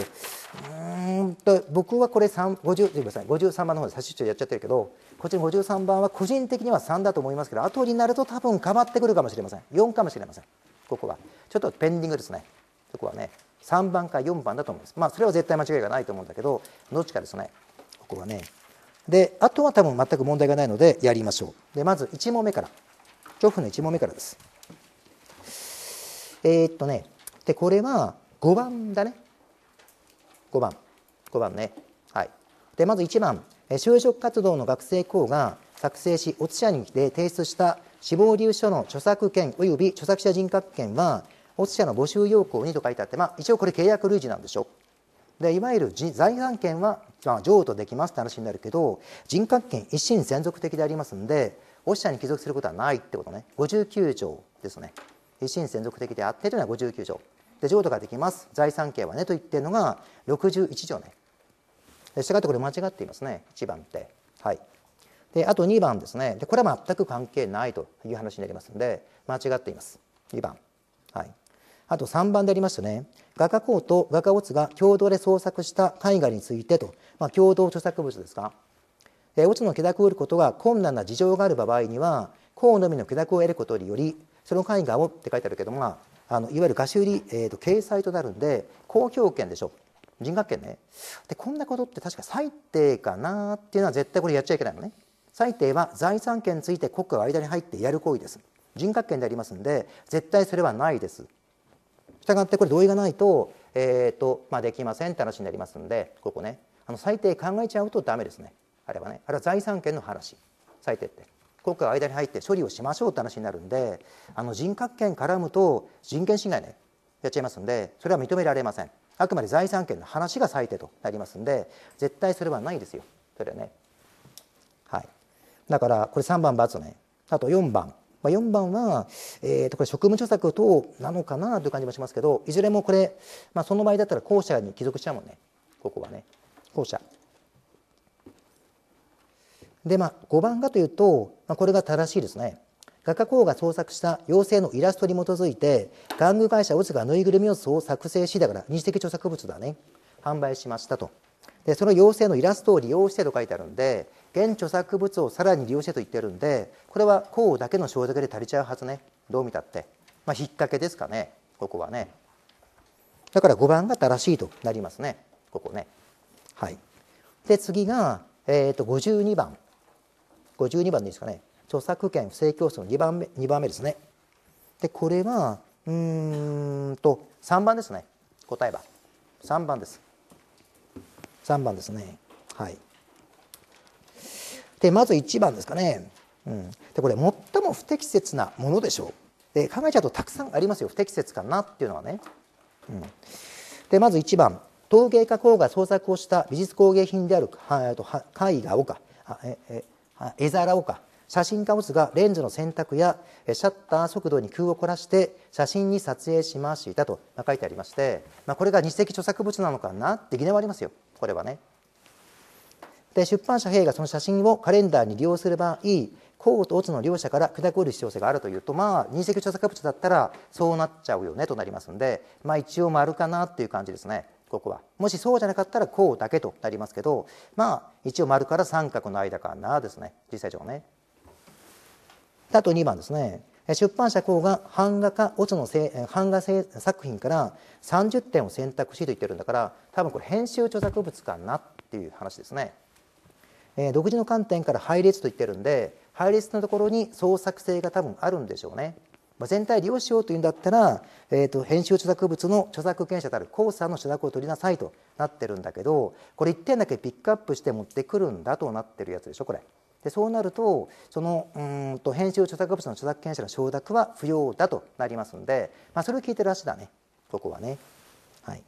うんと僕はこれ50ごめん53番の方で差し支えやっちゃってるけどこちら53番は個人的には3だと思いますけど後になると多分変わってくるかもしれません4かもしれませんここはちょっとペンディングですねそこはね。3番か4番だと思うんです。まあ、それは絶対間違いがないと思うんだけど、どっちかですね、ここはね。で、あとは多分全く問題がないのでやりましょう。で、まず1問目から。恐怖の1問目からです。えー、っとね、で、これは5番だね。5番。5番ね。はい。で、まず1番。就職活動の学生校が作成し、おつ社にで提出した死亡理由書の著作権及び著作者人格権は、落ち者の募集要項にと書いてあって、まあ、一応これ契約類似なんでしょでいわゆる財産権は、まあ、譲渡できますって話になるけど人格権一心専属的でありますんで落ち者に帰属することはないってことね59条ですね一心専属的であってというのは59条で譲渡ができます財産権はねと言ってるのが61条ねしたがってこれ間違っていますね1番ってはいであと2番ですねでこれは全く関係ないという話になりますので間違っています2番あと3番でありましたね画家公と画家オツが共同で創作した絵画についてと、まあ、共同著作物ですかオツの許諾を得ることが困難な事情がある場合には公のみの許諾を得ることによりその絵画をって書いてあるけどもあのいわゆる画集売り、えーと、掲載となるんで公表権でしょ人格権ねでこんなことって確か最低かなっていうのは絶対これやっちゃいけないのね最低は財産権について国家が間に入ってやる行為です人格権でありますんで絶対それはないですがってこれ同意がないと,、えーとまあ、できませんって話になりますんでここねあの最低考えちゃうとダメですねあれはねあれは財産権の話最低って。国家が間に入って処理をしましょうって話になるんであの人格権絡むと人権侵害ねやっちゃいますんでそれは認められませんあくまで財産権の話が最低となりますんで絶対それはないですよそれはねはいだからこれ3番×ねあと4番まあ、4番は、えー、とこれ職務著作等なのかなという感じもしますけどいずれもこれ、まあ、その場合だったら後者に帰属しちゃうもんねここはね後者。で、まあ、5番がというと、まあ、これが正しいですね。画家公が創作した妖精のイラストに基づいて玩具会社オズがぬいぐるみを作成しだから二次的著作物だね販売しましたとでその妖精のイラストを利用してと書いてあるんで現著作物をさらに利用してと言ってるんでこれはうだけの証だけで足りちゃうはずねどう見たって、まあ、引っ掛けですかねここはねだから5番が正しいとなりますねここねはいで次が、えー、と52番52番でいいですかね著作権不正競争の2番目 ,2 番目ですねでこれはうんと3番ですね答えは3番です3番ですね。はい、でまず1番ですかね。うん、でこれ最も不適切なものでしょうで考えちゃうとたくさんありますよ不適切かなっていうのはね。うん、でまず1番陶芸家公が創作をした美術工芸品である絵画をか絵皿をか写真家オズがレンズの選択やシャッター速度に空を凝らして写真に撮影しましたと書いてありまして、まあ、これが日赤著作物なのかなって疑念はありますよ。これはね。で出版社兵がその写真をカレンダーに利用すればいい甲と乙の両者から砕くる必要性があるというとまあ認識著作物だったらそうなっちゃうよねとなりますんでまあ一応丸かなっていう感じですねここはもしそうじゃなかったらこうだけとなりますけどまあ一応丸から三角の間かなですね実際上ねあと2番ですね出版社公が版画か、オチョのせ版画作品から30点を選択しと言ってるんだから、多分これ編集著作物かなっていう話ですね。えー、独自の観点から配列と言ってるんで、配列のところに創作性が多分あるんでしょうね。まあ、全体利用しようというんだったら、えーと、編集著作物の著作権者である後者の著作を取りなさいとなってるんだけどこれ1点だけピックアップして持ってくるんだとなってるやつでしょこれ。でそうなるとそのうんと編集著作物の著作権者の承諾は不要だとなりますので、まあ、それを聞いてる足だねここはね。はい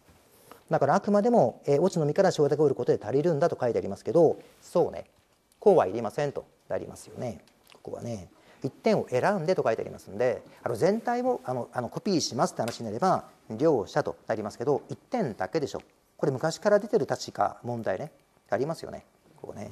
だからあくまでも、えー、落ちの実から承諾を得ることで足りるんだと書いてありますけどそうねこうはいりませんとなりますよねここはね。1点を選んでと書いてありますんであの全体をあのあのコピーしますって話になれば両者となりますけど1点だけでしょこれ昔から出てる確か問題ねありますよねここね。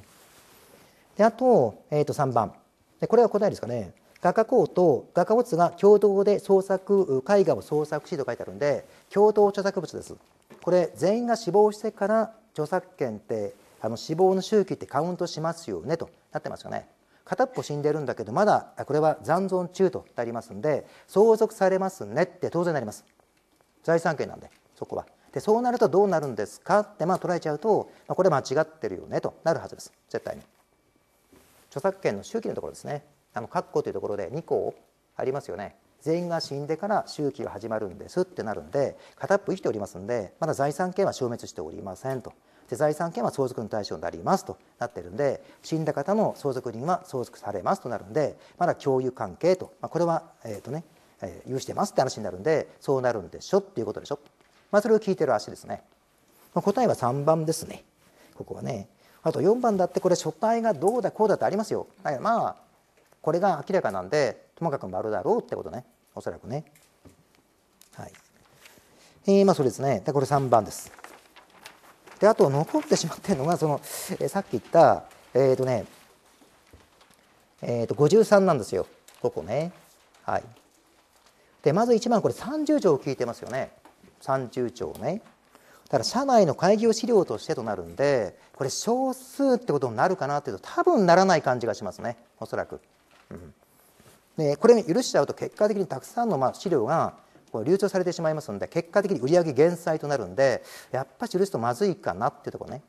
であと,、えー、と3番でこれは答えですかね画家公と画家乙が共同で創作絵画を創作しと書いてあるんで共同著作物ですこれ全員が死亡してから著作権ってあの死亡の周期ってカウントしますよねとなってますよね片っぽ死んでるんだけどまだこれは残存中となりますんで相続されますねって当然なります財産権なんでそこはでそうなるとどうなるんですかってまあ捉えちゃうと、まあ、これ間違ってるよねとなるはずです絶対に。著作権の周期のところですねあの括弧というところで2項ありますよね全員が死んでから周期が始まるんですってなるんで片っぽ生きておりますんでまだ財産権は消滅しておりませんとで財産権は相続の対象になりますとなってるんで死んだ方の相続人は相続されますとなるんでまだ共有関係と、まあ、これは、えっとねえー、有してますって話になるんでそうなるんでしょっていうことでしょ、まあ、それを聞いてる足ですね、ま答えは3番ですねここはねあと4番だってこれ初体がどうだこうだってありますよだけどまあこれが明らかなんでともかく丸だろうってことねおそらくねはいえー、まあそれですねでこれ3番ですであと残ってしまってるのがその、えさっき言ったえっ、ー、とねえー、と53なんですよここねはいでまず1番これ30条聞いてますよね30条ねだ社内の会議を資料としてとなるんでこれ少数ってことになるかなというと多分ならない感じがしますねおそらく、うん、でこれ許しちゃうと結果的にたくさんのま資料がこ流暢されてしまいますので結果的に売上減災となるんでやっぱし許すとまずいかなっていうとこね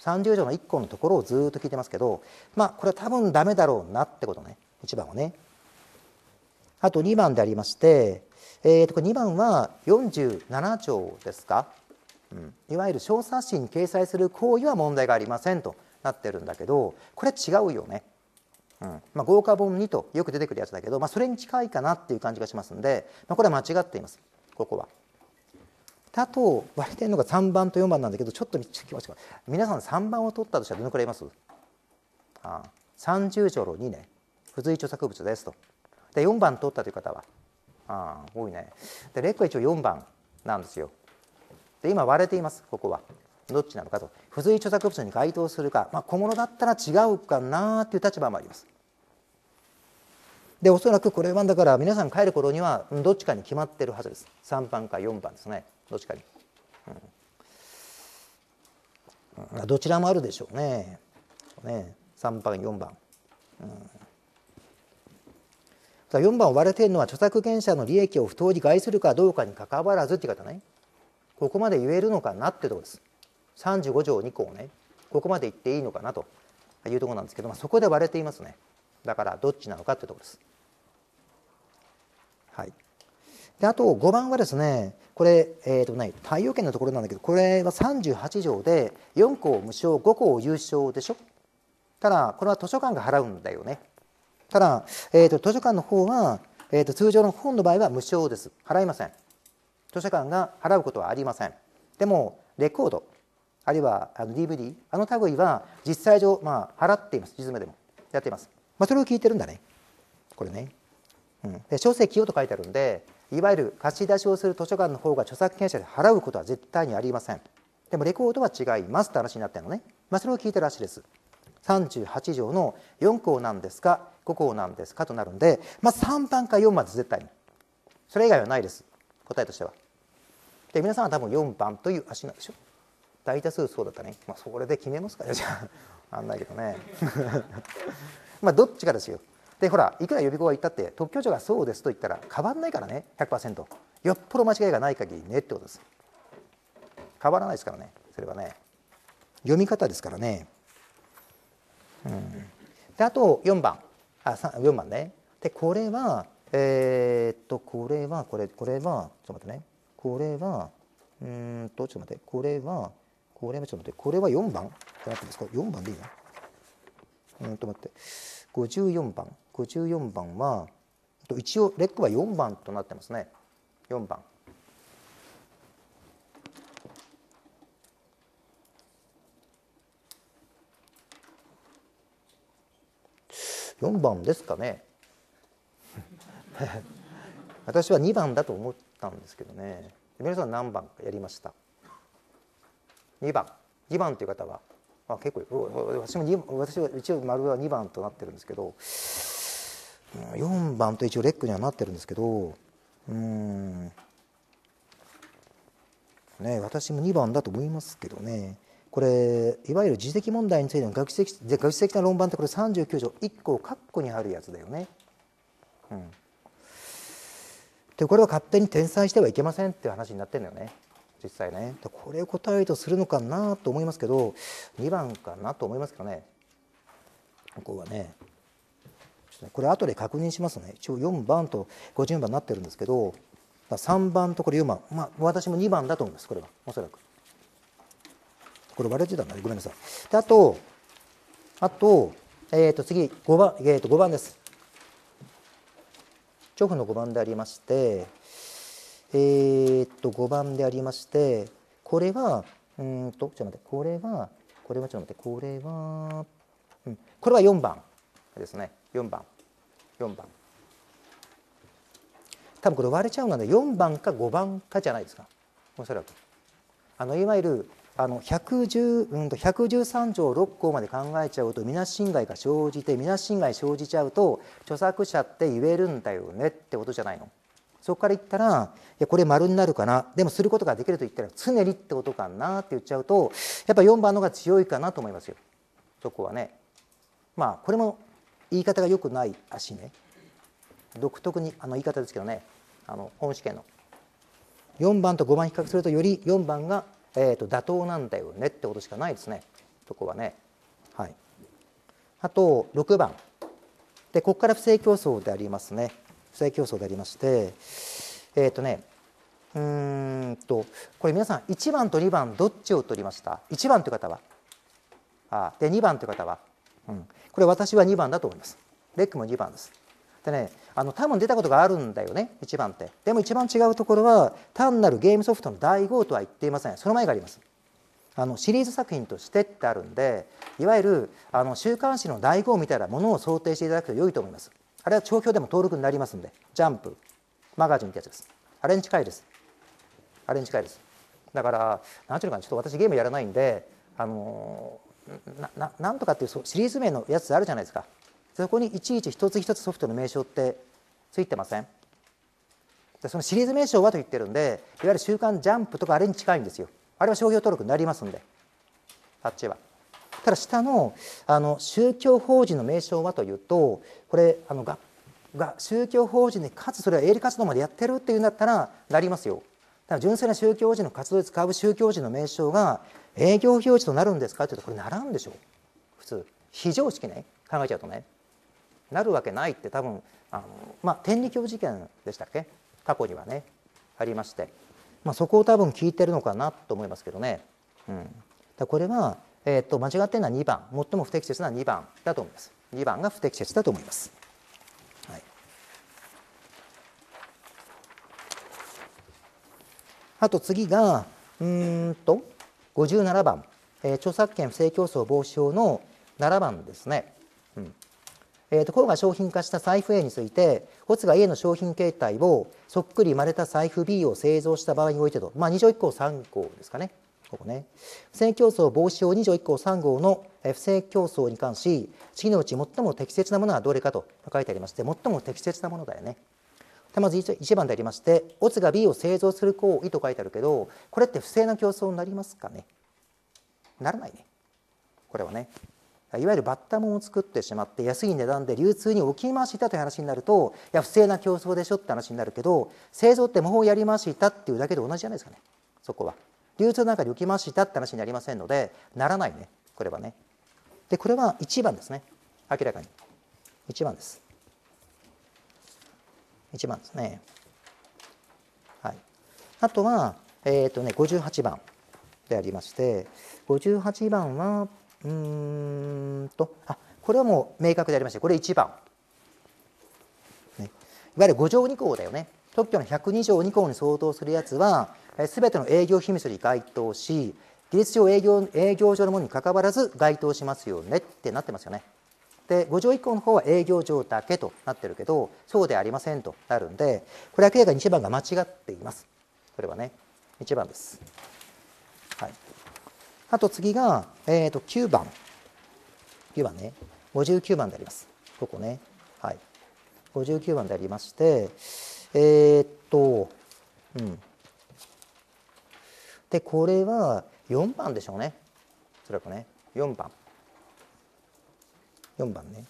30条の1個のところをずっと聞いてますけどまあこれは多分ダメだろうなってことね1番をねあと2番でありまして、えー、とこれ2番は47条ですかいわゆる小冊子に掲載する行為は問題がありませんとなってるんだけどこれ違うよね。うんまあ、豪華本2とよく出てくるやつだけど、まあ、それに近いかなっていう感じがしますんで、まあ、これは間違っていますここは。だと割れてるのが3番と4番なんだけどちょっと見てきましょう皆さん3番を取ったとしたらどのくらいいますああ30条の2ね付随著作物ですとで4番取ったという方はああ多いねでレックは一応4番なんですよで今割れていますここはどっちなのかと付随著作物に該当するか、まあ、小物だったら違うかなという立場もありますでおそらくこれはだから皆さん帰る頃にはどっちかに決まってるはずです3番か4番ですねどっちかに、うん、どちらもあるでしょうねね3番4番、うん4番を割れているのは著作権者の利益を不当に害するかどうかにかかわらずっていう方ねここまで言えるのかなってとこです35条2項ねここまで言っていいのかなというとこなんですけど、まあ、そこで割れていますねだからどっちなのかってとこです。はい、であと5番はですねこれ、えーとね、太陽圏のところなんだけどこれは38条で4項無償5項有償でしょただこれは図書館が払うんだよねただ、えーと、図書館の方は、えーと通常の本の場合は無償です払いません図書館が払うことはありません。でもレコードあるいはあの DVD あの類は実際上、まあ、払っています実務でもやっています、まあ、それを聞いてるんだねこれね、うん、で書籍をと書いてあるんでいわゆる貸し出しをする図書館の方が著作権者で払うことは絶対にありませんでもレコードは違いますって話になってるのね、まあ、それを聞いてるらしいです38条の4項なんですか5項なんですかとなるんで、まあ、3番か4まで絶対にそれ以外はないです答えとしてはで皆さんは多分4番という足なんでしょ大多数そうだったね、まあ、それで決めますかねじゃああんいけどね [LAUGHS] まあどっちかですよでほらいくら予備校が言ったって特許庁がそうですと言ったら変わんないからね100%よっぽど間違いがない限りねってことです変わらないですからねそれはね読み方ですからねうんであと4番あ4番ねでこれはえー、っとこれはこれこれはちょっと待ってねこれは、うんと、ちょっと待って、これは、これはちょっと待って、これは4番っすか ?4 番でいいな。うんと待って、54番。54番は、一応、レックは4番となってますね。4番。4番ですかね [LAUGHS] 私は2番だと思って。たんですけどね皆さん何番やりました2番2番という方は、あ、結構私も私は一応丸は2番となってるんですけど4番と一応レックにはなってるんですけどうんね私も2番だと思いますけどねこれいわゆる自責問題についての学術的学術的な論文ってこれ39条1個括弧にあるやつだよね。うんでこれを勝手に転載してはいけませんっていう話になってんだよね実際ねでこれを答えとするのかなと思いますけど2番かなと思いますけどねここはねとこれ後で確認しますね一応4番と5 0番になってるんですけど3番とこれ4番まあ私も2番だと思いますこれはおそらくこれ割れてたんだねごめんなさいであとあと,、えー、と次5番、えー、と5番ですョフの5番でありましてえー、っと5番でありましてこれはうんとちょっと待ってこれはこれはちょっと待ってこれは、うん、これは4番ですね4番4番多分これ割れちゃうので4番か5番かじゃないですかおそらくあのいわゆるあの110、うん、と113条6項まで考えちゃうとみなし侵害が生じてみなし侵害生じちゃうと著作者って言えるんだよねってことじゃないの。そこから言ったらいやこれ丸になるかなでもすることができると言ったら常にってことかなって言っちゃうとやっぱ4番の方が強いかなと思いますよそこはね。まあこれも言い方がよくない足ね独特にあの言い方ですけどねあの本試験の4番と5番比較するとより4番がえーと、妥当なんだよねってことしかないですねそこはね。はい、あと6番でここから不正競争でありますね不正競争でありましてえっ、ー、とねうんとこれ皆さん1番と2番どっちを取りました1番という方はあで2番という方は、うん、これ私は2番だと思いますレックも2番ですでねあの多分出たことがあるんだよね1番ってでも一番違うところは単なるゲームソフトの第5とは言っていませんその前がありますあのシリーズ作品としてってあるんでいわゆるあの週刊誌の第5みたいなものを想定していただくと良いと思いますあれは調教でも登録になりますんでジャンプマガジンってやつですあれに近いですあれに近いですだから何ていうのかなちょっと私ゲームやらないんであのー、なななんとかっていうシリーズ名のやつあるじゃないですかそこにいちいち一つ一つソフトの名称ってついてませんでそのシリーズ名称はと言ってるんでいわゆる「週刊ジャンプ」とかあれに近いんですよあれは商業登録になりますんであっちはただ下のあの宗教法人の名称はというとこれあのがが宗教法人でかつそれは営利活動までやってるっていうんだったらなりますよだから純粋な宗教法人の活動で使う宗教法人の名称が営業表示となるんですかというとこれならんでしょう普通非常識ね考えちゃうとねなるわけないって多分あの、まあ、天理教事件でしたっけ過去にはねありまして、まあ、そこを多分聞いてるのかなと思いますけどね、うん、だこれは、えーと、間違ってるのは2番最も不適切な2番だと思います2番が不適切だと思います。はい、あと次がうんと57番、えー、著作権不正競争防止法の7番ですね。えー、ところが商品化した財布 A についてホツが A の商品形態をそっくり生まれた財布 B を製造した場合においてと、まあ、2条1項3項ですかねここね不正競争防止法2条1項3号の不正競争に関し次のうち最も適切なものはどれかと書いてありまして最も適切なものだよね。まず 1, 1番でありまして「オツが B を製造する行為」と書いてあるけどこれって不正な競争になりますかねならないねこれはね。いわゆるバッタモンを作ってしまって安い値段で流通に置き回したという話になるといや不正な競争でしょって話になるけど製造って模倣やりましたっていうだけで同じじゃないですかねそこは流通なんかに置きましたって話になりませんのでならないねこれはねでこれは1番ですね明らかに1番です1番ですねはいあとはえっ、ー、とね58番でありまして58番はうーんとあこれはもう明確でありましてこれ1番、ね、いわゆる5条2項だよね特許の102条2項に相当するやつは全ての営業秘密に該当し技術上営業営業上のものにかかわらず該当しますよねってなってますよね。で5条1項の方は営業上だけとなってるけどそうでありませんとなるんでこれ明らかに1番が間違っています。これはね1番です。あと次が、えー、と9番9番ね59番でありますここねはい59番でありましてえー、っとうんでこれは4番でしょうねおそらくね4番4番ね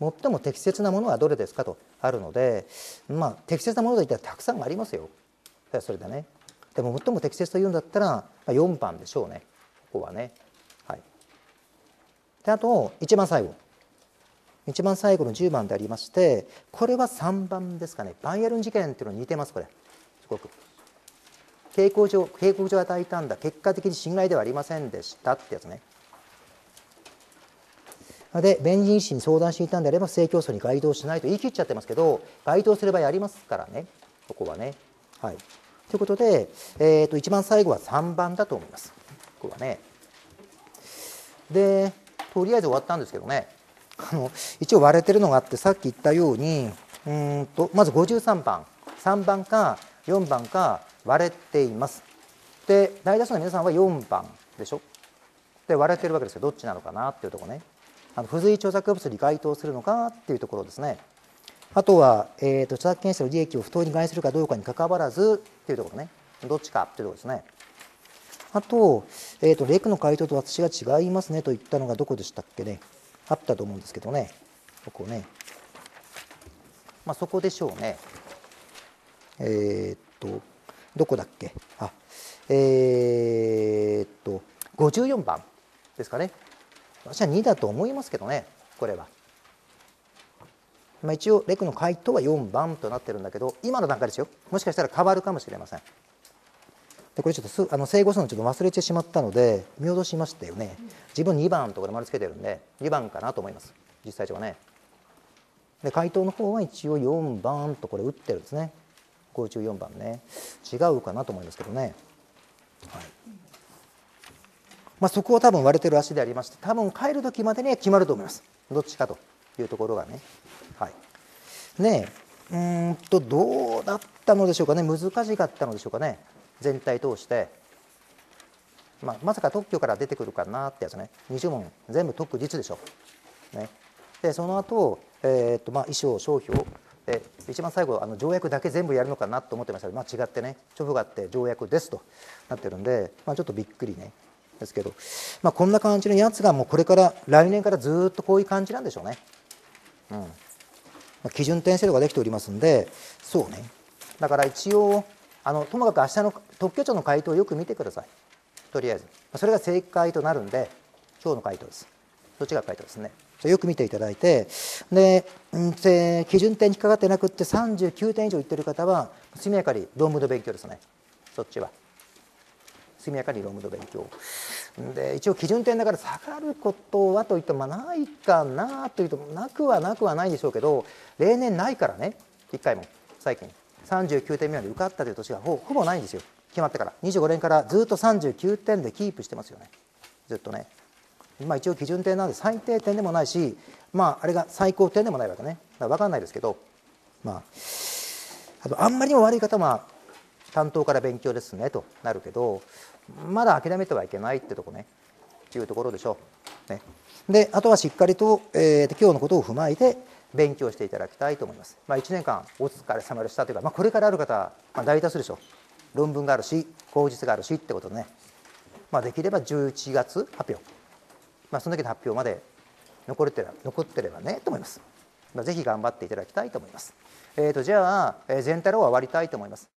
最も適切なものはどれですかとあるのでまあ適切なものといったらたくさんありますよそれでねでも最も適切というんだったら4番でしょうねここはね。はい、であと一番最後一番最後の10番でありましてこれは3番ですかねバイエルン事件っていうのに似てますこれすごく。警告状警告状を与えたんだ結果的に信頼ではありませんでしたってやつね。で弁人士に相談していたんであれば性正競争に該当しないと言い切っちゃってますけど該当すればやりますからねここはね。はい、ということで、えー、と一番最後は3番だと思います。これはね。でとりあえず終わったんですけどねあの一応割れてるのがあってさっき言ったようにうんとまず53番3番か4番か割れていますで大多数の皆さんは4番でしょで割れてるわけですよどっちなのかなっていうとこねあの付随著作物に該当するのかっていうところですねあとは、えーと、と著作権者の利益を不当に害するかどうかにかかわらずっていうところねどっちかっていうところですねあと、えっ、ー、と、レクの回答と私が違いますねと言ったのがどこでしたっけね。あったと思うんですけどね。ここね。まあ、そこでしょうね。えっ、と、どこだっけあ、えっ、と、54番ですかね。私は2だと思いますけどね、これは。まあ、一応、レクの回答は4番となってるんだけど、今の段階ですよ。もしかしたら変わるかもしれません。でこれちょっとあの整合するのちょっと忘れてしまったので見落としましたよね自分2番とこれ丸つけてるんで2番かなと思います実際上はねで回答の方は一応4番とこれ打ってるんですね54番ね違うかなと思いますけどね、はいまあ、そこは多分割れてる足でありまして多分帰る時までには決まると思いますどっちかというところがねはいねえうんとどうだったのでしょうかね難しかったのでしょうかね全体通して、まあ、まさか特許から出てくるかなってやつね20問全部特実でしょ。ね、でその後、えー、っとまあ衣装商標で一番最後あの条約だけ全部やるのかなと思ってましたけど、まあ、違ってね著付があって条約ですとなってるんで、まあ、ちょっとびっくりねですけど、まあ、こんな感じのやつがもうこれから来年からずっとこういう感じなんでしょうね。うんまあ、基準点制度ができておりますんでそうねだから一応あのともかく明日の特許庁の回答をよく見てくださいとりあえずそれが正解となるんで今日の回答ですそっちが回答ですねよく見ていただいてで、え基準点に引っかかってなくって39点以上いってる方は速やかに論文の勉強ですねそっちは速やかに論文の勉強で一応基準点だから下がることはといってもないかなというとなくはなくはないんでしょうけど例年ないからね1回も最近39点未満で受かったという年がほぼないんですよ決まってから25年からずっと39点でキープしてますよねずっとね今一応基準点なんで最低点でもないしまああれが最高点でもないわけねだから分かんないですけどまああとあんまりにも悪い方は担当から勉強ですねとなるけどまだ諦めてはいけないってとこねっていうところでしょう、ね、であとはしっかりと、えー、今日のことを踏まえて勉強していただきたいと思います。まあ、1年間お疲れ様でしたというか、まあ、これからある方、ま大多数でしょう論文があるし口実があるしってことでね、まあ、できれば11月発表、まあ、その時の発表まで残れて残ってればねと思います。まあ、ぜひ頑張っていただきたいと思います。えーと、じゃあ、えー、全体は終わりたいと思います。